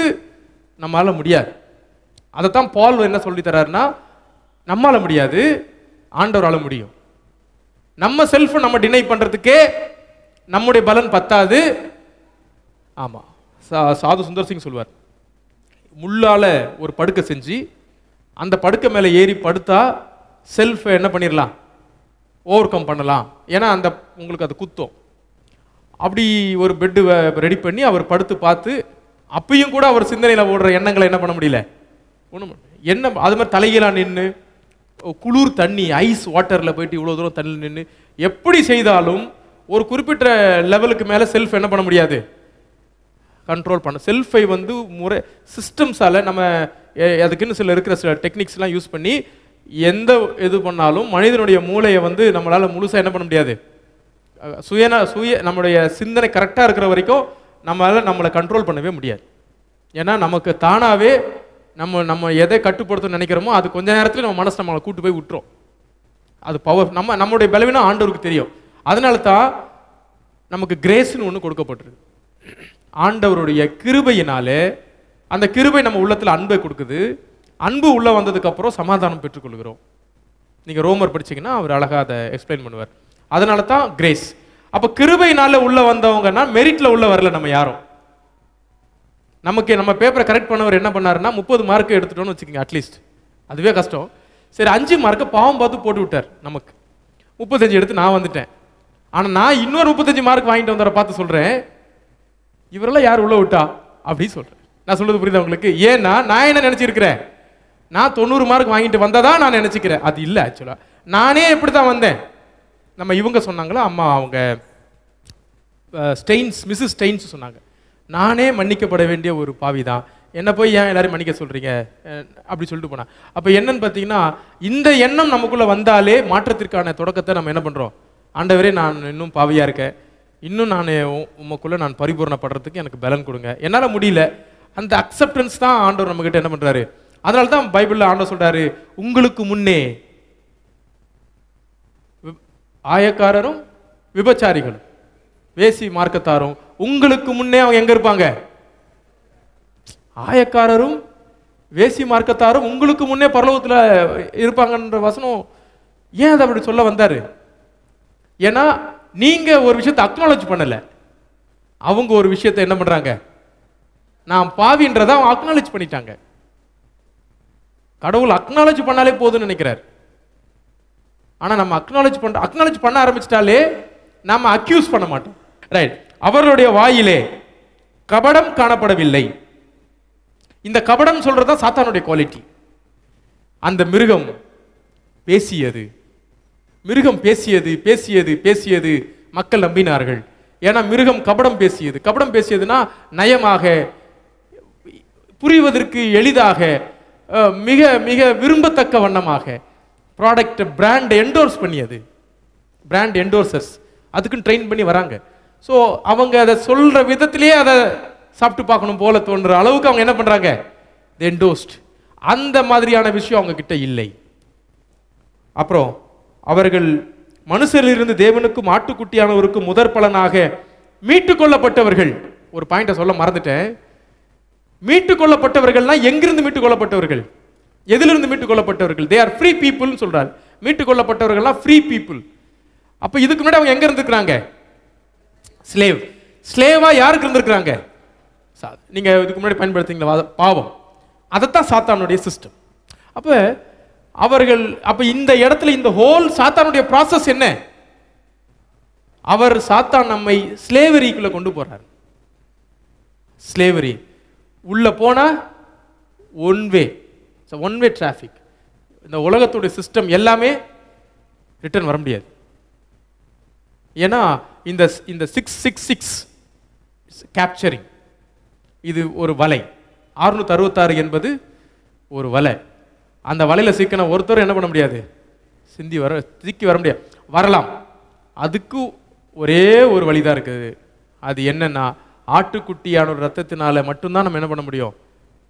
நம்மளால் முடியாது அதை தான் பால் என்ன சொல்லி தர்றாருன்னா நம்மளால் முடியாது ஆண்டவரால் முடியும் நம்ம செல்ஃபை நம்ம டினை பண்ணுறதுக்கே நம்முடைய பலன் பத்தாது ஆமாம் சா சாது சுந்தர் சிங் சொல்வார் முள்ளால் ஒரு படுக்கை செஞ்சு அந்த படுக்கை மேலே ஏறி படுத்தா செல்ஃபை என்ன பண்ணிடலாம் ஓவர் கம் பண்ணலாம் ஏன்னா அந்த உங்களுக்கு அது குத்தம் அப்படி ஒரு பெட்டு ரெடி பண்ணி அவர் படுத்து பார்த்து அப்பையும் கூட அவர் சிந்தனையில் ஓடுற எண்ணங்களை என்ன பண்ண முடியல ஒன்றும் என்ன அது மாதிரி தலைகளாக நின்று குளிர் தண்ணி ஐஸ் வாட்டரில் போயிட்டு இவ்வளோ தூரம் தண்ணி நின்று எப்படி செய்தாலும் ஒரு குறிப்பிட்ட லெவலுக்கு மேலே செல்ஃப் என்ன பண்ண முடியாது கண்ட்ரோல் பண்ண செல்ஃபை வந்து முறை சிஸ்டம்ஸால் நம்ம அதுக்குன்னு சில இருக்கிற சில டெக்னிக்ஸ்லாம் யூஸ் பண்ணி எந்த இது பண்ணாலும் மனிதனுடைய மூளையை வந்து நம்மளால் முழுசாக என்ன பண்ண முடியாது சுயனா சுய நம்முடைய சிந்தனை கரெக்டாக இருக்கிற வரைக்கும் நம்மளால் நம்மளை கண்ட்ரோல் பண்ணவே முடியாது ஏன்னா நமக்கு தானாகவே நம்ம நம்ம எதை கட்டுப்படுத்தணும்னு நினைக்கிறோமோ அது கொஞ்ச நேரத்தில் நம்ம மனசு நம்மளை கூட்டு போய் விட்டுரும் அது பவர் நம்ம நம்மளுடைய பலவீனம் ஆண்டவருக்கு தெரியும் அதனால தான் நமக்கு கிரேஸ்னு ஒன்று கொடுக்கப்பட்டிருக்கு ஆண்டவருடைய கிருபையினாலே அந்த கிருபை நம்ம உள்ளத்தில் அன்பை கொடுக்குது அன்பு உள்ளே வந்ததுக்கப்புறம் சமாதானம் பெற்றுக்கொள்கிறோம் நீங்கள் ரோமர் படிச்சிங்கன்னா அவர் அழகாக அதை எக்ஸ்பிளைன் பண்ணுவார் அதனால தான் கிரேஸ் அப்போ கிருபையினால் உள்ளே வந்தவங்கன்னா மெரிட்டில் உள்ளே வரல நம்ம யாரும் நமக்கு நம்ம பேப்பரை கரெக்ட் பண்ணவர் என்ன பண்ணாருன்னா முப்பது மார்க்கு எடுத்துட்டோன்னு வச்சுக்கோங்க அட்லீஸ்ட் அதுவே கஷ்டம் சரி அஞ்சு மார்க்கை பாவம் பார்த்து போட்டு விட்டார் நமக்கு முப்பத்தஞ்சு எடுத்து நான் வந்துட்டேன் ஆனால் நான் இன்னொரு முப்பத்தஞ்சு மார்க் வாங்கிட்டு வந்தார பார்த்து சொல்கிறேன் இவரெல்லாம் யார் உள்ளே விட்டா அப்படின்னு சொல்கிறேன் நான் சொல்கிறது புரியுது உங்களுக்கு ஏன்னா நான் என்ன நினச்சிருக்கிறேன் நான் தொண்ணூறு மார்க் வாங்கிட்டு தான் நான் நினச்சிக்கிறேன் அது இல்லை ஆக்சுவலாக நானே எப்படி தான் வந்தேன் நம்ம இவங்க சொன்னாங்களோ அம்மா அவங்க ஸ்டெயின்ஸ் மிஸ்ஸஸ் ஸ்டெயின்ஸ் சொன்னாங்க நானே மன்னிக்கப்பட வேண்டிய ஒரு பாவி தான் என்னை போய் ஏன் எல்லாரும் மன்னிக்க சொல்கிறீங்க அப்படி சொல்லிட்டு போனா அப்போ என்னன்னு பார்த்தீங்கன்னா இந்த எண்ணம் நமக்குள்ளே வந்தாலே மாற்றத்திற்கான தொடக்கத்தை நம்ம என்ன பண்ணுறோம் ஆண்டவரே நான் இன்னும் பாவியா இருக்கேன் இன்னும் நான் உமக்குள்ளே நான் பரிபூர்ணப்படுறதுக்கு எனக்கு பலன் கொடுங்க என்னால் முடியல அந்த அக்செப்டன்ஸ் தான் ஆண்டவர் நம்மக்கிட்ட என்ன பண்ணுறாரு அதனால தான் பைபிளில் ஆண்டவர் சொல்கிறாரு உங்களுக்கு முன்னே ஆயக்காரரும் விபச்சாரிகளும் வேசி மார்க்கத்தாரும் உங்களுக்கு முன்னே அவங்க எங்கே இருப்பாங்க ஆயக்காரரும் வேசி மார்க்கத்தாரும் உங்களுக்கு முன்னே பரலோகத்தில் இருப்பாங்கன்ற வசனம் ஏன் அதை அப்படி சொல்ல வந்தார் ஏன்னா நீங்கள் ஒரு விஷயத்தை அக்னாலஜ் பண்ணலை அவங்க ஒரு விஷயத்தை என்ன பண்ணுறாங்க நான் பாவின்றதை அவங்க அக்னாலஜ் பண்ணிட்டாங்க கடவுள் அக்னாலஜ் பண்ணாலே போதும்னு நினைக்கிறார் ஆனால் நம்ம அக்னாலஜ் பண்ணுற அக்னாலஜ் பண்ண ஆரம்பிச்சிட்டாலே நாம் அக்யூஸ் பண்ண மாட்டோம் ரைட் அவர்களுடைய வாயிலே கபடம் காணப்படவில்லை இந்த கபடம் சொல்கிறது தான் சாத்தானுடைய குவாலிட்டி அந்த மிருகம் பேசியது மிருகம் பேசியது பேசியது பேசியது மக்கள் நம்பினார்கள் ஏன்னா மிருகம் கபடம் பேசியது கபடம் பேசியதுன்னா நயமாக புரிவதற்கு எளிதாக மிக மிக விரும்பத்தக்க வண்ணமாக ப்ராடக்ட் பிராண்ட் என்டோர்ஸ் பண்ணியது பிராண்ட் என்டோர்சர்ஸ் அதுக்குன்னு ட்ரெயின் பண்ணி வராங்க ஸோ அவங்க அதை சொல்கிற விதத்திலேயே அதை சாப்பிட்டு பார்க்கணும் போல தோன்ற அளவுக்கு அவங்க என்ன பண்ணுறாங்க தென்டோஸ்ட் அந்த மாதிரியான விஷயம் அவங்க கிட்ட இல்லை அப்புறம் அவர்கள் மனுஷரிலிருந்து தேவனுக்கும் ஆட்டுக்குட்டியானவருக்கும் முதற் பலனாக மீட்டு கொள்ளப்பட்டவர்கள் ஒரு பாயிண்டை சொல்ல மறந்துட்டேன் மீட்டு கொள்ளப்பட்டவர்கள்னா எங்கிருந்து மீட்டு கொள்ளப்பட்டவர்கள் எதிலிருந்து மீட்டு கொள்ளப்பட்டவர்கள் தே ஆர் ஃப்ரீ பீப்புள்னு சொல்கிறார் மீட்டு கொள்ளப்பட்டவர்கள்லாம் ஃப்ரீ பீப்புள் அப்போ இதுக்கு முன்னாடி அவங்க எங்கே இருந்துருக்குறாங்க ஸ்லேவ் ஸ்லேவாக யாருக்கு இருந்திருக்கிறாங்க சா நீங்கள் இதுக்கு முன்னாடி பயன்படுத்துங்களா பாவம் அதைத்தான் சாத்தானுடைய சிஸ்டம் அப்போ அவர்கள் அப்போ இந்த இடத்துல இந்த ஹோல் சாத்தானுடைய ப்ராசஸ் என்ன அவர் சாத்தான் நம்மை ஸ்லேவரிக்குள்ளே கொண்டு போகிறார் ஸ்லேவரி உள்ளே போனால் one way one way traffic இந்த உலகத்துடைய சிஸ்டம் எல்லாமே ரிட்டர்ன் வர முடியாது ஏன்னா இந்த இந்த சிக்ஸ் சிக்ஸ் சிக்ஸ் கேப்சரிங் இது ஒரு வலை அறுநூத்தி அறுபத்தாறு என்பது ஒரு வலை அந்த வலையில் சிக்கன ஒருத்தரும் என்ன பண்ண முடியாது சிந்தி வர சிக்கி வர முடியாது வரலாம் அதுக்கு ஒரே ஒரு வழி தான் இருக்குது அது என்னென்னா ஆட்டுக்குட்டியான ஒரு ரத்தத்தினால மட்டும்தான் நம்ம என்ன பண்ண முடியும்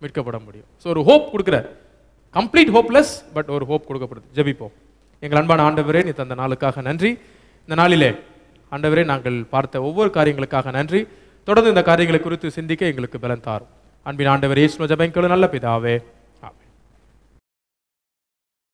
மீட்கப்பட முடியும் ஸோ ஒரு ஹோப் கொடுக்குற கம்ப்ளீட் ஹோப்லெஸ் பட் ஒரு ஹோப் கொடுக்கப்படுது ஜபிப்போம் எங்கள் அன்பான ஆண்டவரே நீ தந்த நாளுக்காக நன்றி இந்த நாளிலே ஆண்டவரே நாங்கள் பார்த்த ஒவ்வொரு காரியங்களுக்காக நன்றி தொடர்ந்து இந்த காரியங்களை குறித்து சிந்திக்க எங்களுக்கு பலன் தாரும் அன்பின் ஆண்டவர் ஈஸ்வரோ ஜபங்களும் நல்ல பிதாவே